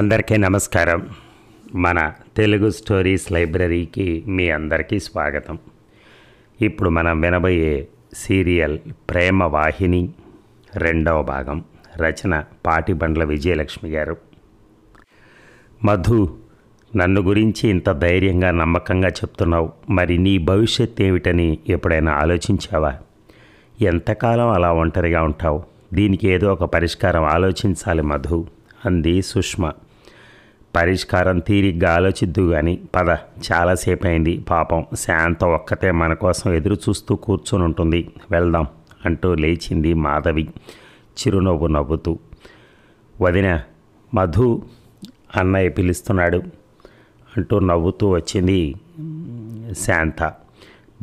అందరికీ నమస్కారం మన తెలుగు స్టోరీస్ లైబ్రరీకి మీ అందరికీ స్వాగతం ఇప్పుడు మనం వినబోయే సీరియల్ ప్రేమ వాహిని రెండవ భాగం రచన బండ్ల విజయలక్ష్మి గారు మధు నన్ను గురించి ఇంత ధైర్యంగా నమ్మకంగా చెప్తున్నావు మరి నీ భవిష్యత్ ఏమిటని ఎప్పుడైనా ఆలోచించావా ఎంతకాలం అలా ఒంటరిగా ఉంటావు దీనికి ఏదో ఒక పరిష్కారం ఆలోచించాలి మధు అంది సుష్మా పరిష్కారం తీరిగ్గా ఆలోచిద్దు కానీ పద చాలాసేపు అయింది పాపం శాంత ఒక్కతే మన కోసం ఎదురు చూస్తూ కూర్చొని ఉంటుంది వెళ్దాం అంటూ లేచింది మాధవి చిరునవ్వు నవ్వుతూ వదిన మధు అన్నయ్య పిలుస్తున్నాడు అంటూ నవ్వుతూ వచ్చింది శాంత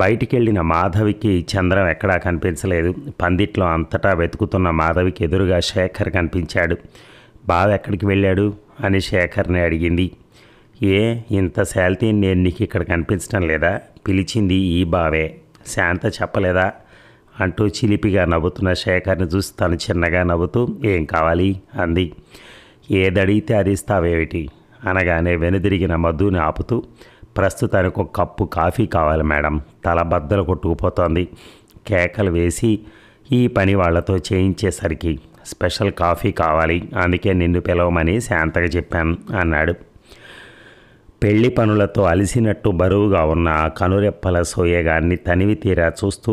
బయటికి వెళ్ళిన మాధవికి చంద్రం ఎక్కడా కనిపించలేదు పందిట్లో అంతటా వెతుకుతున్న మాధవికి ఎదురుగా శేఖర్ కనిపించాడు బావ ఎక్కడికి వెళ్ళాడు అని శేఖర్ని అడిగింది ఏ ఇంత శాల్తీ నేను నీకు ఇక్కడ కనిపించడం లేదా పిలిచింది ఈ బావే శాంత చెప్పలేదా అంటూ చిలిపిగా నవ్వుతున్న శేఖర్ని చూసి తను చిన్నగా నవ్వుతూ ఏం కావాలి అంది ఏదడిగితే అది ఇస్తావేమిటి అనగానే వెనుదిరిగిన మధుని ఆపుతూ ప్రస్తుతానికి ఒక కప్పు కాఫీ కావాలి మేడం తల బద్దలు కొట్టుకుపోతోంది కేకలు వేసి ఈ పని వాళ్లతో చేయించేసరికి స్పెషల్ కాఫీ కావాలి అందుకే నిన్ను పిలవమని శాంతగా చెప్పాను అన్నాడు పెళ్లి పనులతో అలిసినట్టు బరువుగా ఉన్న కనురెప్పల సోయగాన్ని తనివి తీరా చూస్తూ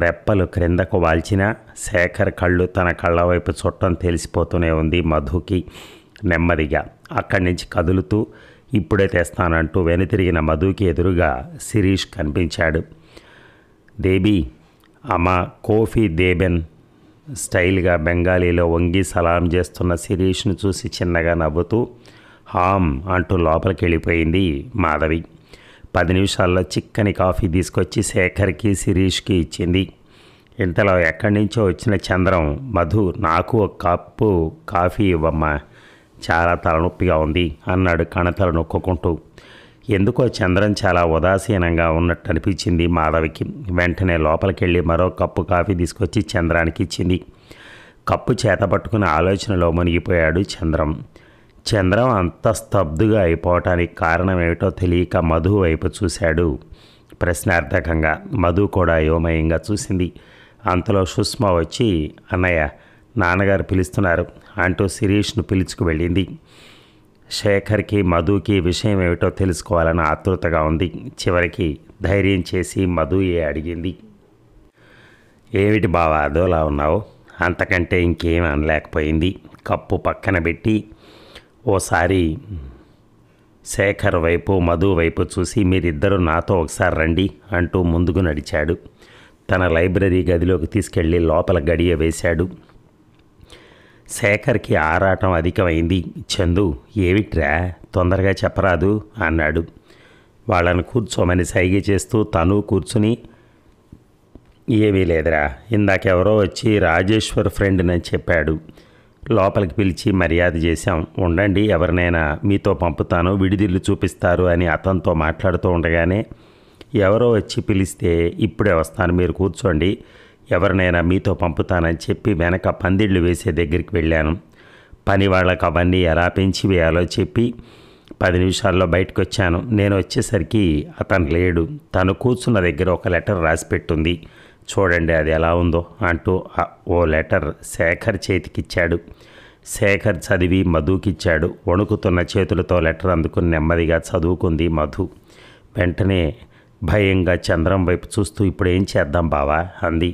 రెప్పలు క్రిందకు వాల్చినా శేఖర్ కళ్ళు తన కళ్ళ వైపు చుట్టం తెలిసిపోతూనే ఉంది మధుకి నెమ్మదిగా అక్కడి నుంచి కదులుతూ ఇప్పుడే తెస్తానంటూ వెనుతిరిగిన మధుకి ఎదురుగా శిరీష్ కనిపించాడు దేబీ అమ్మ కోఫీ దేబెన్ స్టైల్గా బెంగాలీలో వంగి సలాం చేస్తున్న శిరీష్ను చూసి చిన్నగా నవ్వుతూ హామ్ అంటూ లోపలికి వెళ్ళిపోయింది మాధవి పది నిమిషాల్లో చిక్కని కాఫీ తీసుకొచ్చి శేఖర్కి శిరీష్కి ఇచ్చింది ఇంతలో ఎక్కడి నుంచో వచ్చిన చంద్రం మధు నాకు ఒక కప్పు కాఫీ ఇవ్వమ్మా చాలా తలనొప్పిగా ఉంది అన్నాడు కణతల నొక్కుంటూ ఎందుకో చంద్రం చాలా ఉదాసీనంగా ఉన్నట్టు అనిపించింది మాధవికి వెంటనే లోపలికెళ్ళి మరో కప్పు కాఫీ తీసుకొచ్చి చంద్రానికి ఇచ్చింది కప్పు చేత పట్టుకుని ఆలోచనలో మునిగిపోయాడు చంద్రం చంద్రం అంత స్తబ్దుగా అయిపోవటానికి కారణం ఏమిటో తెలియక మధు వైపు చూశాడు ప్రశ్నార్థకంగా మధు కూడా యోమయంగా చూసింది అంతలో సుష్మ వచ్చి అన్నయ్య నాన్నగారు పిలుస్తున్నారు అంటూ శిరీష్ను పిలుచుకు వెళ్ళింది శేఖర్కి మధుకి విషయం ఏమిటో తెలుసుకోవాలని ఆతృతగా ఉంది చివరికి ధైర్యం చేసి ఏ అడిగింది ఏమిటి బావా అదోలా ఉన్నావు అంతకంటే ఇంకేం అనలేకపోయింది కప్పు పక్కన పెట్టి ఓసారి శేఖర్ వైపు మధు వైపు చూసి మీరిద్దరూ నాతో ఒకసారి రండి అంటూ ముందుకు నడిచాడు తన లైబ్రరీ గదిలోకి తీసుకెళ్ళి లోపల గడియ వేశాడు శేఖర్కి ఆరాటం అధికమైంది చందు ఏమిట్రా తొందరగా చెప్పరాదు అన్నాడు వాళ్ళను కూర్చోమని సైగ చేస్తూ తను కూర్చుని ఏమీ లేదురా ఇందాకెవరో వచ్చి రాజేశ్వర్ ఫ్రెండ్ అని చెప్పాడు లోపలికి పిలిచి మర్యాద చేశాం ఉండండి ఎవరినైనా మీతో పంపుతాను విడిదిల్లు చూపిస్తారు అని అతనితో మాట్లాడుతూ ఉండగానే ఎవరో వచ్చి పిలిస్తే ఇప్పుడే వస్తాను మీరు కూర్చోండి ఎవరినైనా మీతో పంపుతానని చెప్పి వెనక పందిళ్ళు వేసే దగ్గరికి వెళ్ళాను పని వాళ్ళకు అవన్నీ ఎలా పెంచి వేయాలో చెప్పి పది నిమిషాల్లో బయటకు వచ్చాను నేను వచ్చేసరికి అతను లేడు తను కూర్చున్న దగ్గర ఒక లెటర్ రాసి పెట్టుంది చూడండి అది ఎలా ఉందో అంటూ ఓ లెటర్ శేఖర్ చేతికిచ్చాడు శేఖర్ చదివి మధుకిచ్చాడు వణుకుతున్న చేతులతో లెటర్ అందుకుని నెమ్మదిగా చదువుకుంది మధు వెంటనే భయంగా చంద్రం వైపు చూస్తూ ఇప్పుడు ఏం చేద్దాం బావా అంది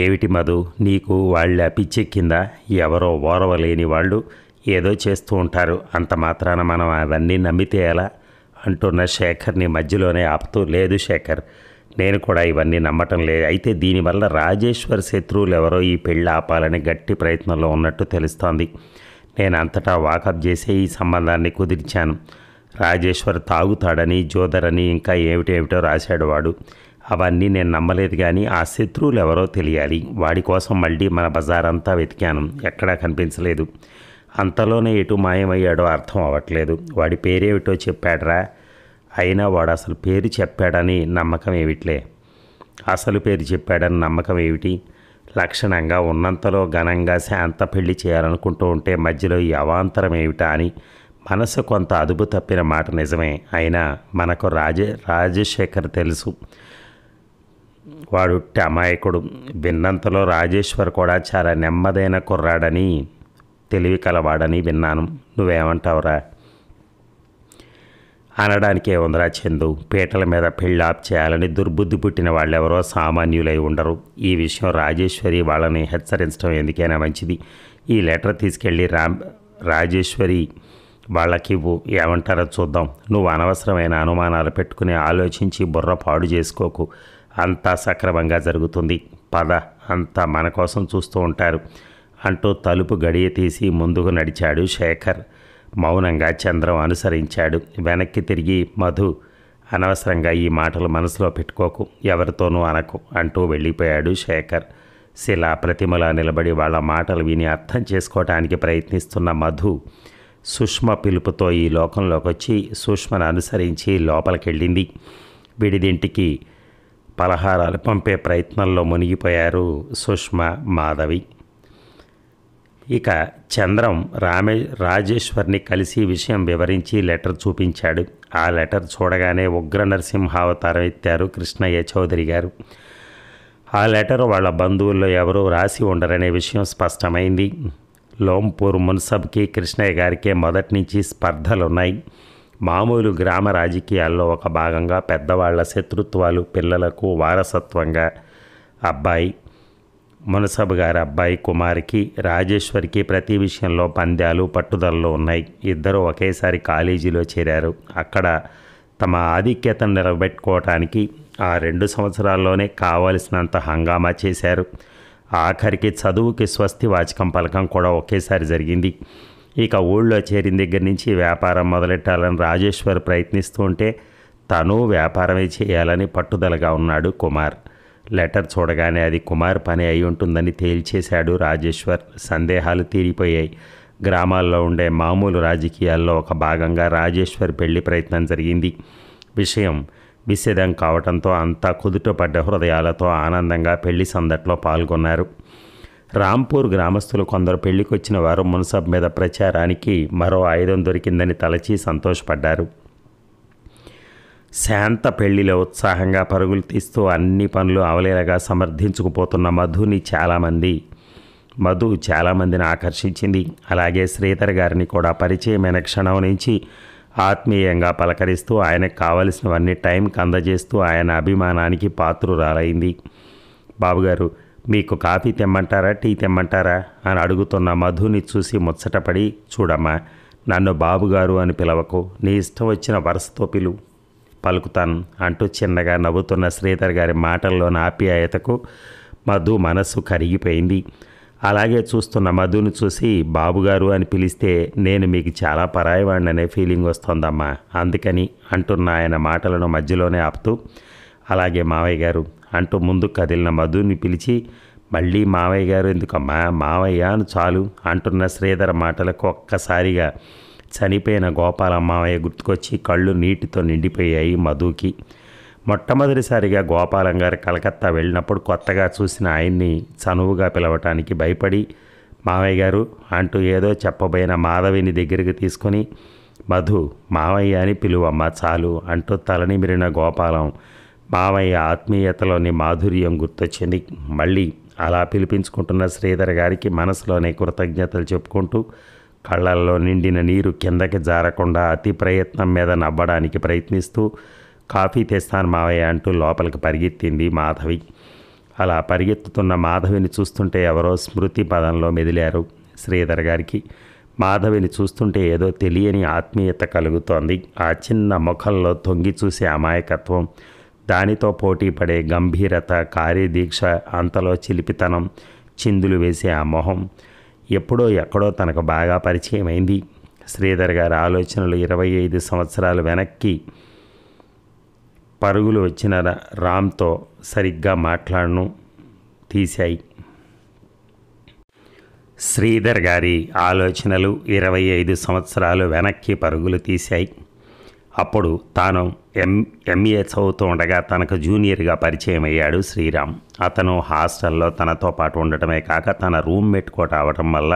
ఏమిటి మధు నీకు వాళ్ళ పిచ్చెక్కిందా ఎవరో ఓరవలేని వాళ్ళు ఏదో చేస్తూ ఉంటారు అంత మాత్రాన మనం అవన్నీ నమ్మితే ఎలా అంటున్న శేఖర్ని మధ్యలోనే ఆపుతూ లేదు శేఖర్ నేను కూడా ఇవన్నీ నమ్మటం లేదు అయితే దీనివల్ల రాజేశ్వర్ శత్రువులు ఎవరో ఈ పెళ్ళి ఆపాలని గట్టి ప్రయత్నంలో ఉన్నట్టు తెలుస్తోంది నేను అంతటా వాకప్ చేసే ఈ సంబంధాన్ని కుదిర్చాను రాజేశ్వర్ తాగుతాడని జోదరని ఇంకా ఏమిటేమిటో రాశాడు వాడు అవన్నీ నేను నమ్మలేదు కానీ ఆ శత్రువులు ఎవరో తెలియాలి వాడి కోసం మళ్ళీ మన బజార్ అంతా వెతికాను ఎక్కడా కనిపించలేదు అంతలోనే ఎటు మాయమయ్యాడో అర్థం అవ్వట్లేదు వాడి పేరేమిటో చెప్పాడరా అయినా వాడు అసలు పేరు చెప్పాడని నమ్మకం ఏమిట్లే అసలు పేరు చెప్పాడని నమ్మకం ఏమిటి లక్షణంగా ఉన్నంతలో ఘనంగా శాంత పెళ్లి చేయాలనుకుంటూ ఉంటే మధ్యలో ఈ అవాంతరం ఏమిటా అని మనసు కొంత అదుపు తప్పిన మాట నిజమే అయినా మనకు రాజ రాజశేఖర్ తెలుసు వాడు అమాయకుడు విన్నంతలో రాజేశ్వర్ కూడా చాలా నెమ్మదైన కుర్రాడని తెలివి కలవాడని విన్నాను నువ్వేమంటావురా అనడానికి ఏముందిరా చందు పీటల మీద పెళ్ళి ఆప్ చేయాలని దుర్బుద్ధి పుట్టిన వాళ్ళెవరో సామాన్యులై ఉండరు ఈ విషయం రాజేశ్వరి వాళ్ళని హెచ్చరించడం ఎందుకైనా మంచిది ఈ లెటర్ తీసుకెళ్ళి రా రాజేశ్వరి వాళ్ళకి ఏమంటారో చూద్దాం నువ్వు అనవసరమైన అనుమానాలు పెట్టుకుని ఆలోచించి బుర్ర పాడు చేసుకోకు అంతా సక్రమంగా జరుగుతుంది పద అంతా మన కోసం చూస్తూ ఉంటారు అంటూ తలుపు గడియ తీసి ముందుకు నడిచాడు శేఖర్ మౌనంగా చంద్రం అనుసరించాడు వెనక్కి తిరిగి మధు అనవసరంగా ఈ మాటలు మనసులో పెట్టుకోకు ఎవరితోనూ అనకు అంటూ వెళ్ళిపోయాడు శేఖర్ శిలా ప్రతిమలా నిలబడి వాళ్ళ మాటలు విని అర్థం చేసుకోవటానికి ప్రయత్నిస్తున్న మధు సుష్మ పిలుపుతో ఈ లోకంలోకి వచ్చి సుష్మను అనుసరించి లోపలికెళ్ళింది విడిదింటికి పలహారాలు పంపే ప్రయత్నంలో మునిగిపోయారు సుష్మ మాధవి ఇక చంద్రం రామే రాజేశ్వర్ని కలిసి విషయం వివరించి లెటర్ చూపించాడు ఆ లెటర్ చూడగానే ఉగ్ర నరసింహావతారం ఎత్తారు కృష్ణయ్య చౌదరి గారు ఆ లెటర్ వాళ్ళ బంధువుల్లో ఎవరూ రాసి ఉండరనే విషయం స్పష్టమైంది లోంపూర్ మున్సబ్కి కృష్ణయ్య గారికి మొదటి నుంచి స్పర్ధలున్నాయి మామూలు గ్రామ రాజకీయాల్లో ఒక భాగంగా పెద్దవాళ్ల శత్రుత్వాలు పిల్లలకు వారసత్వంగా అబ్బాయి మునసబు గారి అబ్బాయి కుమార్కి రాజేశ్వరికి ప్రతి విషయంలో పంద్యాలు పట్టుదలలు ఉన్నాయి ఇద్దరు ఒకేసారి కాలేజీలో చేరారు అక్కడ తమ ఆధిక్యతను నిలబెట్టుకోవటానికి ఆ రెండు సంవత్సరాల్లోనే కావలసినంత హంగామా చేశారు ఆఖరికి చదువుకి స్వస్తి వాచకం పలకం కూడా ఒకేసారి జరిగింది ఇక ఊళ్ళో చేరిన దగ్గర నుంచి వ్యాపారం మొదలెట్టాలని రాజేశ్వర్ ప్రయత్నిస్తుంటే తను వ్యాపారమే చేయాలని పట్టుదలగా ఉన్నాడు కుమార్ లెటర్ చూడగానే అది కుమార్ పని అయి ఉంటుందని తేల్చేశాడు రాజేశ్వర్ సందేహాలు తీరిపోయాయి గ్రామాల్లో ఉండే మామూలు రాజకీయాల్లో ఒక భాగంగా రాజేశ్వర్ పెళ్లి ప్రయత్నం జరిగింది విషయం విషేదం కావడంతో అంతా కుదుటపడ్డ హృదయాలతో ఆనందంగా పెళ్లి సందట్లో పాల్గొన్నారు రాంపూర్ గ్రామస్తులు కొందరు పెళ్లికొచ్చిన వారు మున్సబ్ మీద ప్రచారానికి మరో ఆయుధం దొరికిందని తలచి సంతోషపడ్డారు శాంత పెళ్లిలో ఉత్సాహంగా పరుగులు తీస్తూ అన్ని పనులు అవలేలగా సమర్థించుకుపోతున్న మధుని చాలామంది మధు చాలామందిని ఆకర్షించింది అలాగే శ్రీధర్ గారిని కూడా పరిచయమైన క్షణం నుంచి ఆత్మీయంగా పలకరిస్తూ ఆయనకు కావలసినవన్నీ టైంకి అందజేస్తూ ఆయన అభిమానానికి పాత్రురాలైంది బాబుగారు మీకు కాఫీ తెమ్మంటారా టీ తెమ్మంటారా అని అడుగుతున్న మధుని చూసి ముచ్చటపడి చూడమ్మా నన్ను బాబుగారు అని పిలవకు నీ ఇష్టం వచ్చిన వరుసతో పిలు పలుకుతాను అంటూ చిన్నగా నవ్వుతున్న శ్రీధర్ గారి మాటల్లోని ఆప్యాయతకు మధు మనస్సు కరిగిపోయింది అలాగే చూస్తున్న మధుని చూసి బాబుగారు అని పిలిస్తే నేను మీకు చాలా పరాయవాడిననే ఫీలింగ్ వస్తోందమ్మా అందుకని అంటున్న ఆయన మాటలను మధ్యలోనే ఆపుతూ అలాగే మావయ్య గారు అంటూ ముందు కదిలిన మధుని పిలిచి మళ్ళీ మావయ్య గారు ఎందుకమ్మా మావయ్య అని చాలు అంటున్న శ్రీధర మాటలకు ఒక్కసారిగా చనిపోయిన గోపాల మావయ్య గుర్తుకొచ్చి కళ్ళు నీటితో నిండిపోయాయి మధుకి మొట్టమొదటిసారిగా గోపాలం గారు కలకత్తా వెళ్ళినప్పుడు కొత్తగా చూసిన ఆయన్ని చనువుగా పిలవటానికి భయపడి మావయ్య గారు అంటూ ఏదో చెప్పబోయిన మాధవిని దగ్గరికి తీసుకొని మధు మావయ్య అని పిలువమ్మ చాలు అంటూ తలనిమిరిన గోపాలం మామయ్య ఆత్మీయతలోని మాధుర్యం గుర్తొచ్చింది మళ్ళీ అలా పిలిపించుకుంటున్న శ్రీధర్ గారికి మనసులోనే కృతజ్ఞతలు చెప్పుకుంటూ కళ్ళల్లో నిండిన నీరు కిందకి జారకుండా అతి ప్రయత్నం మీద నవ్వడానికి ప్రయత్నిస్తూ కాఫీ తెస్తాను మావయ్య అంటూ లోపలికి పరిగెత్తింది మాధవి అలా పరిగెత్తుతున్న మాధవిని చూస్తుంటే ఎవరో స్మృతి పదంలో మెదిలారు శ్రీధర్ గారికి మాధవిని చూస్తుంటే ఏదో తెలియని ఆత్మీయత కలుగుతోంది ఆ చిన్న ముఖంలో తొంగి చూసే అమాయకత్వం దానితో పోటీపడే గంభీరత కార్యదీక్ష అంతలో చిలిపితనం చిందులు వేసే ఆ మొహం ఎప్పుడో ఎక్కడో తనకు బాగా పరిచయమైంది శ్రీధర్ గారి ఆలోచనలు ఇరవై ఐదు సంవత్సరాలు వెనక్కి పరుగులు వచ్చిన రామ్తో సరిగ్గా మాట్లాడను తీశాయి శ్రీధర్ గారి ఆలోచనలు ఇరవై ఐదు సంవత్సరాలు వెనక్కి పరుగులు తీశాయి అప్పుడు తాను ఎం ఎంఏ చదువుతుండగా తనకు జూనియర్గా పరిచయం అయ్యాడు శ్రీరామ్ అతను హాస్టల్లో తనతో పాటు ఉండటమే కాక తన రూమ్మేట్ కూడా అవటం వల్ల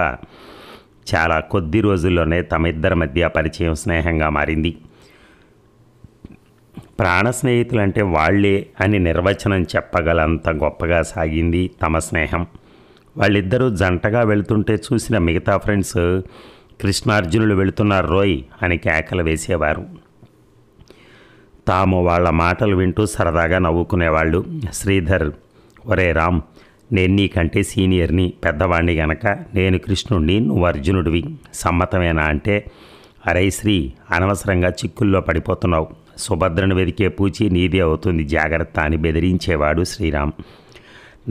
చాలా కొద్ది రోజుల్లోనే తమ ఇద్దరి మధ్య పరిచయం స్నేహంగా మారింది ప్రాణ స్నేహితులంటే వాళ్లే అని నిర్వచనం చెప్పగలంత గొప్పగా సాగింది తమ స్నేహం వాళ్ళిద్దరూ జంటగా వెళుతుంటే చూసిన మిగతా ఫ్రెండ్స్ కృష్ణార్జునులు వెళుతున్నారు రోయ్ అని కేకలు వేసేవారు తాము వాళ్ళ మాటలు వింటూ సరదాగా నవ్వుకునేవాళ్ళు శ్రీధర్ ఒరే రామ్ నేను నీకంటే సీనియర్ని పెద్దవాణ్ణి గనక నేను కృష్ణుణ్ణి నువ్వు అర్జునుడివి సమ్మతమేనా అంటే అరే శ్రీ అనవసరంగా చిక్కుల్లో పడిపోతున్నావు సుభద్రను వెతికే పూచి నీదే అవుతుంది జాగ్రత్త అని బెదిరించేవాడు శ్రీరామ్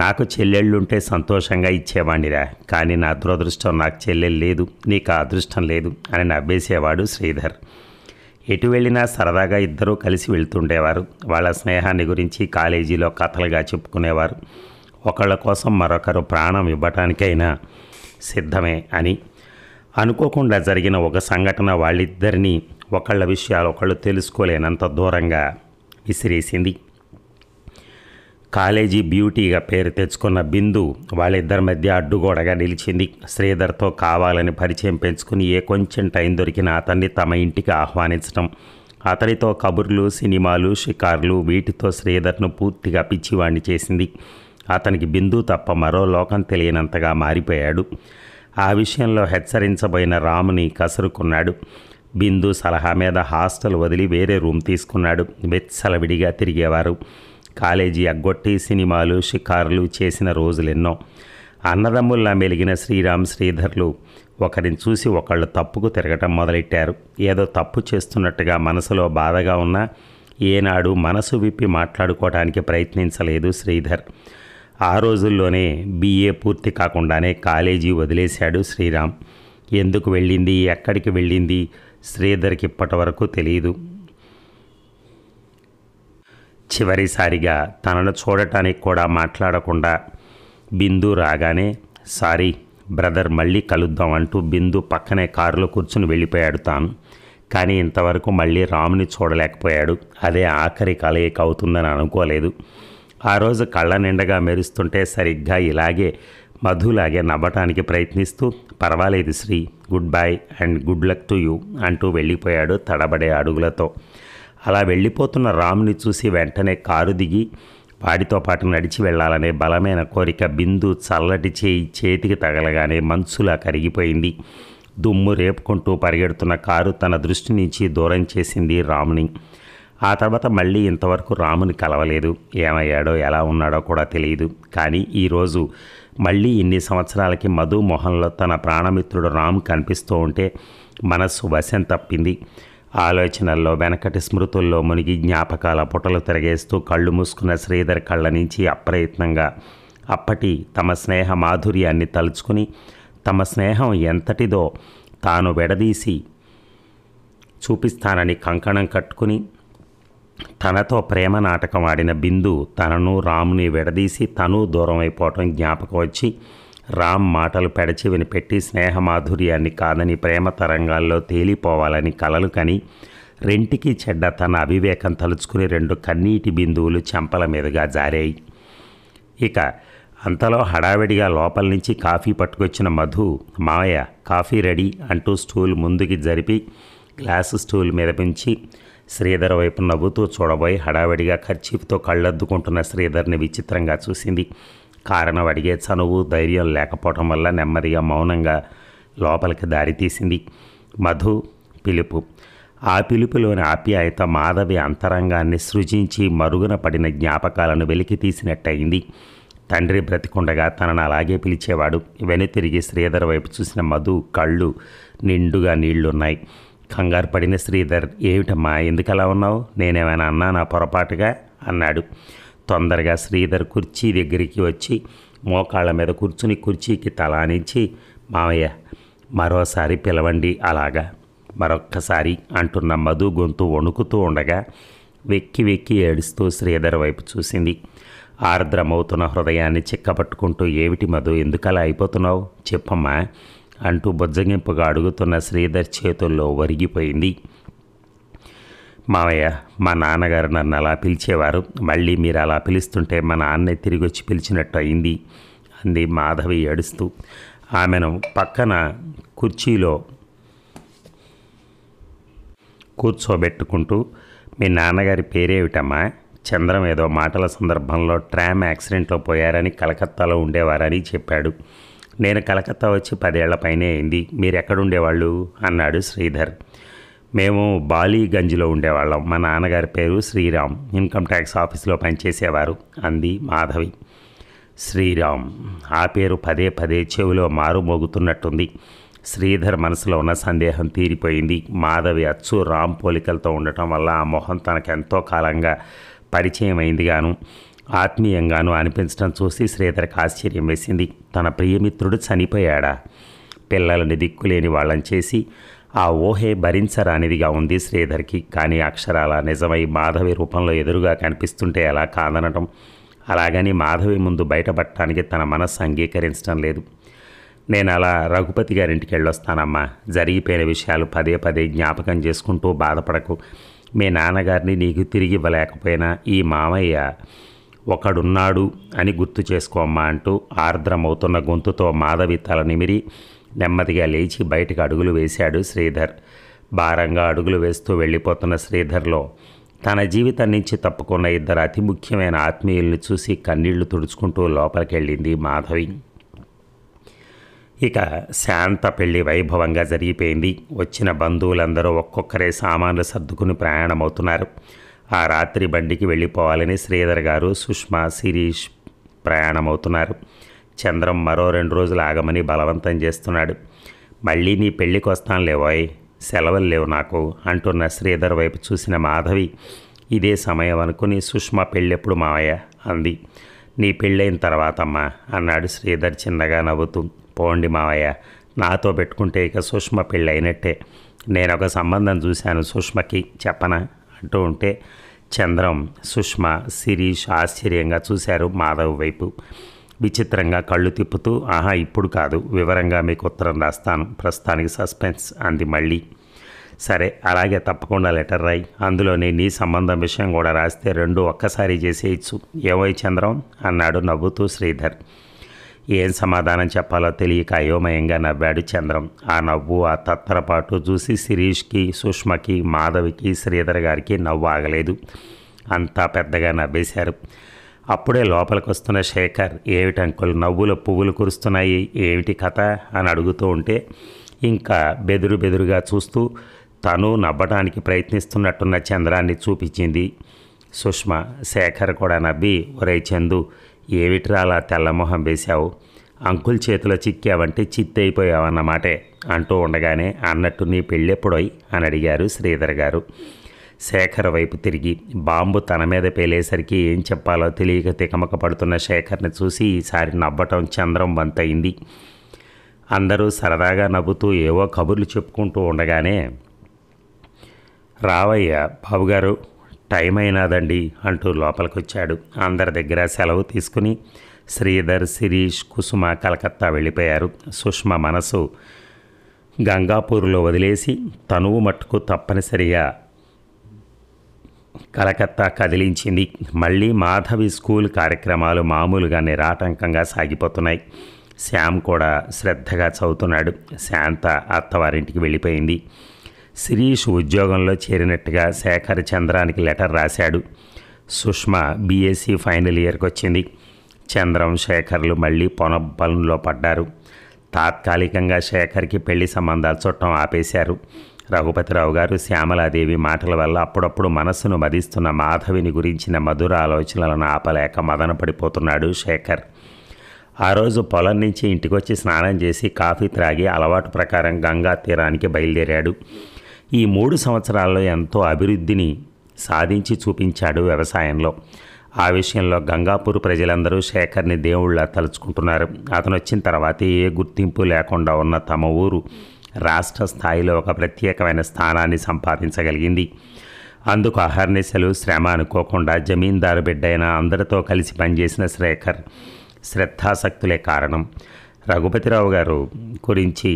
నాకు చెల్లెళ్ళుంటే సంతోషంగా ఇచ్చేవాణ్ణిరా కానీ నా దురదృష్టం నాకు చెల్లెలు లేదు నీకు అదృష్టం లేదు అని నవ్వేసేవాడు శ్రీధర్ ఎటు వెళ్ళినా సరదాగా ఇద్దరూ కలిసి వెళ్తుండేవారు వాళ్ళ స్నేహాన్ని గురించి కాలేజీలో కథలుగా చెప్పుకునేవారు ఒకళ్ళ కోసం మరొకరు ప్రాణం ఇవ్వటానికైనా సిద్ధమే అని అనుకోకుండా జరిగిన ఒక సంఘటన వాళ్ళిద్దరినీ ఒకళ్ళ విషయాలు ఒకళ్ళు తెలుసుకోలేనంత దూరంగా విసిరేసింది కాలేజీ బ్యూటీగా పేరు తెచ్చుకున్న బిందు వాళ్ళిద్దరి మధ్య అడ్డుగోడగా నిలిచింది శ్రీధర్తో కావాలని పరిచయం పెంచుకుని ఏ కొంచెం టైం దొరికిన అతన్ని తమ ఇంటికి ఆహ్వానించడం అతనితో కబుర్లు సినిమాలు షికార్లు వీటితో శ్రీధర్ను పూర్తిగా పిచ్చివాణ్ణి చేసింది అతనికి బిందు తప్ప మరో లోకం తెలియనంతగా మారిపోయాడు ఆ విషయంలో హెచ్చరించబోయిన రాముని కసురుకున్నాడు బిందు సలహా మీద హాస్టల్ వదిలి వేరే రూమ్ తీసుకున్నాడు వెచ్చలవిడిగా తిరిగేవారు కాలేజీ అగ్గొట్టి సినిమాలు షికారులు చేసిన రోజులెన్నో అన్నదమ్ముల్లా మెలిగిన శ్రీరామ్ శ్రీధర్లు ఒకరిని చూసి ఒకళ్ళు తప్పుకు తిరగటం మొదలెట్టారు ఏదో తప్పు చేస్తున్నట్టుగా మనసులో బాధగా ఉన్నా ఏనాడు మనసు విప్పి మాట్లాడుకోవడానికి ప్రయత్నించలేదు శ్రీధర్ ఆ రోజుల్లోనే బీఏ పూర్తి కాకుండానే కాలేజీ వదిలేశాడు శ్రీరామ్ ఎందుకు వెళ్ళింది ఎక్కడికి వెళ్ళింది శ్రీధర్కి ఇప్పటి వరకు తెలియదు చివరిసారిగా తనను చూడటానికి కూడా మాట్లాడకుండా బిందు రాగానే సారీ బ్రదర్ మళ్ళీ కలుద్దాం అంటూ బిందు పక్కనే కారులో కూర్చుని వెళ్ళిపోయాడు తాను కానీ ఇంతవరకు మళ్ళీ రాముని చూడలేకపోయాడు అదే ఆఖరి కలయిక అవుతుందని అనుకోలేదు ఆ రోజు కళ్ళ నిండగా మెరుస్తుంటే సరిగ్గా ఇలాగే మధులాగే నవ్వటానికి ప్రయత్నిస్తూ పర్వాలేదు Sri goodbye and good luck to you అంటూ వెళ్ళిపోయాడు తడబడే అడుగులతో అలా వెళ్ళిపోతున్న రాముని చూసి వెంటనే కారు దిగి వాడితో పాటు నడిచి వెళ్ళాలనే బలమైన కోరిక బిందు చల్లటి చేయి చేతికి తగలగానే మనసులా కరిగిపోయింది దుమ్ము రేపుకుంటూ పరిగెడుతున్న కారు తన దృష్టి నుంచి దూరం చేసింది రాముని ఆ తర్వాత మళ్ళీ ఇంతవరకు రాముని కలవలేదు ఏమయ్యాడో ఎలా ఉన్నాడో కూడా తెలియదు కానీ ఈరోజు మళ్ళీ ఇన్ని సంవత్సరాలకి మధు మొహంలో తన ప్రాణమిత్రుడు రామ్ కనిపిస్తూ ఉంటే మనస్సు వశం తప్పింది ఆలోచనల్లో వెనకటి స్మృతుల్లో మునిగి జ్ఞాపకాల పుటలు తిరగేస్తూ కళ్ళు మూసుకున్న శ్రీధర్ కళ్ళ నుంచి అప్రయత్నంగా అప్పటి తమ స్నేహ మాధుర్యాన్ని తలుచుకుని తమ స్నేహం ఎంతటిదో తాను విడదీసి చూపిస్తానని కంకణం కట్టుకుని తనతో ప్రేమ నాటకం ఆడిన బిందు తనను రాముని విడదీసి తను దూరం అయిపోవటం జ్ఞాపకం వచ్చి రామ్ మాటలు పెడచెవిని పెట్టి స్నేహమాధుర్యాన్ని కాదని ప్రేమ తరంగాల్లో తేలిపోవాలని కలలు కని రెంటికి చెడ్డ తన అవివేకం తలుచుకుని రెండు కన్నీటి బిందువులు చెంపల మీదుగా జారాయి ఇక అంతలో హడావిడిగా లోపల నుంచి కాఫీ పట్టుకొచ్చిన మధు మాయ కాఫీ రెడీ అంటూ స్టూల్ ముందుకి జరిపి గ్లాసు స్టూల్ మీద పెంచి శ్రీధర్ వైపు నవ్వుతూ చూడబోయి హడావిడిగా ఖర్చీఫ్తో కళ్ళద్దుకుంటున్న శ్రీధర్ని విచిత్రంగా చూసింది కారణం అడిగే చనువు ధైర్యం లేకపోవటం వల్ల నెమ్మదిగా మౌనంగా లోపలికి దారితీసింది మధు పిలుపు ఆ పిలుపులోని ఆప్యాయత మాధవి అంతరంగాన్ని సృజించి మరుగున పడిన జ్ఞాపకాలను వెలికి తీసినట్టయింది తండ్రి బ్రతికుండగా తనను అలాగే పిలిచేవాడు వెనుతిరిగి శ్రీధర్ వైపు చూసిన మధు కళ్ళు నిండుగా నీళ్లున్నాయి కంగారు పడిన శ్రీధర్ ఏమిటమ్మా ఎందుకలా ఉన్నావు నేనేమైనా నా పొరపాటుగా అన్నాడు తొందరగా శ్రీధర్ కుర్చీ దగ్గరికి వచ్చి మోకాళ్ళ మీద కూర్చుని కుర్చీకి తలానించి మామయ్య మరోసారి పిలవండి అలాగా మరొక్కసారి అంటున్న మధు గొంతు వణుకుతూ ఉండగా వెక్కి వెక్కి ఏడుస్తూ శ్రీధర్ వైపు చూసింది ఆర్ద్రమవుతున్న హృదయాన్ని చిక్కపట్టుకుంటూ ఏమిటి మధు ఎందుకలా అయిపోతున్నావు చెప్పమ్మా అంటూ బుజ్జగింపుగా అడుగుతున్న శ్రీధర్ చేతుల్లో ఒరిగిపోయింది మామయ్య మా నాన్నగారు నన్ను అలా పిలిచేవారు మళ్ళీ మీరు అలా పిలుస్తుంటే మా నాన్నే తిరిగి వచ్చి పిలిచినట్టు అయింది అంది మాధవి ఏడుస్తూ ఆమెను పక్కన కుర్చీలో కూర్చోబెట్టుకుంటూ మీ నాన్నగారి పేరేమిటమ్మా చంద్రం ఏదో మాటల సందర్భంలో ట్రామ్ యాక్సిడెంట్లో పోయారని కలకత్తాలో ఉండేవారని చెప్పాడు నేను కలకత్తా వచ్చి పదేళ్ల పైనే అయింది ఎక్కడుండేవాళ్ళు అన్నాడు శ్రీధర్ మేము బాలీగంజ్లో ఉండేవాళ్ళం మా నాన్నగారి పేరు శ్రీరామ్ ఇన్కమ్ ట్యాక్స్ ఆఫీస్లో పనిచేసేవారు అంది మాధవి శ్రీరామ్ ఆ పేరు పదే పదే చెవిలో మారుమోగుతున్నట్టుంది శ్రీధర్ మనసులో ఉన్న సందేహం తీరిపోయింది మాధవి అచ్చు రామ్ పోలికలతో ఉండటం వల్ల ఆ మొహం తనకెంతో కాలంగా పరిచయం అయింది గాను ఆత్మీయంగాను అనిపించడం చూసి శ్రీధర్కి ఆశ్చర్యం వేసింది తన ప్రియమిత్రుడు చనిపోయాడా పిల్లలని దిక్కులేని వాళ్ళని చేసి ఆ ఊహే భరించరానిదిగా ఉంది శ్రీధర్కి కానీ అక్షరాల నిజమై మాధవి రూపంలో ఎదురుగా కనిపిస్తుంటే ఎలా కాదనటం అలాగని మాధవి ముందు బయటపడటానికి తన మనస్సు అంగీకరించడం లేదు నేను అలా రఘుపతి గారింటికి వెళ్ళొస్తానమ్మా జరిగిపోయిన విషయాలు పదే పదే జ్ఞాపకం చేసుకుంటూ బాధపడకు మీ నాన్నగారిని నీకు తిరిగి ఇవ్వలేకపోయినా ఈ మామయ్య ఒకడున్నాడు అని గుర్తు చేసుకోమ్మా అంటూ ఆర్ద్రమవుతున్న గొంతుతో మాధవి తల నిమిరి నెమ్మదిగా లేచి బయటకు అడుగులు వేశాడు శ్రీధర్ భారంగా అడుగులు వేస్తూ వెళ్ళిపోతున్న శ్రీధర్లో తన జీవితం నుంచి తప్పుకున్న ఇద్దరు అతి ముఖ్యమైన ఆత్మీయుల్ని చూసి కన్నీళ్లు తుడుచుకుంటూ లోపలికెళ్ళింది మాధవి ఇక శాంత పెళ్లి వైభవంగా జరిగిపోయింది వచ్చిన బంధువులందరూ ఒక్కొక్కరే సామాన్లు సర్దుకుని ప్రయాణమవుతున్నారు ఆ రాత్రి బండికి వెళ్ళిపోవాలని శ్రీధర్ గారు సుష్మా శిరీష్ ప్రయాణమవుతున్నారు చంద్రం మరో రెండు రోజులు ఆగమని బలవంతం చేస్తున్నాడు మళ్ళీ నీ పెళ్ళికి వస్తానులేవాయ్ సెలవులు లేవు నాకు అంటున్న శ్రీధర్ వైపు చూసిన మాధవి ఇదే సమయం అనుకుని సుష్మా పెళ్ళెప్పుడు మావయ్య అంది నీ పెళ్ళైన తర్వాతమ్మా అన్నాడు శ్రీధర్ చిన్నగా నవ్వుతూ పోండి మావయ్య నాతో పెట్టుకుంటే ఇక సుష్మ అయినట్టే నేను ఒక సంబంధం చూశాను సుష్మకి చెప్పనా అంటూ ఉంటే చంద్రం సుష్మ శిరీష్ ఆశ్చర్యంగా చూశారు మాధవ్ వైపు విచిత్రంగా కళ్ళు తిప్పుతూ ఆహా ఇప్పుడు కాదు వివరంగా మీకు ఉత్తరం రాస్తాను ప్రస్తుతానికి సస్పెన్స్ అంది మళ్ళీ సరే అలాగే తప్పకుండా లెటర్ రాయి అందులోనే నీ సంబంధం విషయం కూడా రాస్తే రెండు ఒక్కసారి చేసేయచ్చు ఏమై చంద్రం అన్నాడు నవ్వుతూ శ్రీధర్ ఏం సమాధానం చెప్పాలో తెలియక అయోమయంగా నవ్వాడు చంద్రం ఆ నవ్వు ఆ తత్తరపాటు చూసి శిరీష్కి సుష్మకి మాధవికి శ్రీధర్ గారికి నవ్వు ఆగలేదు అంతా పెద్దగా నవ్వేశారు అప్పుడే లోపలికి వస్తున్న శేఖర్ ఏమిటి అంకుల్ నవ్వుల పువ్వులు కురుస్తున్నాయి ఏమిటి కథ అని అడుగుతూ ఉంటే ఇంకా బెదురు బెదురుగా చూస్తూ తను నవ్వడానికి ప్రయత్నిస్తున్నట్టున్న చంద్రాన్ని చూపించింది సుష్మ శేఖర్ కూడా నవ్వి ఒరే చందు ఏమిటి రాలా తెల్లమొహం వేశావు అంకుల్ చేతిలో చిక్కావంటే చిత్తైపోయావన్నమాటే అంటూ ఉండగానే అన్నట్టు నీ పెళ్ళెప్పుడోయ్ అని అడిగారు శ్రీధర్ గారు శేఖర్ వైపు తిరిగి బాంబు తన మీద పేలేసరికి ఏం చెప్పాలో తెలియక తికమక పడుతున్న శేఖర్ని చూసి ఈసారి నవ్వటం చంద్రం వంతయింది అందరూ సరదాగా నవ్వుతూ ఏవో కబుర్లు చెప్పుకుంటూ ఉండగానే రావయ్య బాబుగారు టైం అయినాదండి అంటూ లోపలికొచ్చాడు అందరి దగ్గర సెలవు తీసుకుని శ్రీధర్ శిరీష్ కుసుమ కలకత్తా వెళ్ళిపోయారు సుష్మ మనసు గంగాపూర్లో వదిలేసి తనువు మట్టుకు తప్పనిసరిగా కలకత్తా కదిలించింది మళ్ళీ మాధవి స్కూల్ కార్యక్రమాలు మామూలుగా నిరాటంకంగా సాగిపోతున్నాయి శ్యామ్ కూడా శ్రద్ధగా చదువుతున్నాడు శాంత అత్తవారింటికి వెళ్ళిపోయింది శిరీష్ ఉద్యోగంలో చేరినట్టుగా శేఖర్ చంద్రానికి లెటర్ రాశాడు సుష్మ బీఎస్సీ ఫైనల్ ఇయర్కి వచ్చింది చంద్రం శేఖర్లు మళ్ళీ పొనబలంలో పడ్డారు తాత్కాలికంగా శేఖర్కి పెళ్లి సంబంధాలు చుట్టం ఆపేశారు రఘుపతిరావు గారు శ్యామలాదేవి మాటల వల్ల అప్పుడప్పుడు మనస్సును మదిస్తున్న మాధవిని గురించిన మధుర ఆలోచనలను ఆపలేక మదన పడిపోతున్నాడు శేఖర్ ఆ రోజు పొలం నుంచి ఇంటికొచ్చి స్నానం చేసి కాఫీ త్రాగి అలవాటు ప్రకారం గంగా తీరానికి బయలుదేరాడు ఈ మూడు సంవత్సరాల్లో ఎంతో అభివృద్ధిని సాధించి చూపించాడు వ్యవసాయంలో ఆ విషయంలో గంగాపూర్ ప్రజలందరూ శేఖర్ని దేవుళ్ళ తలుచుకుంటున్నారు అతను వచ్చిన తర్వాత ఏ గుర్తింపు లేకుండా ఉన్న తమ ఊరు రాష్ట్ర స్థాయిలో ఒక ప్రత్యేకమైన స్థానాన్ని సంపాదించగలిగింది అందుకు అహర్నిశలు శ్రమ అనుకోకుండా జమీందారు బిడ్డైన అందరితో కలిసి పనిచేసిన శ్రేఖర్ శ్రద్ధాసక్తులే కారణం రఘుపతిరావు గారు గురించి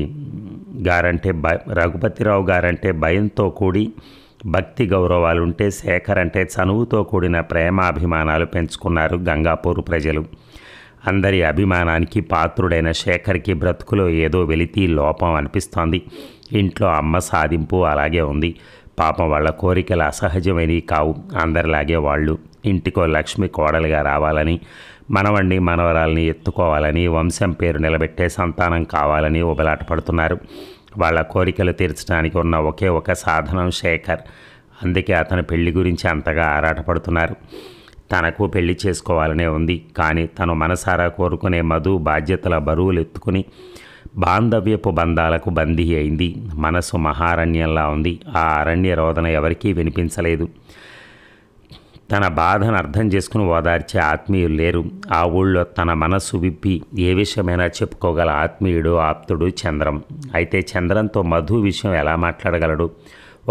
గారంటే భ రఘుపతిరావు గారంటే భయంతో కూడి భక్తి గౌరవాలుంటే శేఖర్ అంటే చనువుతో కూడిన ప్రేమాభిమానాలు పెంచుకున్నారు గంగాపూర్ ప్రజలు అందరి అభిమానానికి పాత్రుడైన శేఖర్కి బ్రతుకులో ఏదో వెలితి లోపం అనిపిస్తోంది ఇంట్లో అమ్మ సాధింపు అలాగే ఉంది పాపం వాళ్ళ కోరికలు అసహజమైనవి కావు అందరిలాగే వాళ్ళు ఇంటికో లక్ష్మి కోడలుగా రావాలని మనవణ్ణి మనవరాల్ని ఎత్తుకోవాలని వంశం పేరు నిలబెట్టే సంతానం కావాలని ఉబలాట పడుతున్నారు వాళ్ళ కోరికలు తీర్చడానికి ఉన్న ఒకే ఒక సాధనం శేఖర్ అందుకే అతని పెళ్లి గురించి అంతగా ఆరాటపడుతున్నారు తనకు పెళ్లి చేసుకోవాలనే ఉంది కానీ తను మనసారా కోరుకునే మధు బాధ్యతల బరువులు ఎత్తుకుని బాంధవ్యపు బంధాలకు బందీ అయింది మనసు మహారణ్యంలా ఉంది ఆ అరణ్య రోదన ఎవరికీ వినిపించలేదు తన బాధను అర్థం చేసుకుని ఓదార్చే ఆత్మీయులు లేరు ఆ ఊళ్ళో తన మనస్సు విప్పి ఏ విషయమైనా చెప్పుకోగల ఆత్మీయుడు ఆప్తుడు చంద్రం అయితే చంద్రంతో మధు విషయం ఎలా మాట్లాడగలడు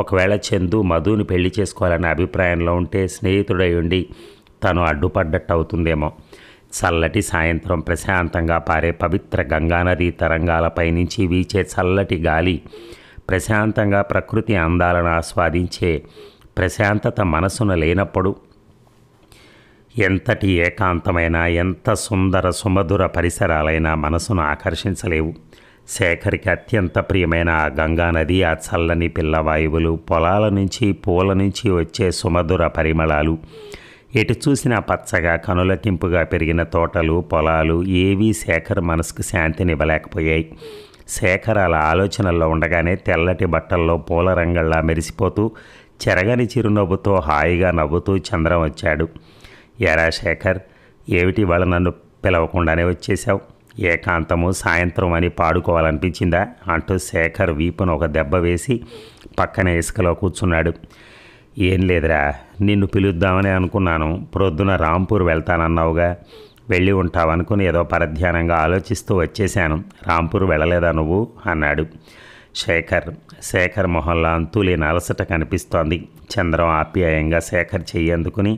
ఒకవేళ చందు మధుని పెళ్లి చేసుకోవాలనే అభిప్రాయంలో ఉంటే స్నేహితుడై ఉండి తను అడ్డుపడ్డట్టవుతుందేమో చల్లటి సాయంత్రం ప్రశాంతంగా పారే పవిత్ర గంగానది తరంగాలపై నుంచి వీచే చల్లటి గాలి ప్రశాంతంగా ప్రకృతి అందాలను ఆస్వాదించే ప్రశాంతత మనసును లేనప్పుడు ఎంతటి ఏకాంతమైన ఎంత సుందర సుమధుర పరిసరాలైనా మనసును ఆకర్షించలేవు శేఖరికి అత్యంత ప్రియమైన ఆ గంగానది ఆ చల్లని పిల్లవాయువులు పొలాల నుంచి పూల నుంచి వచ్చే సుమధుర పరిమళాలు ఎటు చూసినా పచ్చగా కనులకింపుగా పెరిగిన తోటలు పొలాలు ఏవీ శేఖర్ మనసుకు శాంతినివ్వలేకపోయాయి శేఖర్ అలా ఆలోచనల్లో ఉండగానే తెల్లటి బట్టల్లో పూల రంగల్లా మెరిసిపోతూ చెరగని చిరునవ్వుతో హాయిగా నవ్వుతూ చంద్రం వచ్చాడు ఎరా శేఖర్ ఏమిటి వాళ్ళ నన్ను పిలవకుండానే వచ్చేశావు ఏకాంతము సాయంత్రం అని పాడుకోవాలనిపించిందా అంటూ శేఖర్ వీపును ఒక దెబ్బ వేసి పక్కన ఇసుకలో కూర్చున్నాడు ఏం లేదురా నిన్ను పిలుద్దామని అనుకున్నాను ప్రొద్దున రాంపూర్ వెళ్తానన్నావుగా వెళ్ళి ఉంటావనుకుని ఏదో పరధ్యానంగా ఆలోచిస్తూ వచ్చేశాను రాంపూర్ వెళ్ళలేదా నువ్వు అన్నాడు శేఖర్ శేఖర్ మొహంలో అంతులేని అలసట కనిపిస్తోంది చంద్రం ఆప్యాయంగా శేఖర్ చెయ్యందుకుని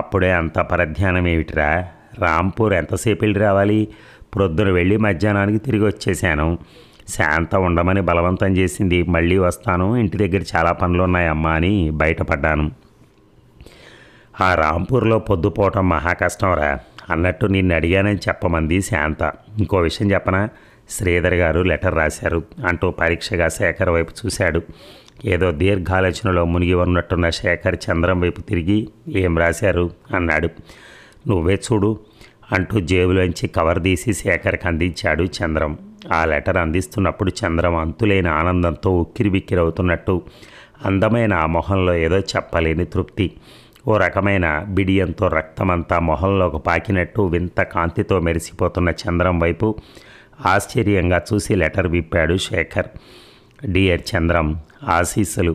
అప్పుడే అంత పరధ్యానం ఏమిటిరా రాంపూర్ ఎంతసేపు వెళ్ళి రావాలి ప్రొద్దున వెళ్ళి మధ్యాహ్నానికి తిరిగి వచ్చేశాను శాంత ఉండమని బలవంతం చేసింది మళ్ళీ వస్తాను ఇంటి దగ్గర చాలా పనులు ఉన్నాయమ్మా అని బయటపడ్డాను ఆ రాంపూర్లో పొద్దుపోవటం మహా రా అన్నట్టు నిన్ను అడిగానని చెప్పమంది శాంత ఇంకో విషయం చెప్పనా శ్రీధర్ గారు లెటర్ రాశారు అంటూ పరీక్షగా శేఖర్ వైపు చూశాడు ఏదో దీర్ఘాలోచనలో మునిగి ఉన్నట్టున్న శేఖర్ చంద్రం వైపు తిరిగి ఏం రాశారు అన్నాడు నువ్వే చూడు అంటూ జేబులోంచి కవర్ తీసి శేఖర్కి అందించాడు చంద్రం ఆ లెటర్ అందిస్తున్నప్పుడు చంద్రం అంతులేని ఆనందంతో ఉక్కిరిబిక్కిరవుతున్నట్టు అందమైన ఆ మొహంలో ఏదో చెప్పలేని తృప్తి ఓ రకమైన బిడియంతో రక్తమంతా మొహంలోకి పాకినట్టు వింత కాంతితో మెరిసిపోతున్న చంద్రం వైపు ఆశ్చర్యంగా చూసి లెటర్ విప్పాడు శేఖర్ డియర్ చంద్రం ఆశీస్సులు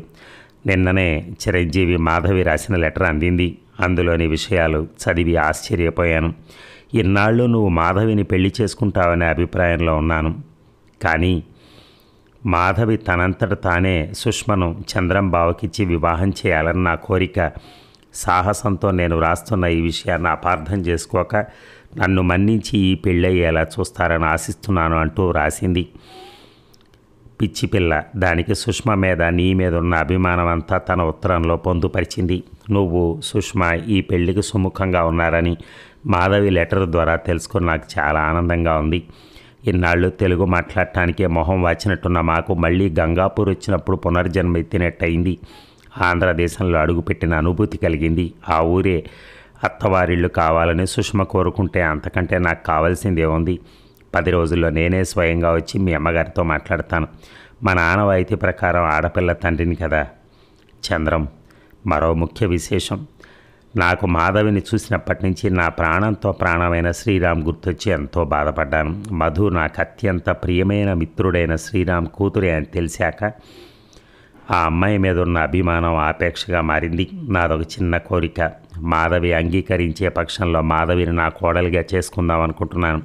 నిన్ననే చిరంజీవి మాధవి రాసిన లెటర్ అందింది అందులోని విషయాలు చదివి ఆశ్చర్యపోయాను ఇన్నాళ్ళు నువ్వు మాధవిని పెళ్లి చేసుకుంటావనే అభిప్రాయంలో ఉన్నాను కానీ మాధవి తనంతట తానే సుష్మను చంద్రం బావకిచ్చి వివాహం చేయాలని నా కోరిక సాహసంతో నేను రాస్తున్న ఈ విషయాన్ని అపార్థం చేసుకోక నన్ను మన్నించి ఈ పెళ్ళయ్యేలా చూస్తారని ఆశిస్తున్నాను అంటూ రాసింది పిచ్చి పిల్ల దానికి సుష్మ మీద నీ మీద ఉన్న అభిమానం అంతా తన ఉత్తరంలో పొందుపరిచింది నువ్వు సుష్మ ఈ పెళ్లికి సుముఖంగా ఉన్నారని మాధవి లెటర్ ద్వారా తెలుసుకుని నాకు చాలా ఆనందంగా ఉంది ఇన్నాళ్ళు తెలుగు మాట్లాడటానికే మొహం వాచినట్టున్న మాకు మళ్ళీ గంగాపూర్ వచ్చినప్పుడు పునర్జన్మ ఎత్తినట్టయింది ఆంధ్రదేశంలో అడుగుపెట్టిన అనుభూతి కలిగింది ఆ ఊరే అత్తవారిళ్ళు కావాలని సుష్మ కోరుకుంటే అంతకంటే నాకు కావాల్సిందేముంది పది రోజుల్లో నేనే స్వయంగా వచ్చి మీ అమ్మగారితో మాట్లాడతాను మా నాన్న ప్రకారం ఆడపిల్ల తండ్రిని కదా చంద్రం మరో ముఖ్య విశేషం నాకు మాధవిని చూసినప్పటి నుంచి నా ప్రాణంతో ప్రాణమైన శ్రీరామ్ గుర్తొచ్చి ఎంతో బాధపడ్డాను మధు నాకు అత్యంత ప్రియమైన మిత్రుడైన శ్రీరామ్ కూతురే అని తెలిసాక ఆ అమ్మాయి మీద ఉన్న అభిమానం ఆపేక్షగా మారింది నాదొక చిన్న కోరిక మాధవి అంగీకరించే పక్షంలో మాధవిని నా కోడలిగా చేసుకుందాం అనుకుంటున్నాను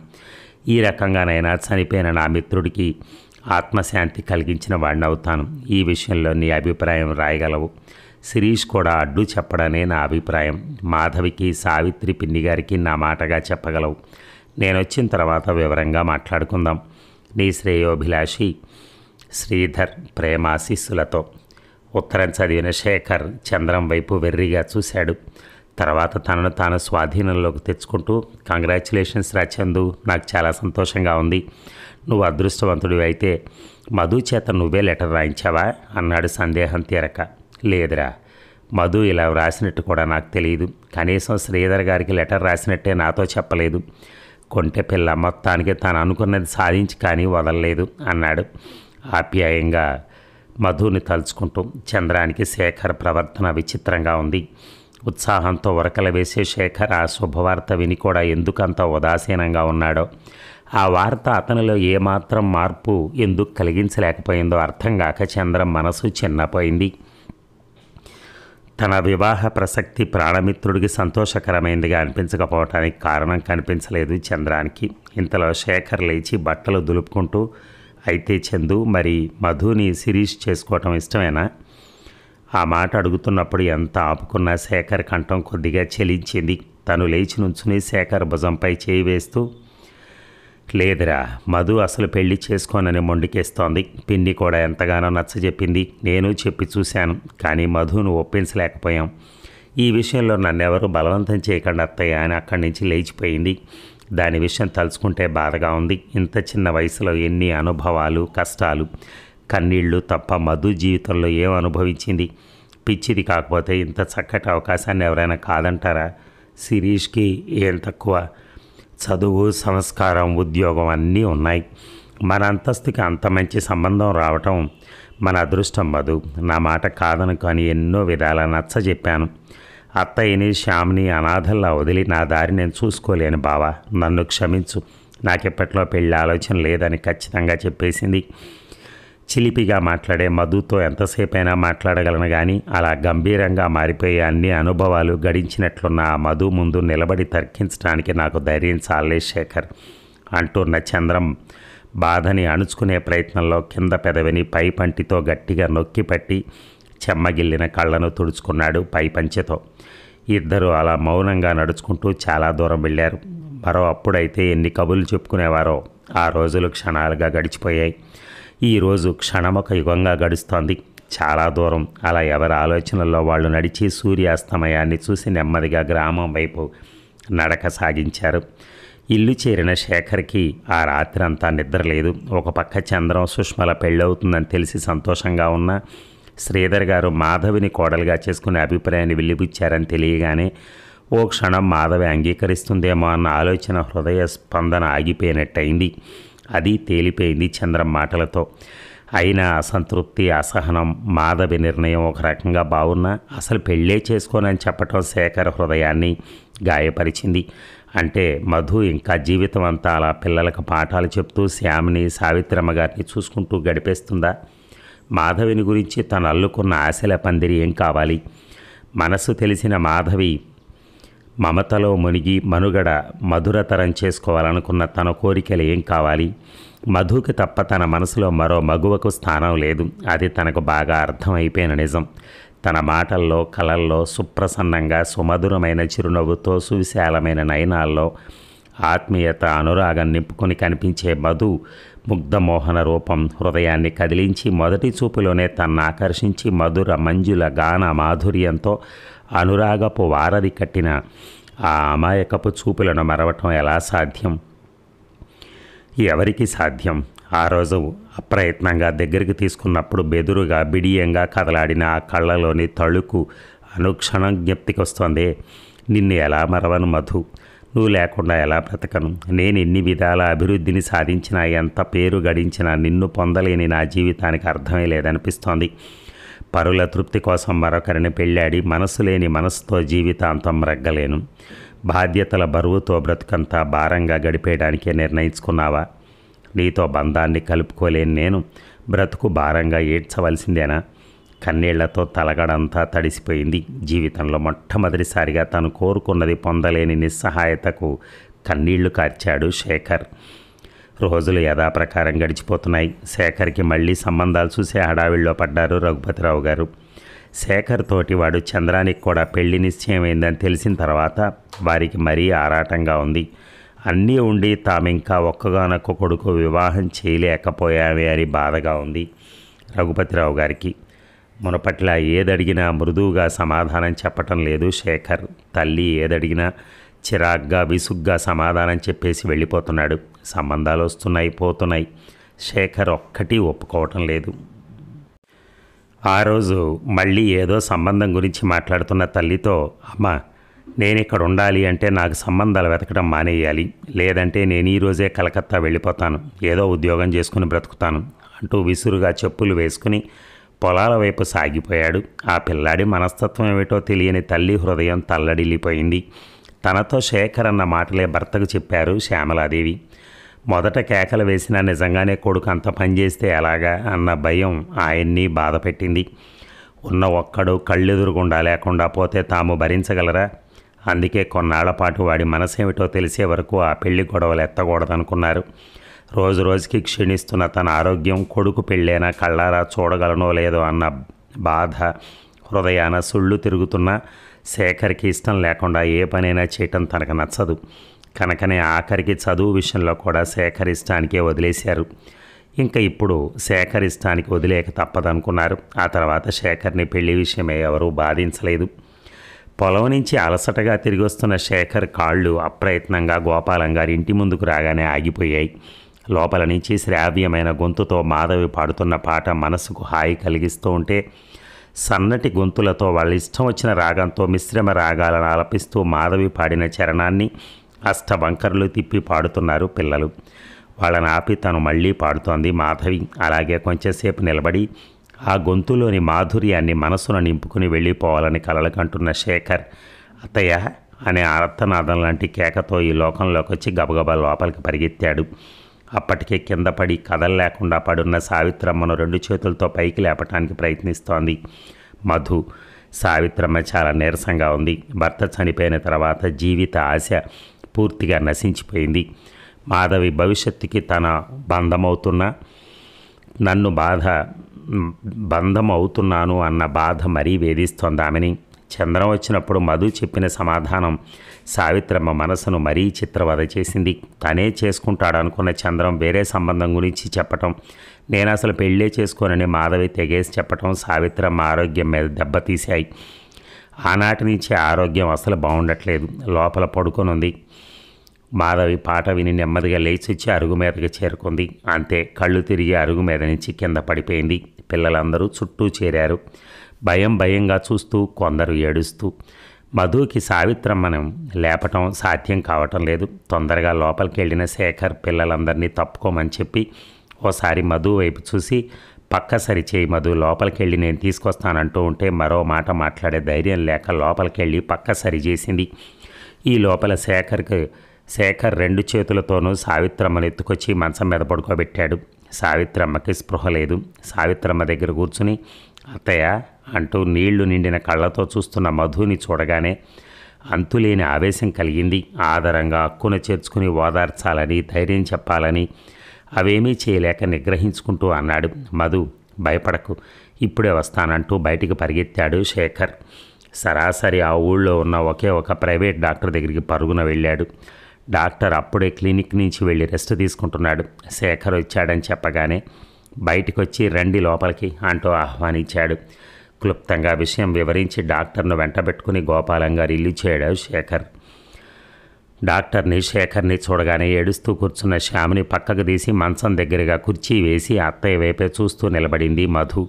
ఈ రకంగానైనా చనిపోయిన నా మిత్రుడికి ఆత్మశాంతి కలిగించిన వాడినవుతాను ఈ విషయంలో నీ అభిప్రాయం రాయగలవు శిరీష్ కూడా అడ్డు చెప్పడనే నా అభిప్రాయం మాధవికి సావిత్రి పిన్ని గారికి నా మాటగా చెప్పగలవు నేను వచ్చిన తర్వాత వివరంగా మాట్లాడుకుందాం నీ శ్రేయోభిలాషి శ్రీధర్ ప్రేమాశిస్సులతో ఉత్తరం చదివిన శేఖర్ చంద్రం వైపు వెర్రిగా చూశాడు తర్వాత తనను తాను స్వాధీనంలోకి తెచ్చుకుంటూ కంగ్రాచులేషన్స్ రాచందు నాకు చాలా సంతోషంగా ఉంది నువ్వు అదృష్టవంతుడివి అయితే మధు చేత నువ్వే లెటర్ రాయించావా అన్నాడు సందేహం తీరక లేదురా మధు ఇలా వ్రాసినట్టు కూడా నాకు తెలియదు కనీసం శ్రీధర్ గారికి లెటర్ రాసినట్టే నాతో చెప్పలేదు కొంటె పిల్ల మొత్తానికి తాను అనుకున్నది సాధించి కానీ వదలలేదు అన్నాడు ఆప్యాయంగా మధుని తలుచుకుంటూ చంద్రానికి శేఖర్ ప్రవర్తన విచిత్రంగా ఉంది ఉత్సాహంతో ఉరకల వేసే శేఖర్ ఆ శుభవార్త విని కూడా ఎందుకంత ఉదాసీనంగా ఉన్నాడో ఆ వార్త అతనిలో ఏమాత్రం మార్పు ఎందుకు కలిగించలేకపోయిందో అర్థం కాక చంద్ర మనసు చిన్నపోయింది తన వివాహ ప్రసక్తి ప్రాణమిత్రుడికి సంతోషకరమైందిగా అనిపించకపోవటానికి కారణం కనిపించలేదు చంద్రానికి ఇంతలో శేఖర్ లేచి బట్టలు దులుపుకుంటూ అయితే చందు మరి మధుని సిరీస్ చేసుకోవటం ఇష్టమేనా ఆ మాట అడుగుతున్నప్పుడు ఎంత ఆపుకున్నా శేఖర్ కంఠం కొద్దిగా చెలించింది తను లేచి నుంచుని శేఖర్ భుజంపై చేయి వేస్తూ లేదురా మధు అసలు పెళ్లి చేసుకోనని మొండికేస్తోంది పిన్ని కూడా ఎంతగానో నచ్చజెప్పింది నేను చెప్పి చూశాను కానీ మధును ఒప్పించలేకపోయాం ఈ విషయంలో నన్నెవరూ బలవంతం చేయకండి అత్తయ్య అని అక్కడి నుంచి లేచిపోయింది దాని విషయం తలుచుకుంటే బాధగా ఉంది ఇంత చిన్న వయసులో ఎన్ని అనుభవాలు కష్టాలు కన్నీళ్లు తప్ప మధు జీవితంలో ఏం అనుభవించింది పిచ్చిది కాకపోతే ఇంత చక్కటి అవకాశాన్ని ఎవరైనా కాదంటారా శిరీష్కి ఏం తక్కువ చదువు సంస్కారం ఉద్యోగం అన్నీ ఉన్నాయి మన అంతస్తుకి అంత మంచి సంబంధం రావటం మన అదృష్టం మధు నా మాట కాదను కానీ ఎన్నో విధాల నచ్చ చెప్పాను అత్తయ్యని శ్యామ్ని అనాథల్లా వదిలి నా దారి నేను చూసుకోలేను బావా నన్ను క్షమించు నాకెప్పట్లో పెళ్ళి ఆలోచన లేదని ఖచ్చితంగా చెప్పేసింది చిలిపిగా మాట్లాడే మధుతో ఎంతసేపైనా మాట్లాడగలను కానీ అలా గంభీరంగా మారిపోయే అన్ని అనుభవాలు గడించినట్లున్న ఆ మధు ముందు నిలబడి తర్కించడానికి నాకు ధైర్యం చాలే శేఖర్ అంటున్న చంద్రం బాధని అణుచుకునే ప్రయత్నంలో కింద పెదవిని పై పంటితో గట్టిగా నొక్కిపట్టి చెమ్మగిల్లిన కళ్ళను తుడుచుకున్నాడు పై పంచెతో ఇద్దరు అలా మౌనంగా నడుచుకుంటూ చాలా దూరం వెళ్ళారు మరో అప్పుడైతే ఎన్ని కబుర్లు చెప్పుకునేవారో ఆ రోజులు క్షణాలుగా గడిచిపోయాయి ఈరోజు క్షణమొక యుగంగా గడుస్తోంది చాలా దూరం అలా ఎవరి ఆలోచనల్లో వాళ్ళు నడిచి సూర్యాస్తమయాన్ని చూసి నెమ్మదిగా గ్రామం వైపు నడక సాగించారు ఇల్లు చేరిన శేఖర్కి ఆ రాత్రి అంతా నిద్రలేదు ఒక పక్క చంద్రం సుష్మల పెళ్ళవుతుందని తెలిసి సంతోషంగా ఉన్న శ్రీధర్ గారు మాధవిని కోడలుగా చేసుకునే అభిప్రాయాన్ని వెళ్ళిపుచ్చారని తెలియగానే ఓ క్షణం మాధవి అంగీకరిస్తుందేమో అన్న ఆలోచన హృదయ స్పందన ఆగిపోయినట్టయింది అది తేలిపోయింది చంద్రం మాటలతో అయినా అసంతృప్తి అసహనం మాధవి నిర్ణయం ఒక రకంగా బాగున్నా అసలు పెళ్ళే చేసుకోనని చెప్పటం శేఖర్ హృదయాన్ని గాయపరిచింది అంటే మధు ఇంకా జీవితం అంతా అలా పిల్లలకు పాఠాలు చెప్తూ శ్యామిని సావిత్రమ్మ గారిని చూసుకుంటూ గడిపేస్తుందా మాధవిని గురించి తను అల్లుకున్న ఆశల పందిరి ఏం కావాలి మనసు తెలిసిన మాధవి మమతలో మునిగి మనుగడ మధురతరం చేసుకోవాలనుకున్న తన కోరికలు ఏం కావాలి మధుకి తప్ప తన మనసులో మరో మగువకు స్థానం లేదు అది తనకు బాగా అర్థమైపోయిన నిజం తన మాటల్లో కలల్లో సుప్రసన్నంగా సుమధురమైన చిరునవ్వుతో సువిశాలమైన నయనాల్లో ఆత్మీయత అనురాగం నింపుకొని కనిపించే మధు ముగ్ధమోహన రూపం హృదయాన్ని కదిలించి మొదటి చూపులోనే తన్ను ఆకర్షించి మధుర మంజుల గాన మాధుర్యంతో అనురాగపు వారధి కట్టిన ఆ అమాయకపు చూపులను మరవటం ఎలా సాధ్యం ఎవరికి సాధ్యం ఆ రోజు అప్రయత్నంగా దగ్గరికి తీసుకున్నప్పుడు బెదురుగా బిడియంగా కదలాడిన ఆ కళ్ళలోని తళుకు అనుక్షణం జ్ఞప్తికొస్తోంది నిన్ను ఎలా మరవను మధు నువ్వు లేకుండా ఎలా బ్రతకను నేను ఎన్ని విధాల అభివృద్ధిని సాధించినా ఎంత పేరు గడించినా నిన్ను పొందలేని నా జీవితానికి అర్థమే లేదనిపిస్తోంది పరుల తృప్తి కోసం మరొకరిని పెళ్ళాడి మనసు లేని మనసుతో జీవితాంతం రగ్గలేను బాధ్యతల బరువుతో బ్రతుకంతా భారంగా గడిపేయడానికే నిర్ణయించుకున్నావా నీతో బంధాన్ని కలుపుకోలేని నేను బ్రతుకు భారంగా ఏడ్చవలసిందేనా కన్నీళ్లతో తలగడంతా తడిసిపోయింది జీవితంలో మొట్టమొదటిసారిగా తను కోరుకున్నది పొందలేని నిస్సహాయతకు కన్నీళ్లు కార్చాడు శేఖర్ రోజులు యథాప్రకారం గడిచిపోతున్నాయి శేఖర్కి మళ్ళీ సంబంధాలు చూసి హడావిడిలో పడ్డారు రఘుపతిరావు గారు శేఖర్ తోటి వాడు చంద్రానికి కూడా పెళ్లి నిశ్చయమైందని తెలిసిన తర్వాత వారికి మరీ ఆరాటంగా ఉంది అన్నీ ఉండి తామింకా ఒక్కగానొక్క కొడుకు వివాహం చేయలేకపోయామే అని బాధగా ఉంది రఘుపతిరావు గారికి మునపట్ల ఏదడిగినా మృదువుగా సమాధానం చెప్పటం లేదు శేఖర్ తల్లి ఏదడిగినా చిరాగ్గా విసుగ్గా సమాధానం చెప్పేసి వెళ్ళిపోతున్నాడు సంబంధాలు వస్తున్నాయి పోతున్నాయి శేఖర్ ఒక్కటి ఒప్పుకోవటం లేదు ఆ రోజు మళ్ళీ ఏదో సంబంధం గురించి మాట్లాడుతున్న తల్లితో అమ్మ నేను ఇక్కడ ఉండాలి అంటే నాకు సంబంధాలు వెతకడం మానేయాలి లేదంటే నేను ఈరోజే కలకత్తా వెళ్ళిపోతాను ఏదో ఉద్యోగం చేసుకుని బ్రతుకుతాను అంటూ విసురుగా చెప్పులు వేసుకుని పొలాల వైపు సాగిపోయాడు ఆ పిల్లాడి మనస్తత్వం ఏమిటో తెలియని తల్లి హృదయం తల్లడిల్లిపోయింది తనతో శేఖర్ అన్న మాటలే భర్తకు చెప్పారు శ్యామలాదేవి మొదట కేకలు వేసినా నిజంగానే కొడుకు అంత పనిచేస్తే ఎలాగా అన్న భయం ఆయన్ని బాధపెట్టింది ఉన్న ఒక్కడు కళ్ళెదురుగుండా లేకుండా పోతే తాము భరించగలరా అందుకే కొన్నాళ్ల పాటు వాడి మనసేమిటో తెలిసే వరకు ఆ పెళ్లి గొడవలు ఎత్తకూడదనుకున్నారు రోజు రోజుకి క్షీణిస్తున్న తన ఆరోగ్యం కొడుకు పెళ్ళైనా కళ్ళారా చూడగలనో లేదో అన్న బాధ హృదయాన సుళ్ళు తిరుగుతున్న శేఖర్కి ఇష్టం లేకుండా ఏ పనైనా చేయటం తనకు నచ్చదు కనుకనే ఆఖరికి చదువు విషయంలో కూడా సేకరిస్తానికే వదిలేశారు ఇంకా ఇప్పుడు సేకరిస్తానికి వదిలేక తప్పదనుకున్నారు ఆ తర్వాత శేఖర్ని పెళ్లి విషయమే ఎవరూ బాధించలేదు పొలం నుంచి అలసటగా తిరిగి వస్తున్న శేఖర్ కాళ్ళు అప్రయత్నంగా గోపాలం గారి ఇంటి ముందుకు రాగానే ఆగిపోయాయి లోపల నుంచి శ్రావ్యమైన గొంతుతో మాధవి పాడుతున్న పాట మనసుకు హాయి కలిగిస్తూ ఉంటే సన్నటి గొంతులతో వాళ్ళ ఇష్టం వచ్చిన రాగంతో మిశ్రమ రాగాలను ఆలపిస్తూ మాధవి పాడిన చరణాన్ని అష్టవంకర్లు తిప్పి పాడుతున్నారు పిల్లలు వాళ్ళని ఆపి తను మళ్ళీ పాడుతోంది మాధవి అలాగే కొంచెంసేపు నిలబడి ఆ గొంతులోని మాధుర్యాన్ని మనసును నింపుకుని వెళ్ళిపోవాలని కలలుకంటున్న శేఖర్ అత్తయ్య అనే అర్థనాదం లాంటి కేకతో ఈ లోకంలోకి వచ్చి గబగబా లోపలికి పరిగెత్తాడు అప్పటికే కింద పడి లేకుండా పడున్న సావిత్రమ్మను రెండు చేతులతో పైకి లేపటానికి ప్రయత్నిస్తోంది మధు సావిత్రమ్మ చాలా నీరసంగా ఉంది భర్త చనిపోయిన తర్వాత జీవిత ఆశ పూర్తిగా నశించిపోయింది మాధవి భవిష్యత్తుకి తన బంధమవుతున్న నన్ను బాధ బంధం అవుతున్నాను అన్న బాధ మరీ వేధిస్తోంది ఆమెని చంద్రం వచ్చినప్పుడు మధు చెప్పిన సమాధానం సావిత్రమ్మ మనసును మరీ చిత్రవద చేసింది తనే చేసుకుంటాడనుకున్న చంద్రం వేరే సంబంధం గురించి చెప్పటం నేను అసలు పెళ్ళే చేసుకోనని మాధవి తెగేసి చెప్పటం సావిత్రమ్మ ఆరోగ్యం మీద దెబ్బతీశాయి ఆనాటి నుంచి ఆరోగ్యం అసలు బాగుండట్లేదు లోపల ఉంది మాధవి పాట విని నెమ్మదిగా లేచొచ్చి అరుగు మీదకి చేరుకుంది అంతే కళ్ళు తిరిగి అరుగు మీద నుంచి కింద పడిపోయింది పిల్లలందరూ చుట్టూ చేరారు భయం భయంగా చూస్తూ కొందరు ఏడుస్తూ మధుకి సావిత్రమ్మను లేపటం సాధ్యం కావటం లేదు తొందరగా లోపలికి వెళ్ళిన శేఖర్ పిల్లలందరినీ తప్పుకోమని చెప్పి ఓసారి మధు వైపు చూసి పక్క సరిచేయి మధు లోపలికి వెళ్ళి నేను తీసుకొస్తానంటూ ఉంటే మరో మాట మాట్లాడే ధైర్యం లేక లోపలికి వెళ్ళి పక్క సరిచేసింది ఈ లోపల శేఖర్కి శేఖర్ రెండు చేతులతోనూ సావిత్రమ్మను ఎత్తుకొచ్చి మంచం మీద పడుకోబెట్టాడు సావిత్రమ్మకి స్పృహ లేదు సావిత్రమ్మ దగ్గర కూర్చుని అత్తయ్య అంటూ నీళ్లు నిండిన కళ్ళతో చూస్తున్న మధుని చూడగానే అంతులేని ఆవేశం కలిగింది ఆధారంగా అక్కున చేర్చుకుని ఓదార్చాలని ధైర్యం చెప్పాలని అవేమీ చేయలేక నిగ్రహించుకుంటూ అన్నాడు మధు భయపడకు ఇప్పుడే వస్తానంటూ బయటికి పరిగెత్తాడు శేఖర్ సరాసరి ఆ ఊళ్ళో ఉన్న ఒకే ఒక ప్రైవేట్ డాక్టర్ దగ్గరికి పరుగున వెళ్ళాడు డాక్టర్ అప్పుడే క్లినిక్ నుంచి వెళ్ళి రెస్ట్ తీసుకుంటున్నాడు శేఖర్ వచ్చాడని చెప్పగానే బయటికొచ్చి వచ్చి రండి లోపలికి అంటూ ఆహ్వానించాడు క్లుప్తంగా విషయం వివరించి డాక్టర్ను వెంటబెట్టుకుని గోపాలం గారు ఇల్లు చేయడాడు శేఖర్ డాక్టర్ని శేఖర్ని చూడగానే ఏడుస్తూ కూర్చున్న శ్యామిని పక్కకు తీసి మంచం దగ్గరగా కుర్చీ వేసి అత్తయ్య వైపే చూస్తూ నిలబడింది మధు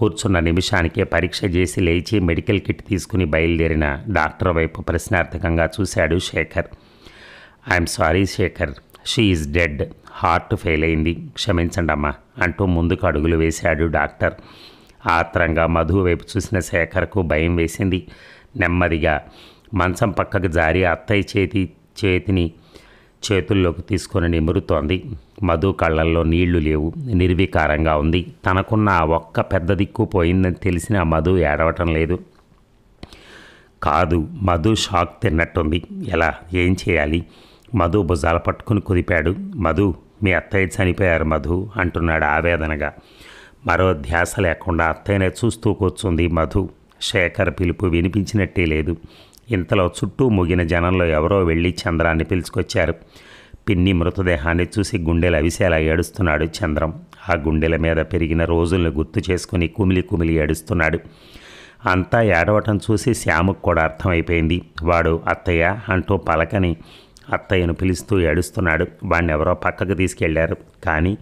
కూర్చున్న నిమిషానికే పరీక్ష చేసి లేచి మెడికల్ కిట్ తీసుకుని బయలుదేరిన డాక్టర్ వైపు ప్రశ్నార్థకంగా చూశాడు Shekhar I'm sorry Shekhar she is dead heart fail అయింది క్షమించండమ్మా అంటూ ముందుకు అడుగులు వేశాడు డాక్టర్ ఆత్రంగా మధు వైపు చూసిన శేఖర్కు భయం వేసింది నెమ్మదిగా మంచం పక్కకు జారి అత్తయ్య చేతి చేతిని చేతుల్లోకి తీసుకొని నిమురుతోంది మధు కళ్ళల్లో నీళ్లు లేవు నిర్వికారంగా ఉంది తనకున్న ఆ ఒక్క పెద్ద దిక్కు పోయిందని తెలిసిన మధు ఏడవటం లేదు కాదు మధు షాక్ తిన్నట్టుంది ఎలా ఏం చేయాలి మధు భుజాల పట్టుకుని కుదిపాడు మధు మీ అత్తయ్య చనిపోయారు మధు అంటున్నాడు ఆవేదనగా మరో ధ్యాస లేకుండా అత్తయ్యనే చూస్తూ కూర్చుంది మధు శేఖర్ పిలుపు వినిపించినట్టే లేదు ఇంతలో చుట్టూ ముగిన జనంలో ఎవరో వెళ్ళి చంద్రాన్ని పిలుచుకొచ్చారు పిన్ని మృతదేహాన్ని చూసి గుండెలు అవిసేలా ఏడుస్తున్నాడు చంద్రం ఆ గుండెల మీద పెరిగిన రోజులను గుర్తు చేసుకుని కుమిలి కుమిలి ఏడుస్తున్నాడు అంతా ఏడవటం చూసి శ్యాముకు కూడా అర్థమైపోయింది వాడు అత్తయ్య అంటూ పలకని అత్తయ్యను పిలుస్తూ ఏడుస్తున్నాడు వాణ్ణెవరో పక్కకు తీసుకెళ్లారు కానీ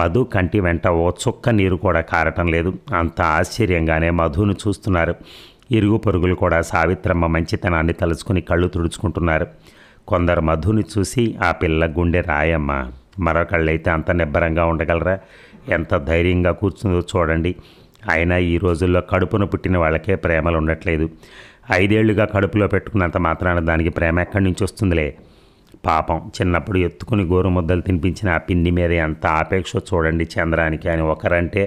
మధు కంటి వెంట ఓ చుక్క నీరు కూడా కారటం లేదు అంత ఆశ్చర్యంగానే మధును చూస్తున్నారు ఇరుగు పొరుగులు కూడా సావిత్రమ్మ మంచితనాన్ని తలుచుకుని కళ్ళు తుడుచుకుంటున్నారు కొందరు మధుని చూసి ఆ పిల్ల గుండె రాయమ్మ మరొకళ్ళైతే అంత నిబ్బరంగా ఉండగలరా ఎంత ధైర్యంగా కూర్చుందో చూడండి అయినా ఈ రోజుల్లో కడుపును పుట్టిన వాళ్ళకే ప్రేమలు ఉండట్లేదు ఐదేళ్లుగా కడుపులో పెట్టుకున్నంత మాత్రాన దానికి ప్రేమ ఎక్కడి నుంచి వస్తుందిలే పాపం చిన్నప్పుడు ఎత్తుకుని గోరుముద్దలు తినిపించిన ఆ పిండి మీద ఎంత ఆపేక్ష చూడండి చంద్రానికి అని ఒకరంటే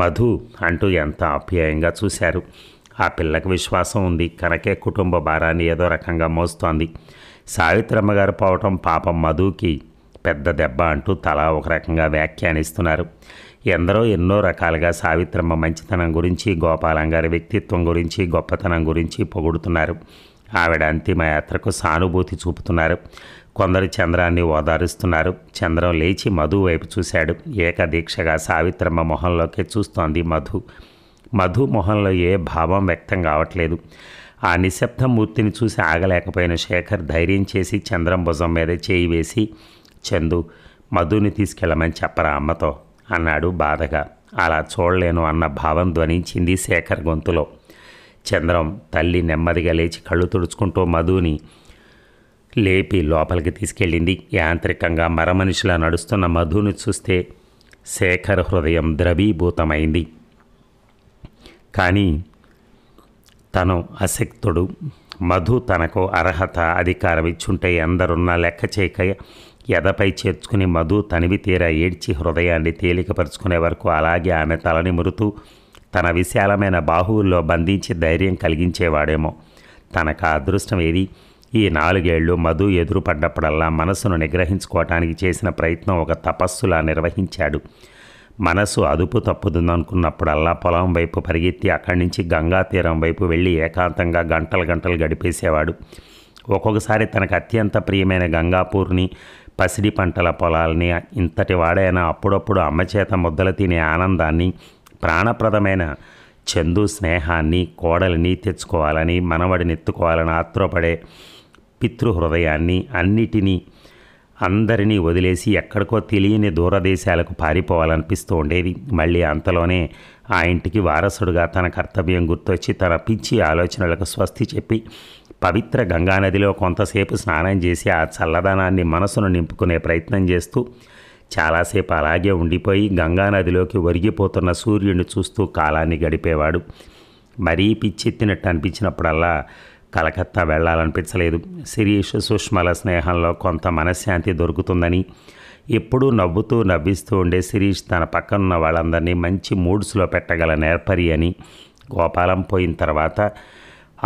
మధు అంటూ ఎంత ఆప్యాయంగా చూశారు ఆ పిల్లకు విశ్వాసం ఉంది కనకే కుటుంబ భారాన్ని ఏదో రకంగా మోస్తోంది సావిత్రమ్మగారు గారు పోవటం పాపం మధుకి పెద్ద దెబ్బ అంటూ తలా ఒక రకంగా వ్యాఖ్యానిస్తున్నారు ఎందరో ఎన్నో రకాలుగా సావిత్రమ్మ మంచితనం గురించి గోపాలం గారి వ్యక్తిత్వం గురించి గొప్పతనం గురించి పొగుడుతున్నారు ఆవిడ అంతిమ యాత్రకు సానుభూతి చూపుతున్నారు కొందరు చంద్రాన్ని ఓదారుస్తున్నారు చంద్రం లేచి మధు వైపు చూశాడు ఏకదీక్షగా సావిత్రమ్మ మొహంలోకి చూస్తోంది మధు మధు మొహంలో ఏ భావం వ్యక్తం కావట్లేదు ఆ నిశ్శబ్ద మూర్తిని చూసి ఆగలేకపోయిన శేఖర్ ధైర్యం చేసి చంద్రం భుజం మీద చేయి వేసి చందు మధుని తీసుకెళ్ళమని చెప్పరా అమ్మతో అన్నాడు బాధగా అలా చూడలేను అన్న భావం ధ్వనించింది శేఖర్ గొంతులో చంద్రం తల్లి నెమ్మదిగా లేచి కళ్ళు తుడుచుకుంటూ మధుని లేపి లోపలికి తీసుకెళ్ళింది యాంత్రికంగా మరమనిషిలా నడుస్తున్న మధుని చూస్తే శేఖర్ హృదయం ద్రవీభూతమైంది కానీ తను అశక్తుడు మధు తనకు అర్హత అధికారం ఇచ్చుంటే అందరున్నా లెక్క చేయక ఎదపై చేర్చుకుని మధు తనివి తీరా ఏడ్చి హృదయాన్ని తేలికపరుచుకునే వరకు అలాగే ఆమె తలనిమురుతూ తన విశాలమైన బాహువుల్లో బంధించి ధైర్యం కలిగించేవాడేమో తనకు అదృష్టం ఏది ఈ నాలుగేళ్లు మధు ఎదురుపడ్డప్పుడల్లా మనసును నిగ్రహించుకోవటానికి చేసిన ప్రయత్నం ఒక తపస్సులా నిర్వహించాడు మనసు అదుపు తప్పుతుందనుకున్నప్పుడల్లా పొలం వైపు పరిగెత్తి అక్కడి నుంచి గంగా తీరం వైపు వెళ్ళి ఏకాంతంగా గంటలు గంటలు గడిపేసేవాడు ఒక్కొక్కసారి తనకు అత్యంత ప్రియమైన గంగాపూర్ని పసిడి పంటల పొలాల్ని ఇంతటి వాడైనా అప్పుడప్పుడు అమ్మచేత ముద్దలు తినే ఆనందాన్ని ప్రాణప్రదమైన చందు స్నేహాన్ని కోడలిని తెచ్చుకోవాలని మనవడిని ఎత్తుకోవాలని ఆత్రపడే పితృహృదయాన్ని అన్నిటినీ అందరినీ వదిలేసి ఎక్కడికో తెలియని దూరదేశాలకు పారిపోవాలనిపిస్తూ ఉండేది మళ్ళీ అంతలోనే ఆ ఇంటికి వారసుడుగా తన కర్తవ్యం గుర్తొచ్చి తన పిచ్చి ఆలోచనలకు స్వస్తి చెప్పి పవిత్ర గంగానదిలో కొంతసేపు స్నానం చేసి ఆ చల్లదనాన్ని మనసును నింపుకునే ప్రయత్నం చేస్తూ చాలాసేపు అలాగే ఉండిపోయి గంగానదిలోకి ఒరిగిపోతున్న సూర్యుడిని చూస్తూ కాలాన్ని గడిపేవాడు మరీ పిచ్చెత్తినట్టు అనిపించినప్పుడల్లా కలకత్తా వెళ్ళాలనిపించలేదు శిరీష్ సుష్మల స్నేహంలో కొంత మనశ్శాంతి దొరుకుతుందని ఎప్పుడూ నవ్వుతూ నవ్విస్తూ ఉండే శిరీష్ తన పక్కనున్న వాళ్ళందరినీ మంచి మూడ్స్లో పెట్టగల నేర్పరి అని గోపాలం పోయిన తర్వాత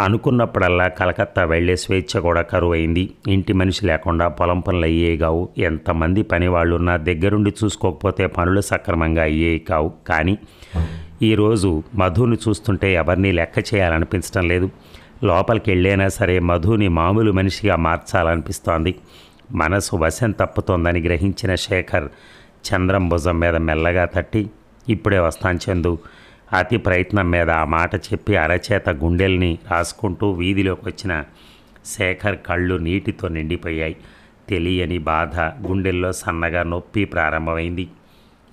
అనుకున్నప్పుడల్లా కలకత్తా వెళ్ళే స్వేచ్ఛ కూడా కరువైంది ఇంటి మనిషి లేకుండా పొలం పనులు అయ్యేవి కావు ఎంతమంది పనివాళ్ళున్నా దగ్గరుండి చూసుకోకపోతే పనులు సక్రమంగా అయ్యేవి కావు కానీ ఈరోజు మధుని చూస్తుంటే ఎవరినీ లెక్క చేయాలనిపించడం లేదు లోపలికి వెళ్ళైనా సరే మధుని మామూలు మనిషిగా మార్చాలనిపిస్తోంది మనసు వశం తప్పుతోందని గ్రహించిన శేఖర్ చంద్రం భుజం మీద మెల్లగా తట్టి ఇప్పుడే వస్తాను చందు అతి ప్రయత్నం మీద ఆ మాట చెప్పి అరచేత గుండెల్ని రాసుకుంటూ వీధిలోకి వచ్చిన శేఖర్ కళ్ళు నీటితో నిండిపోయాయి తెలియని బాధ గుండెల్లో సన్నగా నొప్పి ప్రారంభమైంది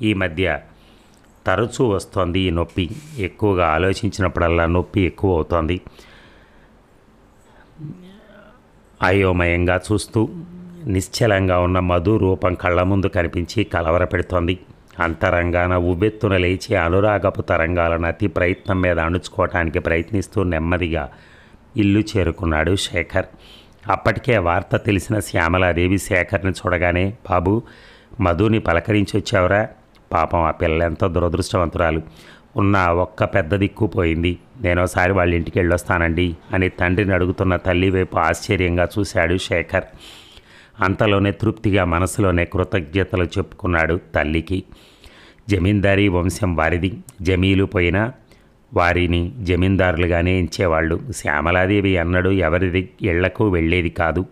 ఈ మధ్య తరచూ వస్తోంది ఈ నొప్పి ఎక్కువగా ఆలోచించినప్పుడల్లా నొప్పి ఎక్కువ అవుతోంది అయోమయంగా చూస్తూ నిశ్చలంగా ఉన్న మధు రూపం కళ్ళ ముందు కనిపించి కలవరపెడుతోంది అంతరంగాన ఉవ్వెత్తున లేచి అనురాగపు తరంగాలను అతి ప్రయత్నం మీద అణుచుకోవటానికి ప్రయత్నిస్తూ నెమ్మదిగా ఇల్లు చేరుకున్నాడు శేఖర్ అప్పటికే వార్త తెలిసిన శ్యామలాదేవి శేఖర్ని చూడగానే బాబు మధుని పలకరించి వచ్చావురా పాపం ఆ పిల్లలు ఎంతో దురదృష్టవంతురాలు ఉన్న ఒక్క పెద్ద దిక్కు పోయింది నేనోసారి వాళ్ళ ఇంటికి వెళ్ళొస్తానండి అని తండ్రిని అడుగుతున్న తల్లి వైపు ఆశ్చర్యంగా చూశాడు శేఖర్ అంతలోనే తృప్తిగా మనసులోనే కృతజ్ఞతలు చెప్పుకున్నాడు తల్లికి జమీందారీ వంశం వారిది జమీలు పోయినా వారిని జమీందారులుగానే ఎంచేవాళ్ళు శ్యామలాదేవి అన్నడు ఎవరిది ఇళ్లకు వెళ్ళేది కాదు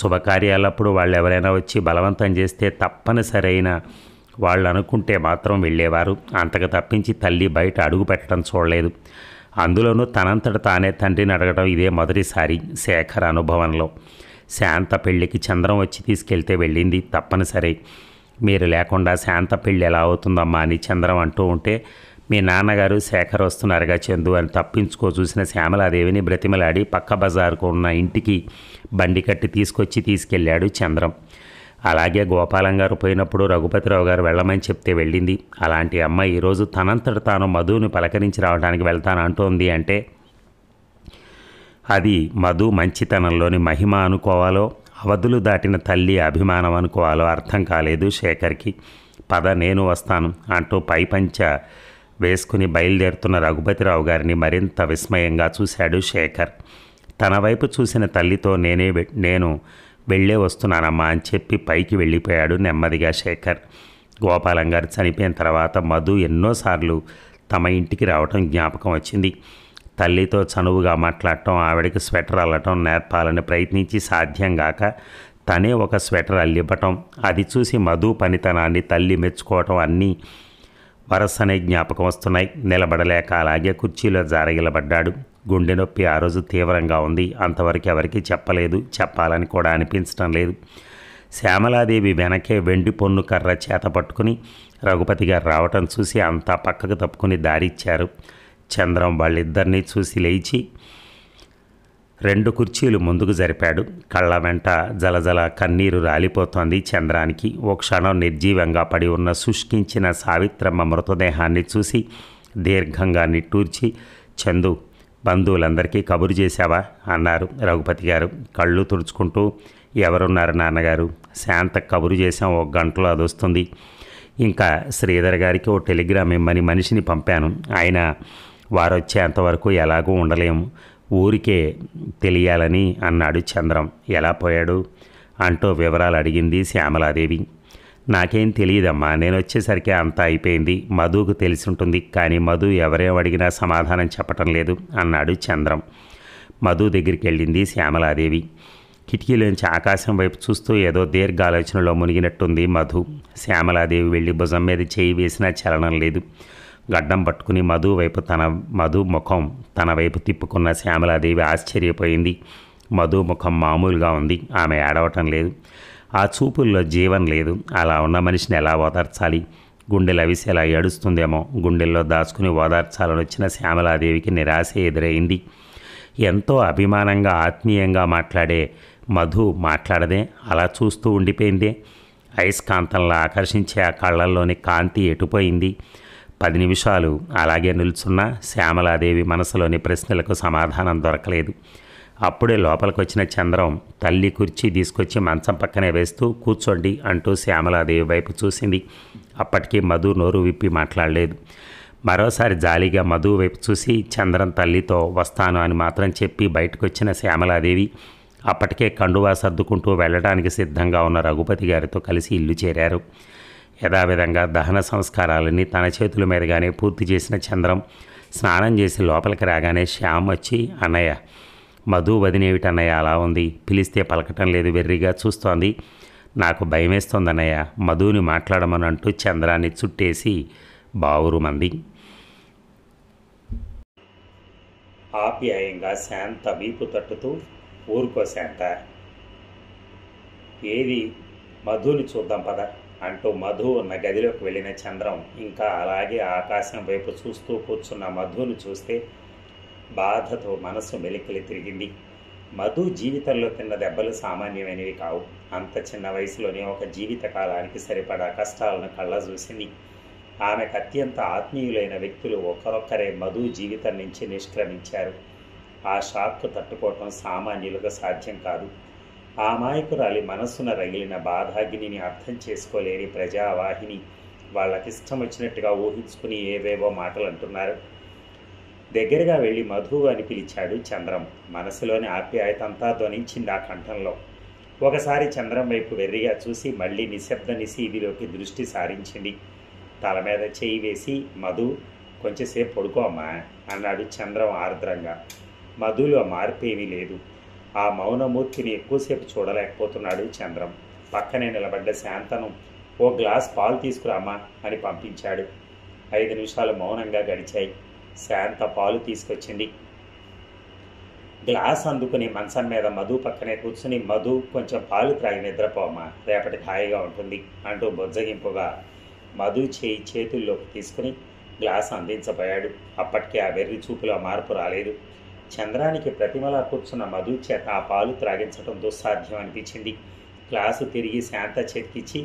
శుభకార్యాలప్పుడు వాళ్ళు ఎవరైనా వచ్చి బలవంతం చేస్తే తప్పనిసరైన వాళ్ళు అనుకుంటే మాత్రం వెళ్ళేవారు అంతకు తప్పించి తల్లి బయట అడుగు పెట్టడం చూడలేదు అందులోనూ తనంతట తానే తండ్రిని అడగడం ఇదే మొదటిసారి శేఖర్ అనుభవంలో శాంత పెళ్ళికి చంద్రం వచ్చి తీసుకెళ్తే వెళ్ళింది తప్పనిసరి మీరు లేకుండా శాంత పెళ్ళి ఎలా అవుతుందమ్మా అని చంద్రం అంటూ ఉంటే మీ నాన్నగారు శేఖర్ వస్తున్నారుగా చందు అని తప్పించుకో చూసిన శ్యామలాదేవిని బ్రతిమలాడి పక్క బజారుకు ఉన్న ఇంటికి బండి కట్టి తీసుకొచ్చి తీసుకెళ్ళాడు చంద్రం అలాగే గోపాలం గారు పోయినప్పుడు రఘుపతిరావు గారు వెళ్ళమని చెప్తే వెళ్ళింది అలాంటి అమ్మాయి ఈరోజు తనంతట తాను మధుని పలకరించి రావడానికి వెళ్తాను అంటోంది అంటే అది మధు మంచితనంలోని మహిమ అనుకోవాలో అవధులు దాటిన తల్లి అభిమానం అనుకోవాలో అర్థం కాలేదు శేఖర్కి పద నేను వస్తాను అంటూ పైపంచ వేసుకుని బయలుదేరుతున్న రఘుపతిరావు గారిని మరింత విస్మయంగా చూశాడు శేఖర్ తన వైపు చూసిన తల్లితో నేనే నేను వెళ్ళే వస్తున్నానమ్మా అని చెప్పి పైకి వెళ్ళిపోయాడు నెమ్మదిగా శేఖర్ గోపాలం గారు చనిపోయిన తర్వాత మధు ఎన్నోసార్లు తమ ఇంటికి రావటం జ్ఞాపకం వచ్చింది తల్లితో చనువుగా మాట్లాడటం ఆవిడకి స్వెటర్ అల్లటం నేర్పాలని ప్రయత్నించి సాధ్యం కాక తనే ఒక స్వెటర్ అల్లివ్వటం అది చూసి మధు పనితనాన్ని తల్లి మెచ్చుకోవటం అన్నీ వరసనే జ్ఞాపకం వస్తున్నాయి నిలబడలేక అలాగే కుర్చీలో జారగిలబడ్డాడు గుండె నొప్పి ఆ రోజు తీవ్రంగా ఉంది అంతవరకు ఎవరికీ చెప్పలేదు చెప్పాలని కూడా అనిపించటం లేదు శ్యామలాదేవి వెనకే వెండి పొన్ను కర్ర చేత పట్టుకుని రఘుపతి గారు రావటం చూసి అంతా పక్కకు తప్పుకుని దారిచ్చారు చంద్రం వాళ్ళిద్దరినీ చూసి లేచి రెండు కుర్చీలు ముందుకు జరిపాడు కళ్ళ వెంట జలజల కన్నీరు రాలిపోతోంది చంద్రానికి ఓ క్షణం నిర్జీవంగా పడి ఉన్న శుష్కించిన సావిత్రమ్మ మృతదేహాన్ని చూసి దీర్ఘంగా నిట్టూర్చి చందు బంధువులందరికీ కబురు చేశావా అన్నారు రఘుపతి గారు కళ్ళు తుడుచుకుంటూ ఎవరున్నారు నాన్నగారు శాంత కబురు చేశాం ఒక గంటలో అది వస్తుంది ఇంకా శ్రీధర్ గారికి ఓ టెలిగ్రామ్ ఇమ్మని మనిషిని పంపాను ఆయన వారు వచ్చేంతవరకు ఎలాగూ ఉండలేము ఊరికే తెలియాలని అన్నాడు చంద్రం ఎలా పోయాడు అంటూ వివరాలు అడిగింది శ్యామలాదేవి నాకేం తెలియదమ్మా నేను వచ్చేసరికి అంతా అయిపోయింది మధుకు ఉంటుంది కానీ మధు ఎవరే అడిగినా సమాధానం చెప్పటం లేదు అన్నాడు చంద్రం మధు దగ్గరికి వెళ్ళింది శ్యామలాదేవి కిటికీలోంచి ఆకాశం వైపు చూస్తూ ఏదో దీర్ఘాలోచనలో మునిగినట్టుంది మధు శ్యామలాదేవి వెళ్ళి భుజం మీద చేయి వేసినా చలనం లేదు గడ్డం పట్టుకుని మధు వైపు తన మధు ముఖం తన వైపు తిప్పుకున్న శ్యామలాదేవి ఆశ్చర్యపోయింది మధు ముఖం మామూలుగా ఉంది ఆమె ఏడవటం లేదు ఆ చూపుల్లో జీవన లేదు అలా ఉన్న మనిషిని ఎలా ఓదార్చాలి గుండెలు అవిసి ఏడుస్తుందేమో గుండెల్లో దాచుకుని ఓదార్చాలని వచ్చిన శ్యామలాదేవికి నిరాశ ఎదురైంది ఎంతో అభిమానంగా ఆత్మీయంగా మాట్లాడే మధు మాట్లాడదే అలా చూస్తూ ఉండిపోయిందే అయస్కాంతంలో ఆకర్షించే ఆ కళ్ళల్లోని కాంతి ఎటుపోయింది పది నిమిషాలు అలాగే నిల్చున్నా శ్యామలాదేవి మనసులోని ప్రశ్నలకు సమాధానం దొరకలేదు అప్పుడే లోపలికి వచ్చిన చంద్రం తల్లి కుర్చీ తీసుకొచ్చి మంచం పక్కనే వేస్తూ కూర్చోండి అంటూ శ్యామలాదేవి వైపు చూసింది అప్పటికీ మధు నోరు విప్పి మాట్లాడలేదు మరోసారి జాలిగా మధు వైపు చూసి చంద్రం తల్లితో వస్తాను అని మాత్రం చెప్పి బయటకు వచ్చిన శ్యామలాదేవి అప్పటికే కండువా సర్దుకుంటూ వెళ్ళడానికి సిద్ధంగా ఉన్న రఘుపతి గారితో కలిసి ఇల్లు చేరారు యథావిధంగా దహన సంస్కారాలన్నీ తన చేతుల మీదుగానే పూర్తి చేసిన చంద్రం స్నానం చేసి లోపలికి రాగానే శ్యామ్ వచ్చి అన్నయ్య మధు వదినేవిటన్నయ్య అలా ఉంది పిలిస్తే పలకటం లేదు వెర్రిగా చూస్తోంది నాకు భయమేస్తోందన్నయ్య మధుని మాట్లాడమనంటూ చంద్రాన్ని చుట్టేసి బావురుమంది ఆప్యాయంగా శాంత వీపు తట్టుతూ ఊరుకో శాంత ఏది మధుని చూద్దాం పద అంటూ మధు ఉన్న గదిలోకి వెళ్ళిన చంద్రం ఇంకా అలాగే ఆకాశం వైపు చూస్తూ కూర్చున్న మధుని చూస్తే బాధతో మనస్సు మెలికలు తిరిగింది మధు జీవితంలో తిన్న దెబ్బలు సామాన్యమైనవి కావు అంత చిన్న వయసులోనే ఒక జీవిత కాలానికి సరిపడా కష్టాలను కళ్ళ చూసింది ఆమెకు అత్యంత ఆత్మీయులైన వ్యక్తులు ఒకరొక్కరే మధు జీవితం నుంచి నిష్క్రమించారు ఆ షాక్ తట్టుకోవటం సామాన్యులకు సాధ్యం కాదు ఆ మాయకురాలి మనస్సున రగిలిన బాధాగ్నిని అర్థం చేసుకోలేని ప్రజావాహిని వాళ్ళకిష్టం వచ్చినట్టుగా ఊహించుకుని ఏవేవో మాటలు అంటున్నారు దగ్గరగా వెళ్ళి మధు అని పిలిచాడు చంద్రం మనసులోని ఆప్యాయతంతా ధ్వనించింది ఆ కంఠంలో ఒకసారి చంద్రం వైపు వెర్రిగా చూసి మళ్ళీ నిశ్శబ్ద నిశీబిలోకి దృష్టి సారించింది తల మీద చేయి వేసి మధు కొంచెంసేపు పడుకోమ్మా అన్నాడు చంద్రం ఆర్ద్రంగా మధులో మార్పేమీ లేదు ఆ మౌనమూర్తిని ఎక్కువసేపు చూడలేకపోతున్నాడు చంద్రం పక్కనే నిలబడ్డ శాంతను ఓ గ్లాస్ పాలు తీసుకురామా అని పంపించాడు ఐదు నిమిషాలు మౌనంగా గడిచాయి శాంత పాలు తీసుకొచ్చింది గ్లాస్ అందుకుని మంచం మీద మధు పక్కనే కూర్చుని మధు కొంచెం పాలు త్రాగి నిద్రపోమా రేపటి హాయిగా ఉంటుంది అంటూ బొజ్జగింపుగా మధు చేయి చేతుల్లోకి తీసుకుని గ్లాస్ అందించబోయాడు అప్పటికే ఆ వెర్రి చూపులో మార్పు రాలేదు చంద్రానికి ప్రతిమలా కూర్చున్న మధు చేత ఆ పాలు త్రాగించడం దుస్సాధ్యం అనిపించింది గ్లాసు తిరిగి శాంత చేతికిచ్చి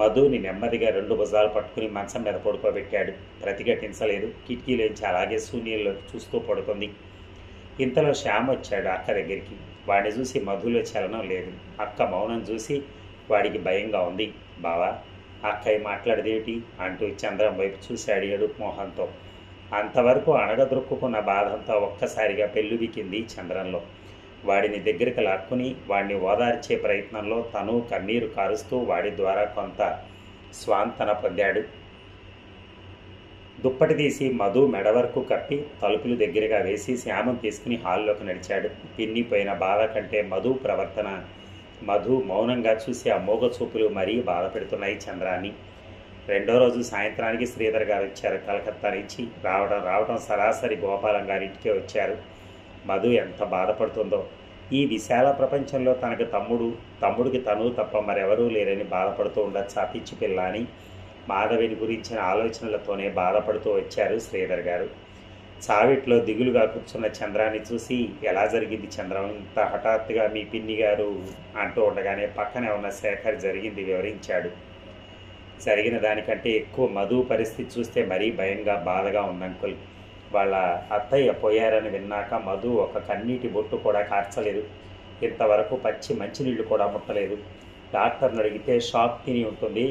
మధుని నెమ్మదిగా రెండు భుజాలు పట్టుకుని మంచం మీద పడుకోబెట్టాడు ప్రతిఘటించలేదు కిటికీలోంచి అలాగే శూన్యంలోకి చూస్తూ పడుకుంది ఇంతలో శ్యామ్ వచ్చాడు అక్క దగ్గరికి వాడిని చూసి మధులో చలనం లేదు అక్క మౌనం చూసి వాడికి భయంగా ఉంది బావా అక్క మాట్లాడదేమిటి అంటూ చంద్రం వైపు చూశాడు ఎడుపు మోహన్తో అంతవరకు అణగదొక్కుకున్న బాధంతో ఒక్కసారిగా పెళ్ళుబికింది చంద్రంలో వాడిని దగ్గరికి లాక్కుని వాడిని ఓదార్చే ప్రయత్నంలో తను కన్నీరు కారుస్తూ వాడి ద్వారా కొంత స్వాంతన పొందాడు దుప్పటి తీసి మధు మెడ వరకు కప్పి తలుపులు దగ్గరగా వేసి శ్యామం తీసుకుని హాల్లోకి నడిచాడు పిన్నిపోయిన బాధ కంటే మధు ప్రవర్తన మధు మౌనంగా చూసి ఆ మోగ చూపులు మరీ బాధ పెడుతున్నాయి చంద్రాన్ని రెండో రోజు సాయంత్రానికి శ్రీధర్ గారు వచ్చారు కలకత్తా నుంచి రావడం రావడం సరాసరి గోపాలం గారింటికే వచ్చారు మధు ఎంత బాధపడుతుందో ఈ విశాల ప్రపంచంలో తనకు తమ్ముడు తమ్ముడికి తను తప్ప మరెవరూ లేరని బాధపడుతూ ఉండొచ్చా పిచ్చి పిల్ల అని మాధవిని గురించిన ఆలోచనలతోనే బాధపడుతూ వచ్చారు శ్రీధర్ గారు చావిట్లో దిగులుగా కూర్చున్న చంద్రాన్ని చూసి ఎలా జరిగింది చంద్రం ఇంత హఠాత్తుగా మీ పిన్ని గారు అంటూ ఉండగానే పక్కనే ఉన్న శేఖర్ జరిగింది వివరించాడు జరిగిన దానికంటే ఎక్కువ మధు పరిస్థితి చూస్తే మరీ భయంగా బాధగా ఉందంకుల్ వాళ్ళ అత్తయ్య పోయారని విన్నాక మధు ఒక కన్నీటి బొట్టు కూడా కార్చలేదు ఇంతవరకు పచ్చి మంచినీళ్ళు కూడా ముట్టలేదు డాక్టర్ని అడిగితే షాక్ తిని ఉంటుంది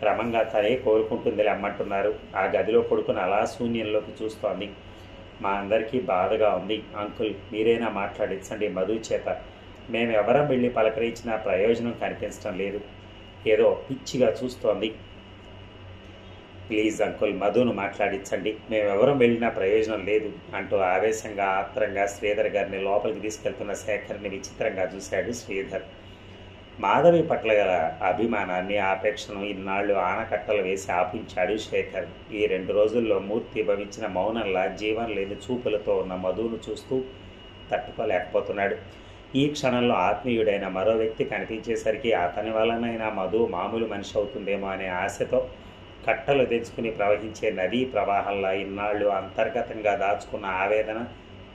క్రమంగా తనే కోరుకుంటుంది అమ్మంటున్నారు ఆ గదిలో పడుకుని అలా శూన్యంలోకి చూస్తోంది మా అందరికీ బాధగా ఉంది అంకుల్ మీరైనా మాట్లాడించండి మధు చేత మేము ఎవరం వెళ్ళి పలకరించినా ప్రయోజనం కనిపించడం లేదు ఏదో పిచ్చిగా చూస్తోంది ప్లీజ్ అంకుల్ మధును మాట్లాడించండి మేము మేమెవరం వెళ్ళినా ప్రయోజనం లేదు అంటూ ఆవేశంగా ఆత్రంగా శ్రీధర్ గారిని లోపలికి తీసుకెళ్తున్న శేఖర్ని విచిత్రంగా చూశాడు శ్రీధర్ మాధవి పట్ల గల అభిమానాన్ని ఆపేక్షను ఇన్నాళ్ళు ఆనకట్టలు వేసి ఆపించాడు శేఖర్ ఈ రెండు రోజుల్లో మూర్తి భవించిన మౌనంలా జీవం లేని చూపులతో ఉన్న మధువును చూస్తూ తట్టుకోలేకపోతున్నాడు ఈ క్షణంలో ఆత్మీయుడైన మరో వ్యక్తి కనిపించేసరికి అతని వలనైనా మధు మామూలు మనిషి అవుతుందేమో అనే ఆశతో కట్టలు తెచ్చుకుని ప్రవహించే నదీ ప్రవాహంలా ఇన్నాళ్ళు అంతర్గతంగా దాచుకున్న ఆవేదన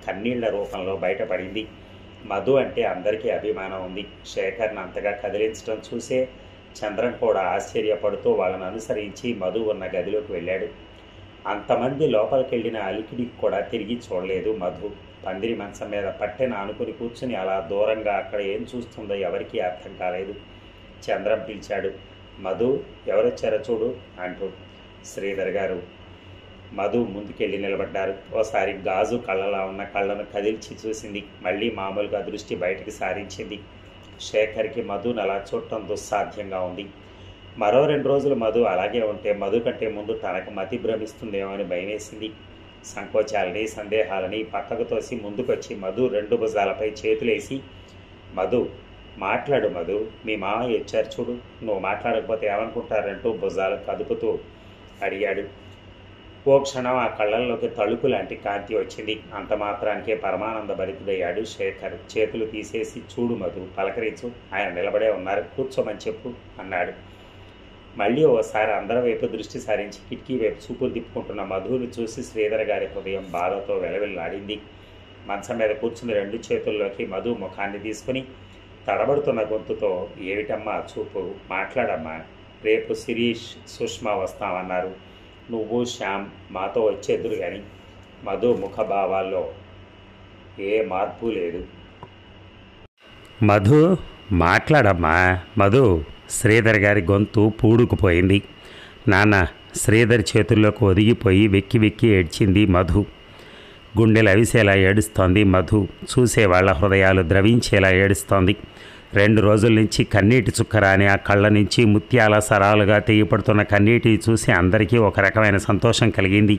కన్నీళ్ల రూపంలో బయటపడింది మధు అంటే అందరికీ అభిమానం ఉంది శేఖర్ను అంతగా కదిలించడం చూసే చంద్రం కూడా ఆశ్చర్యపడుతూ వాళ్ళని అనుసరించి మధు ఉన్న గదిలోకి వెళ్ళాడు అంతమంది లోపలికి వెళ్ళిన అలికిడికి కూడా తిరిగి చూడలేదు మధు పందిరి మంచం మీద పట్టెన ఆనుకుని కూర్చుని అలా దూరంగా అక్కడ ఏం చూస్తుందో ఎవరికీ అర్థం కాలేదు చంద్రం పిలిచాడు మధు ఎవరొచ్చారో చూడు అంటూ శ్రీధర్ గారు మధు ముందుకెళ్ళి నిలబడ్డారు ఓసారి గాజు కళ్ళలా ఉన్న కళ్ళను కదిల్చి చూసింది మళ్ళీ మామూలుగా దృష్టి బయటికి సారించింది శేఖర్కి మధుని అలా చూడటం దుస్సాధ్యంగా ఉంది మరో రెండు రోజులు మధు అలాగే ఉంటే మధు కంటే ముందు తనకు మతి భ్రమిస్తుందేమో అని భయమేసింది సంకోచాలని సందేహాలని పక్కకు తోసి ముందుకొచ్చి మధు రెండు భుజాలపై చేతులేసి మధు మాట్లాడు మధు మీ మామయ్య ఇచ్చారు చూడు నువ్వు మాట్లాడకపోతే ఏమనుకుంటారంటూ భుజాలు కదుపుతూ అడిగాడు ఓ క్షణం ఆ కళ్ళల్లోకి తలుపు లాంటి కాంతి వచ్చింది అంత మాత్రానికే పరమానంద భరితుడయ్యాడు శేఖర్ చేతులు తీసేసి చూడు మధు పలకరించు ఆయన నిలబడే ఉన్నారు కూర్చోమని చెప్పు అన్నాడు మళ్ళీ ఓసారి అందరి వైపు దృష్టి సారించి కిటికీ వైపు చూపులు తిప్పుకుంటున్న మధువుని చూసి శ్రీధర్ గారి హృదయం బాధతో వెలవెల్లాడింది మంచం మీద కూర్చుని రెండు చేతుల్లోకి మధు ముఖాన్ని తీసుకుని తడబడుతున్న గొంతుతో ఏమిటమ్మా చూపు మాట్లాడమ్మా రేపు శిరీష్ సుష్మా వస్తామన్నారు నువ్వు శ్యామ్ మాతో వచ్చేదురు కానీ మధు ముఖభావాల్లో ఏ మార్పు లేదు మధు మాట్లాడమ్మా మధు శ్రీధర్ గారి గొంతు పూడుకుపోయింది నాన్న శ్రీధర్ చేతుల్లోకి ఒదిగిపోయి వెక్కి వెక్కి ఏడ్చింది మధు గుండెలు అవిసేలా ఏడుస్తోంది మధు చూసేవాళ్ల హృదయాలు ద్రవించేలా ఏడుస్తోంది రెండు రోజుల నుంచి కన్నీటి చుక్కరాని ఆ కళ్ళ నుంచి ముత్యాల సరాలుగా తెగిపడుతున్న కన్నీటి చూసి అందరికీ ఒక రకమైన సంతోషం కలిగింది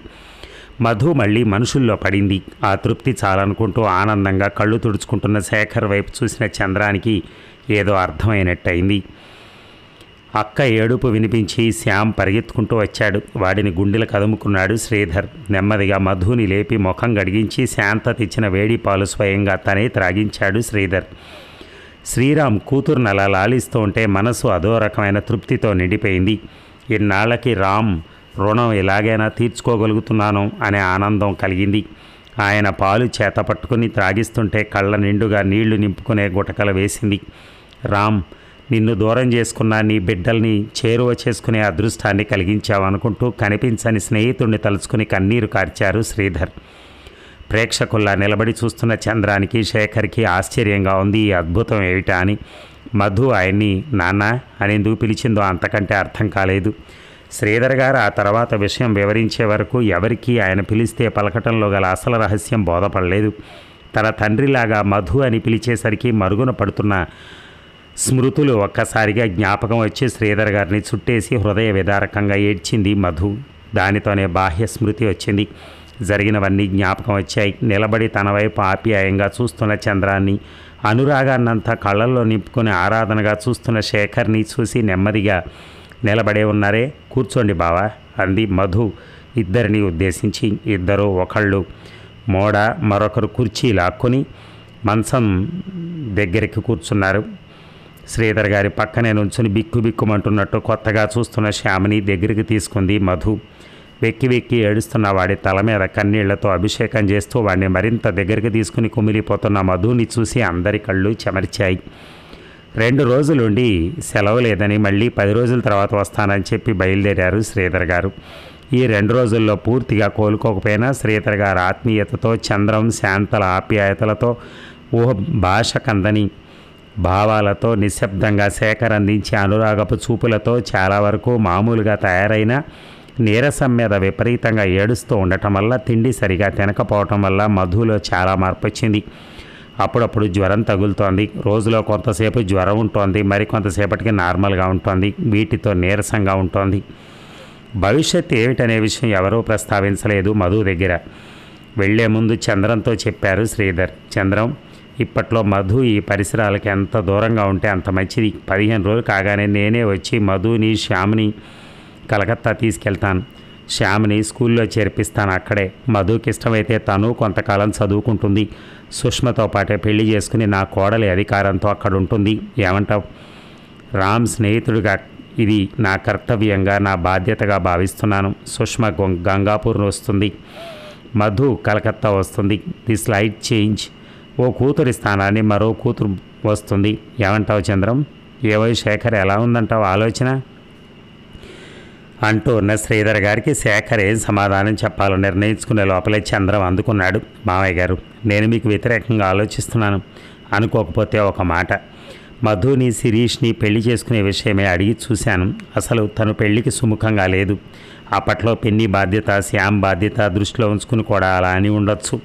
మధు మళ్ళీ మనుషుల్లో పడింది ఆ తృప్తి చాలనుకుంటూ ఆనందంగా కళ్ళు తుడుచుకుంటున్న శేఖర్ వైపు చూసిన చంద్రానికి ఏదో అర్థమైనట్టయింది అక్క ఏడుపు వినిపించి శ్యామ్ పరిగెత్తుకుంటూ వచ్చాడు వాడిని గుండెలు కదుముకున్నాడు శ్రీధర్ నెమ్మదిగా మధుని లేపి ముఖం గడిగించి శాంత తెచ్చిన వేడి పాలు స్వయంగా తనే త్రాగించాడు శ్రీధర్ శ్రీరామ్ కూతుర్ని అలా లాలిస్తూ ఉంటే మనసు అదో రకమైన తృప్తితో నిండిపోయింది ఇన్నాళ్ళకి రామ్ రుణం ఎలాగైనా తీర్చుకోగలుగుతున్నాను అనే ఆనందం కలిగింది ఆయన పాలు చేత పట్టుకుని త్రాగిస్తుంటే కళ్ళ నిండుగా నీళ్లు నింపుకునే గుటకలు వేసింది రామ్ నిన్ను దూరం చేసుకున్న నీ బిడ్డల్ని చేరువ చేసుకునే అదృష్టాన్ని కలిగించావనుకుంటూ కనిపించని స్నేహితుడిని తలుచుకుని కన్నీరు కార్చారు శ్రీధర్ ప్రేక్షకుల్లా నిలబడి చూస్తున్న చంద్రానికి శేఖర్కి ఆశ్చర్యంగా ఉంది ఈ అద్భుతం ఏమిటా అని మధు ఆయన్ని నాన్న అనేందుకు పిలిచిందో అంతకంటే అర్థం కాలేదు శ్రీధర్ గారు ఆ తర్వాత విషయం వివరించే వరకు ఎవరికీ ఆయన పిలిస్తే పలకటంలో గల అసలు రహస్యం బోధపడలేదు తన తండ్రిలాగా మధు అని పిలిచేసరికి మరుగున పడుతున్న స్మృతులు ఒక్కసారిగా జ్ఞాపకం వచ్చి శ్రీధర్ గారిని చుట్టేసి హృదయ విదారకంగా ఏడ్చింది మధు దానితోనే బాహ్య స్మృతి వచ్చింది జరిగినవన్నీ జ్ఞాపకం వచ్చాయి నిలబడి తన వైపు ఆప్యాయంగా చూస్తున్న చంద్రాన్ని అనురాగాన్నంతా కళ్ళల్లో నింపుకొని ఆరాధనగా చూస్తున్న శేఖర్ని చూసి నెమ్మదిగా నిలబడే ఉన్నారే కూర్చోండి బావా అంది మధు ఇద్దరిని ఉద్దేశించి ఇద్దరు ఒకళ్ళు మోడ మరొకరు కుర్చీ లాక్కొని మంచం దగ్గరికి కూర్చున్నారు శ్రీధర్ గారి పక్కనే నుంచుని బిక్కు బిక్కుమంటున్నట్టు కొత్తగా చూస్తున్న శ్యామిని దగ్గరికి తీసుకుంది మధు వెక్కి వెక్కి ఏడుస్తున్న వాడి తల మీద కన్నీళ్లతో అభిషేకం చేస్తూ వాడిని మరింత దగ్గరికి తీసుకుని కుమిలిపోతున్న మధుని చూసి అందరి కళ్ళు చెమర్చాయి రెండు రోజులుండి సెలవు లేదని మళ్ళీ పది రోజుల తర్వాత వస్తానని చెప్పి బయలుదేరారు శ్రీధర్ గారు ఈ రెండు రోజుల్లో పూర్తిగా కోలుకోకపోయినా శ్రీధర్ గారు ఆత్మీయతతో చంద్రం శాంతల ఆప్యాయతలతో ఊహ భాష కందని భావాలతో నిశ్శబ్దంగా సేకరందించే అనురాగపు చూపులతో చాలా వరకు మామూలుగా తయారైన నీరసం మీద విపరీతంగా ఏడుస్తూ ఉండటం వల్ల తిండి సరిగా తినకపోవటం వల్ల మధులో చాలా మార్పు వచ్చింది అప్పుడప్పుడు జ్వరం తగులుతోంది రోజులో కొంతసేపు జ్వరం ఉంటుంది మరికొంతసేపటికి నార్మల్గా ఉంటుంది వీటితో నీరసంగా ఉంటుంది భవిష్యత్ ఏమిటనే విషయం ఎవరూ ప్రస్తావించలేదు మధు దగ్గర వెళ్లే ముందు చంద్రంతో చెప్పారు శ్రీధర్ చంద్రం ఇప్పట్లో మధు ఈ పరిసరాలకి ఎంత దూరంగా ఉంటే అంత మంచిది పదిహేను రోజులు కాగానే నేనే వచ్చి మధుని శ్యామ్ని కలకత్తా తీసుకెళ్తాను శ్యామ్ని స్కూల్లో చేర్పిస్తాను అక్కడే మధుకి ఇష్టమైతే తను కొంతకాలం చదువుకుంటుంది సుష్మతో పాటే పెళ్లి చేసుకుని నా కోడలి అధికారంతో అక్కడ ఉంటుంది ఏమంటావు రామ్ స్నేహితుడిగా ఇది నా కర్తవ్యంగా నా బాధ్యతగా భావిస్తున్నాను సుష్మ గంగాపూర్ వస్తుంది మధు కలకత్తా వస్తుంది ది స్లైట్ చేంజ్ ఓ కూతురి స్థానాన్ని మరో కూతురు వస్తుంది ఏమంటావు చంద్రం ఏవో శేఖర్ ఎలా ఉందంటావు ఆలోచన అంటూ ఉన్న శ్రీధర్ గారికి శేఖర్ ఏం సమాధానం చెప్పాలో నిర్ణయించుకునే లోపలే చంద్రం అందుకున్నాడు మామయ్య గారు నేను మీకు వ్యతిరేకంగా ఆలోచిస్తున్నాను అనుకోకపోతే ఒక మాట మధుని శిరీష్ని పెళ్లి చేసుకునే విషయమే అడిగి చూశాను అసలు తను పెళ్లికి సుముఖంగా లేదు అప్పట్లో పిన్ని బాధ్యత శ్యామ్ బాధ్యత దృష్టిలో ఉంచుకుని కూడా అలా అని ఉండొచ్చు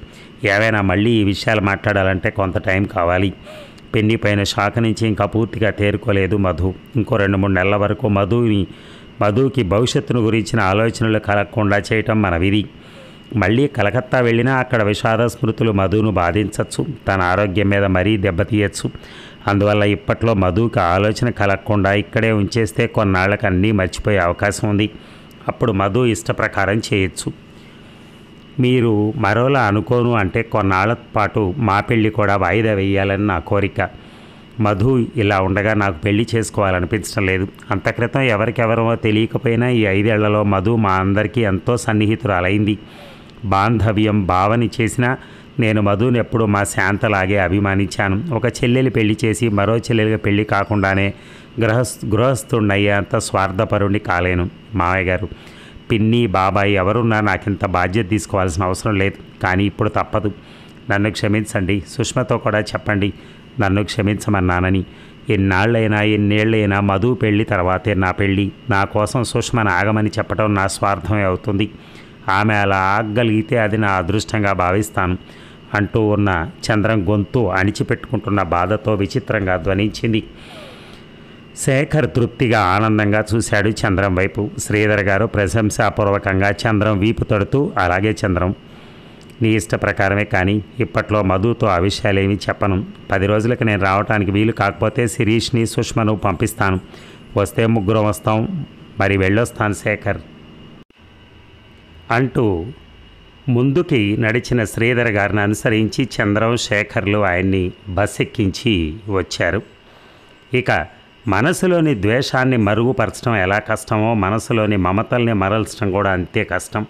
ఏవైనా మళ్ళీ ఈ విషయాలు మాట్లాడాలంటే కొంత టైం కావాలి పిన్ని పైన షాక్ నుంచి ఇంకా పూర్తిగా తేరుకోలేదు మధు ఇంకో రెండు మూడు నెలల వరకు మధుని మధుకి భవిష్యత్తును గురించిన ఆలోచనలు కలగకుండా చేయటం మన విధి మళ్ళీ కలకత్తా వెళ్ళినా అక్కడ విషాద స్మృతులు మధును బాధించవచ్చు తన ఆరోగ్యం మీద మరీ దెబ్బతీయచ్చు అందువల్ల ఇప్పట్లో మధుకి ఆలోచన కలగకుండా ఇక్కడే ఉంచేస్తే కొన్నాళ్ళకి అన్నీ మర్చిపోయే అవకాశం ఉంది అప్పుడు మధు ఇష్టప్రకారం చేయొచ్చు మీరు మరోలా అనుకోను అంటే కొన్నాళ్ళ పాటు మా పెళ్ళి కూడా వాయిదా వేయాలని నా కోరిక మధు ఇలా ఉండగా నాకు పెళ్లి చేసుకోవాలనిపించడం లేదు అంతక్రితం ఎవరికెవరో తెలియకపోయినా ఈ ఐదేళ్లలో మధు మా అందరికీ ఎంతో సన్నిహితురాలైంది బాంధవ్యం భావని చేసినా నేను మధుని ఎప్పుడు మా శాంతలాగే అభిమానించాను ఒక చెల్లెలి పెళ్లి చేసి మరో చెల్లెలిగా పెళ్లి కాకుండానే గృహస్ గృహస్థుణ్ణయ్యేంత స్వార్థపరుణ్ణి కాలేను మావయ్య గారు పిన్ని బాబాయి ఎవరున్నా నాకింత బాధ్యత తీసుకోవాల్సిన అవసరం లేదు కానీ ఇప్పుడు తప్పదు నన్ను క్షమించండి సుష్మతో కూడా చెప్పండి నన్ను క్షమించమన్నానని ఎన్నాళ్ళైనా ఎన్నేళ్ళైనా మధు పెళ్లి తర్వాతే నా పెళ్ళి నా కోసం సుష్మను ఆగమని చెప్పడం నా స్వార్థమే అవుతుంది ఆమె అలా ఆగగలిగితే అది నా అదృష్టంగా భావిస్తాను అంటూ ఉన్న చంద్రం గొంతు అణిచిపెట్టుకుంటున్న బాధతో విచిత్రంగా ధ్వనించింది శేఖర్ తృప్తిగా ఆనందంగా చూశాడు చంద్రం వైపు శ్రీధర్ గారు ప్రశంసాపూర్వకంగా చంద్రం వీపు తడుతూ అలాగే చంద్రం నీ ఇష్ట ప్రకారమే కానీ ఇప్పట్లో మధుతో ఆ విషయాలేమి చెప్పను పది రోజులకు నేను రావటానికి వీలు కాకపోతే శిరీష్ని సుష్మను పంపిస్తాను వస్తే ముగ్గురం వస్తాం మరి వెళ్ళొస్తాను శేఖర్ అంటూ ముందుకి నడిచిన శ్రీధర్ గారిని అనుసరించి చంద్రం శేఖర్లు ఆయన్ని ఎక్కించి వచ్చారు ఇక మనసులోని ద్వేషాన్ని మరుగుపరచడం ఎలా కష్టమో మనసులోని మమతల్ని మరల్చడం కూడా అంతే కష్టం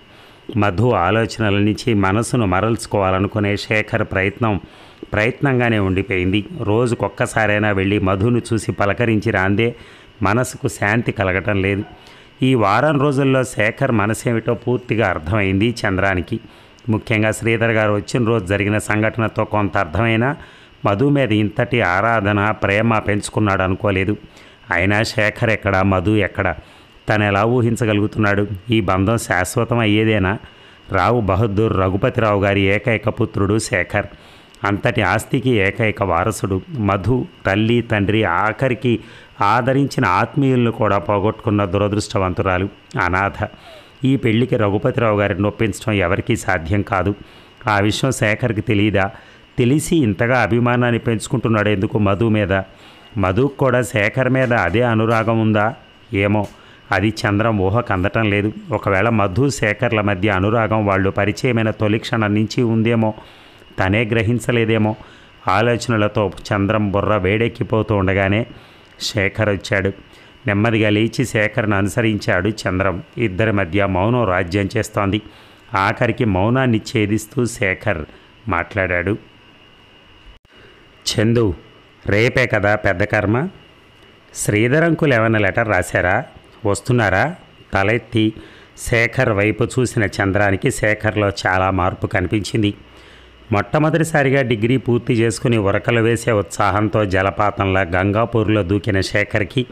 మధు ఆలోచనల నుంచి మనసును మరల్చుకోవాలనుకునే శేఖర్ ప్రయత్నం ప్రయత్నంగానే ఉండిపోయింది రోజుకొక్కసారైనా వెళ్ళి మధును చూసి పలకరించి రాందే మనసుకు శాంతి కలగటం లేదు ఈ వారం రోజుల్లో శేఖర్ మనసేమిటో పూర్తిగా అర్థమైంది చంద్రానికి ముఖ్యంగా శ్రీధర్ గారు వచ్చిన రోజు జరిగిన సంఘటనతో కొంత అర్థమైనా మధు మీద ఇంతటి ఆరాధన ప్రేమ పెంచుకున్నాడు అనుకోలేదు అయినా శేఖర్ ఎక్కడ మధు ఎక్కడ తను ఎలా ఊహించగలుగుతున్నాడు ఈ బంధం శాశ్వతం అయ్యేదేనా రావు బహదూర్ రఘుపతిరావు గారి ఏకైక పుత్రుడు శేఖర్ అంతటి ఆస్తికి ఏకైక వారసుడు మధు తల్లి తండ్రి ఆఖరికి ఆదరించిన ఆత్మీయులను కూడా పోగొట్టుకున్న దురదృష్టవంతురాలు అనాథ ఈ పెళ్లికి రఘుపతిరావు గారిని నొప్పించడం ఎవరికీ సాధ్యం కాదు ఆ విషయం శేఖర్కి తెలియదా తెలిసి ఇంతగా అభిమానాన్ని పెంచుకుంటున్నాడు ఎందుకు మధు మీద మధు కూడా శేఖర్ మీద అదే అనురాగం ఉందా ఏమో అది చంద్రం ఊహకు అందటం లేదు ఒకవేళ మధు శేఖర్ల మధ్య అనురాగం వాళ్ళు పరిచయమైన తొలి క్షణం నుంచి ఉందేమో తనే గ్రహించలేదేమో ఆలోచనలతో చంద్రం బుర్ర వేడెక్కిపోతూ ఉండగానే శేఖర్ వచ్చాడు నెమ్మదిగా లేచి శేఖర్ను అనుసరించాడు చంద్రం ఇద్దరి మధ్య మౌనం రాజ్యం చేస్తోంది ఆఖరికి మౌనాన్ని ఛేదిస్తూ శేఖర్ మాట్లాడాడు చందు రేపే కదా పెద్ద కర్మ శ్రీధరంకులు ఏమైనా లెటర్ రాశారా వస్తున్నారా తలెత్తి శేఖర్ వైపు చూసిన చంద్రానికి శేఖర్లో చాలా మార్పు కనిపించింది మొట్టమొదటిసారిగా డిగ్రీ పూర్తి చేసుకుని ఉరకలు వేసే ఉత్సాహంతో జలపాతంలా గంగాపూర్లో దూకిన శేఖర్కి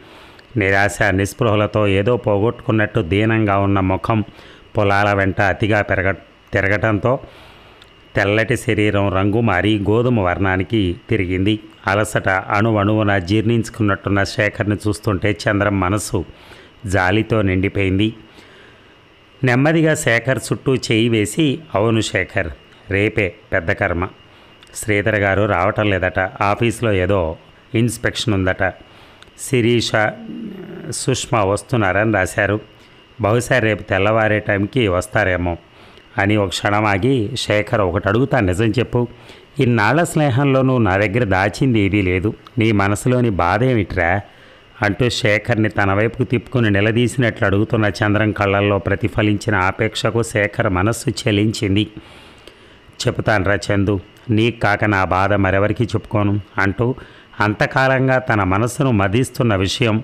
నిరాశ నిస్పృహలతో ఏదో పోగొట్టుకున్నట్టు దీనంగా ఉన్న ముఖం పొలాల వెంట అతిగా పెరగ తిరగటంతో తెల్లటి శరీరం రంగు మారి గోధుమ వర్ణానికి తిరిగింది అలసట అణువణువున జీర్ణించుకున్నట్టున్న శేఖర్ని చూస్తుంటే చంద్రం మనసు జాలితో నిండిపోయింది నెమ్మదిగా శేఖర్ చుట్టూ చేయి వేసి అవును శేఖర్ రేపే పెద్ద కర్మ శ్రీధర్ గారు రావటం లేదట ఆఫీస్లో ఏదో ఇన్స్పెక్షన్ ఉందట శిరీష సుష్మా వస్తున్నారని రాశారు బహుశా రేపు తెల్లవారే టైంకి వస్తారేమో అని ఒక క్షణం ఆగి శేఖర్ ఒకటి అడుగుతా నిజం చెప్పు ఇన్నాళ్ల స్నేహంలోనూ నా దగ్గర దాచింది ఏదీ లేదు నీ మనసులోని బాధ ఏమిట్రా అంటూ శేఖర్ని తన వైపుకు తిప్పుకుని నిలదీసినట్లు అడుగుతున్న చంద్రం కళ్ళల్లో ప్రతిఫలించిన ఆపేక్షకు శేఖర్ మనస్సు చెలించింది చెబుతాన్రా చందు నీకు కాక నా బాధ మరెవరికి చెప్పుకోను అంటూ అంతకాలంగా తన మనస్సును మదిస్తున్న విషయం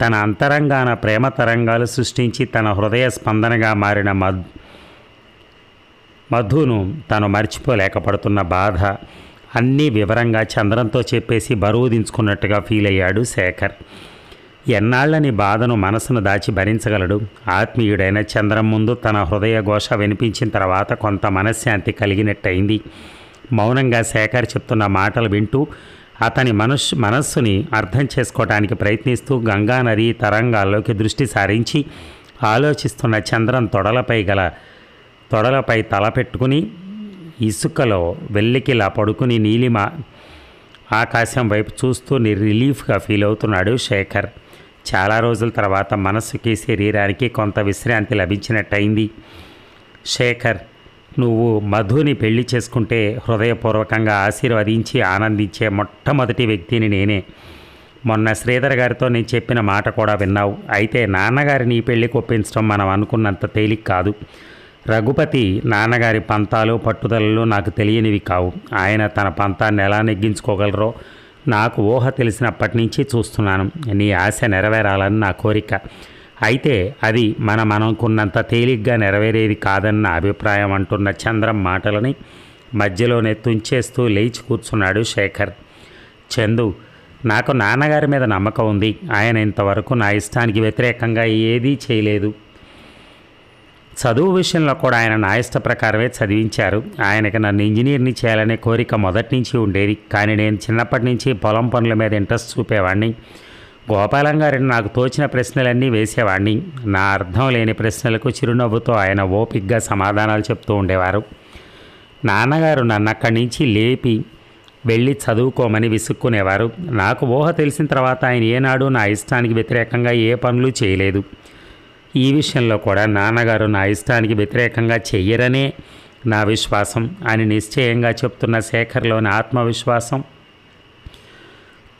తన అంతరంగాన ప్రేమ తరంగాలు సృష్టించి తన హృదయ స్పందనగా మారిన మధు మధును తను మర్చిపోలేకపడుతున్న బాధ అన్నీ వివరంగా చంద్రంతో చెప్పేసి బరువు దించుకున్నట్టుగా ఫీల్ అయ్యాడు శేఖర్ ఎన్నాళ్ళని బాధను మనసును దాచి భరించగలడు ఆత్మీయుడైన చంద్రం ముందు తన హృదయ ఘోష వినిపించిన తర్వాత కొంత మనశ్శాంతి కలిగినట్టయింది మౌనంగా శేఖర్ చెప్తున్న మాటలు వింటూ అతని మనుష్ మనస్సుని అర్థం చేసుకోవడానికి ప్రయత్నిస్తూ గంగానది తరంగాల్లోకి దృష్టి సారించి ఆలోచిస్తున్న చంద్రం తొడలపై గల తొడలపై పెట్టుకుని ఇసుకలో వెల్లికిలా పడుకుని నీలిమ ఆకాశం వైపు చూస్తూ రిలీఫ్గా ఫీల్ అవుతున్నాడు శేఖర్ చాలా రోజుల తర్వాత మనస్సుకి శరీరానికి కొంత విశ్రాంతి లభించినట్టయింది శేఖర్ నువ్వు మధుని పెళ్లి చేసుకుంటే హృదయపూర్వకంగా ఆశీర్వదించి ఆనందించే మొట్టమొదటి వ్యక్తిని నేనే మొన్న శ్రీధర్ గారితో నేను చెప్పిన మాట కూడా విన్నావు అయితే నాన్నగారిని పెళ్లికి ఒప్పించడం మనం అనుకున్నంత తేలిక కాదు రఘుపతి నాన్నగారి పంతాలు పట్టుదలలు నాకు తెలియనివి కావు ఆయన తన పంతాన్ని ఎలా నెగ్గించుకోగలరో నాకు ఊహ తెలిసినప్పటి నుంచి చూస్తున్నాను నీ ఆశ నెరవేరాలని నా కోరిక అయితే అది మనం అనుకున్నంత తేలిగ్గా నెరవేరేది కాదన్న అభిప్రాయం అంటున్న చంద్రం మాటలని మధ్యలోనే తుంచేస్తూ లేచి కూర్చున్నాడు శేఖర్ చందు నాకు నాన్నగారి మీద నమ్మకం ఉంది ఆయన ఇంతవరకు నా ఇష్టానికి వ్యతిరేకంగా ఏదీ చేయలేదు చదువు విషయంలో కూడా ఆయన నాయస్థ ప్రకారమే చదివించారు ఆయనకి నన్ను ఇంజనీర్ని చేయాలనే కోరిక మొదటి నుంచి ఉండేది కానీ నేను చిన్నప్పటి నుంచి పొలం పనుల మీద ఇంట్రెస్ట్ చూపేవాడిని గోపాలం గారిని నాకు తోచిన ప్రశ్నలన్నీ వేసేవాడిని నా అర్థం లేని ప్రశ్నలకు చిరునవ్వుతో ఆయన ఓపిక్గా సమాధానాలు చెప్తూ ఉండేవారు నాన్నగారు నన్ను అక్కడి నుంచి లేపి వెళ్ళి చదువుకోమని విసుక్కునేవారు నాకు ఊహ తెలిసిన తర్వాత ఆయన ఏనాడు నా ఇష్టానికి వ్యతిరేకంగా ఏ పనులు చేయలేదు ఈ విషయంలో కూడా నాన్నగారు నా ఇష్టానికి వ్యతిరేకంగా చెయ్యరనే నా విశ్వాసం అని నిశ్చయంగా చెప్తున్న శేఖర్లోని ఆత్మవిశ్వాసం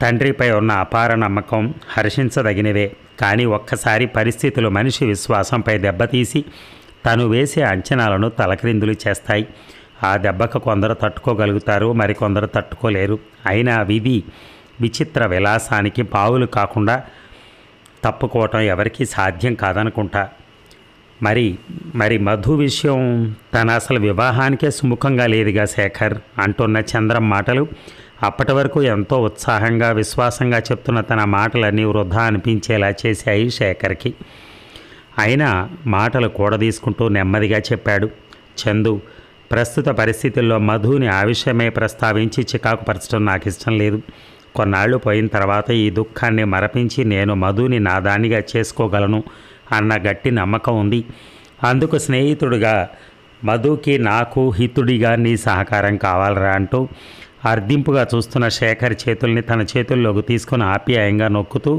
తండ్రిపై ఉన్న అపార నమ్మకం హర్షించదగినవే కానీ ఒక్కసారి పరిస్థితులు మనిషి విశ్వాసంపై దెబ్బతీసి తను వేసే అంచనాలను తలక్రిందులు చేస్తాయి ఆ దెబ్బకు కొందరు తట్టుకోగలుగుతారు మరికొందరు తట్టుకోలేరు అయినా విధి విచిత్ర విలాసానికి పావులు కాకుండా తప్పుకోవటం ఎవరికీ సాధ్యం కాదనుకుంటా మరి మరి మధు విషయం తన అసలు వివాహానికే సుముఖంగా లేదుగా శేఖర్ అంటున్న చంద్రం మాటలు అప్పటి వరకు ఎంతో ఉత్సాహంగా విశ్వాసంగా చెప్తున్న తన మాటలన్నీ వృధా అనిపించేలా చేశాయి శేఖర్కి అయినా మాటలు కూడదీసుకుంటూ నెమ్మదిగా చెప్పాడు చందు ప్రస్తుత పరిస్థితుల్లో మధుని ఆ విషయమే ప్రస్తావించి చికాకు పరచడం నాకు ఇష్టం లేదు కొన్నాళ్ళు పోయిన తర్వాత ఈ దుఃఖాన్ని మరపించి నేను మధుని నాదానిగా చేసుకోగలను అన్న గట్టి నమ్మకం ఉంది అందుకు స్నేహితుడిగా మధుకి నాకు హితుడిగా నీ సహకారం కావాలరా అంటూ అర్థింపుగా చూస్తున్న శేఖర్ చేతుల్ని తన చేతుల్లోకి తీసుకుని ఆప్యాయంగా నొక్కుతూ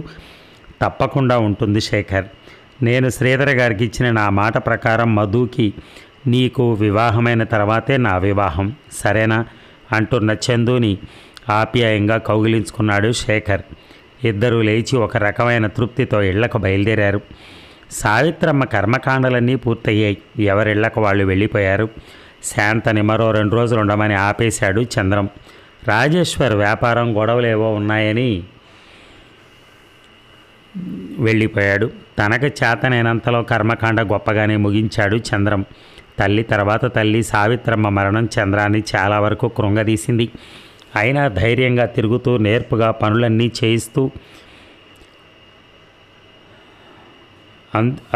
తప్పకుండా ఉంటుంది శేఖర్ నేను శ్రీధర్ గారికి ఇచ్చిన నా మాట ప్రకారం మధుకి నీకు వివాహమైన తర్వాతే నా వివాహం సరేనా అంటున్న చందుని ఆప్యాయంగా కౌగిలించుకున్నాడు శేఖర్ ఇద్దరూ లేచి ఒక రకమైన తృప్తితో ఇళ్లకు బయలుదేరారు సావిత్రమ్మ కర్మకాండలన్నీ పూర్తయ్యాయి ఎవరిళ్లకు వాళ్ళు వెళ్ళిపోయారు శాంతని మరో రెండు రోజులు ఉండమని ఆపేశాడు చంద్రం రాజేశ్వర్ వ్యాపారం గొడవలేవో ఉన్నాయని వెళ్ళిపోయాడు తనకు చేతనైనంతలో కర్మకాండ గొప్పగానే ముగించాడు చంద్రం తల్లి తర్వాత తల్లి సావిత్రమ్మ మరణం చంద్రాన్ని చాలా వరకు కృంగదీసింది అయినా ధైర్యంగా తిరుగుతూ నేర్పుగా పనులన్నీ చేయిస్తూ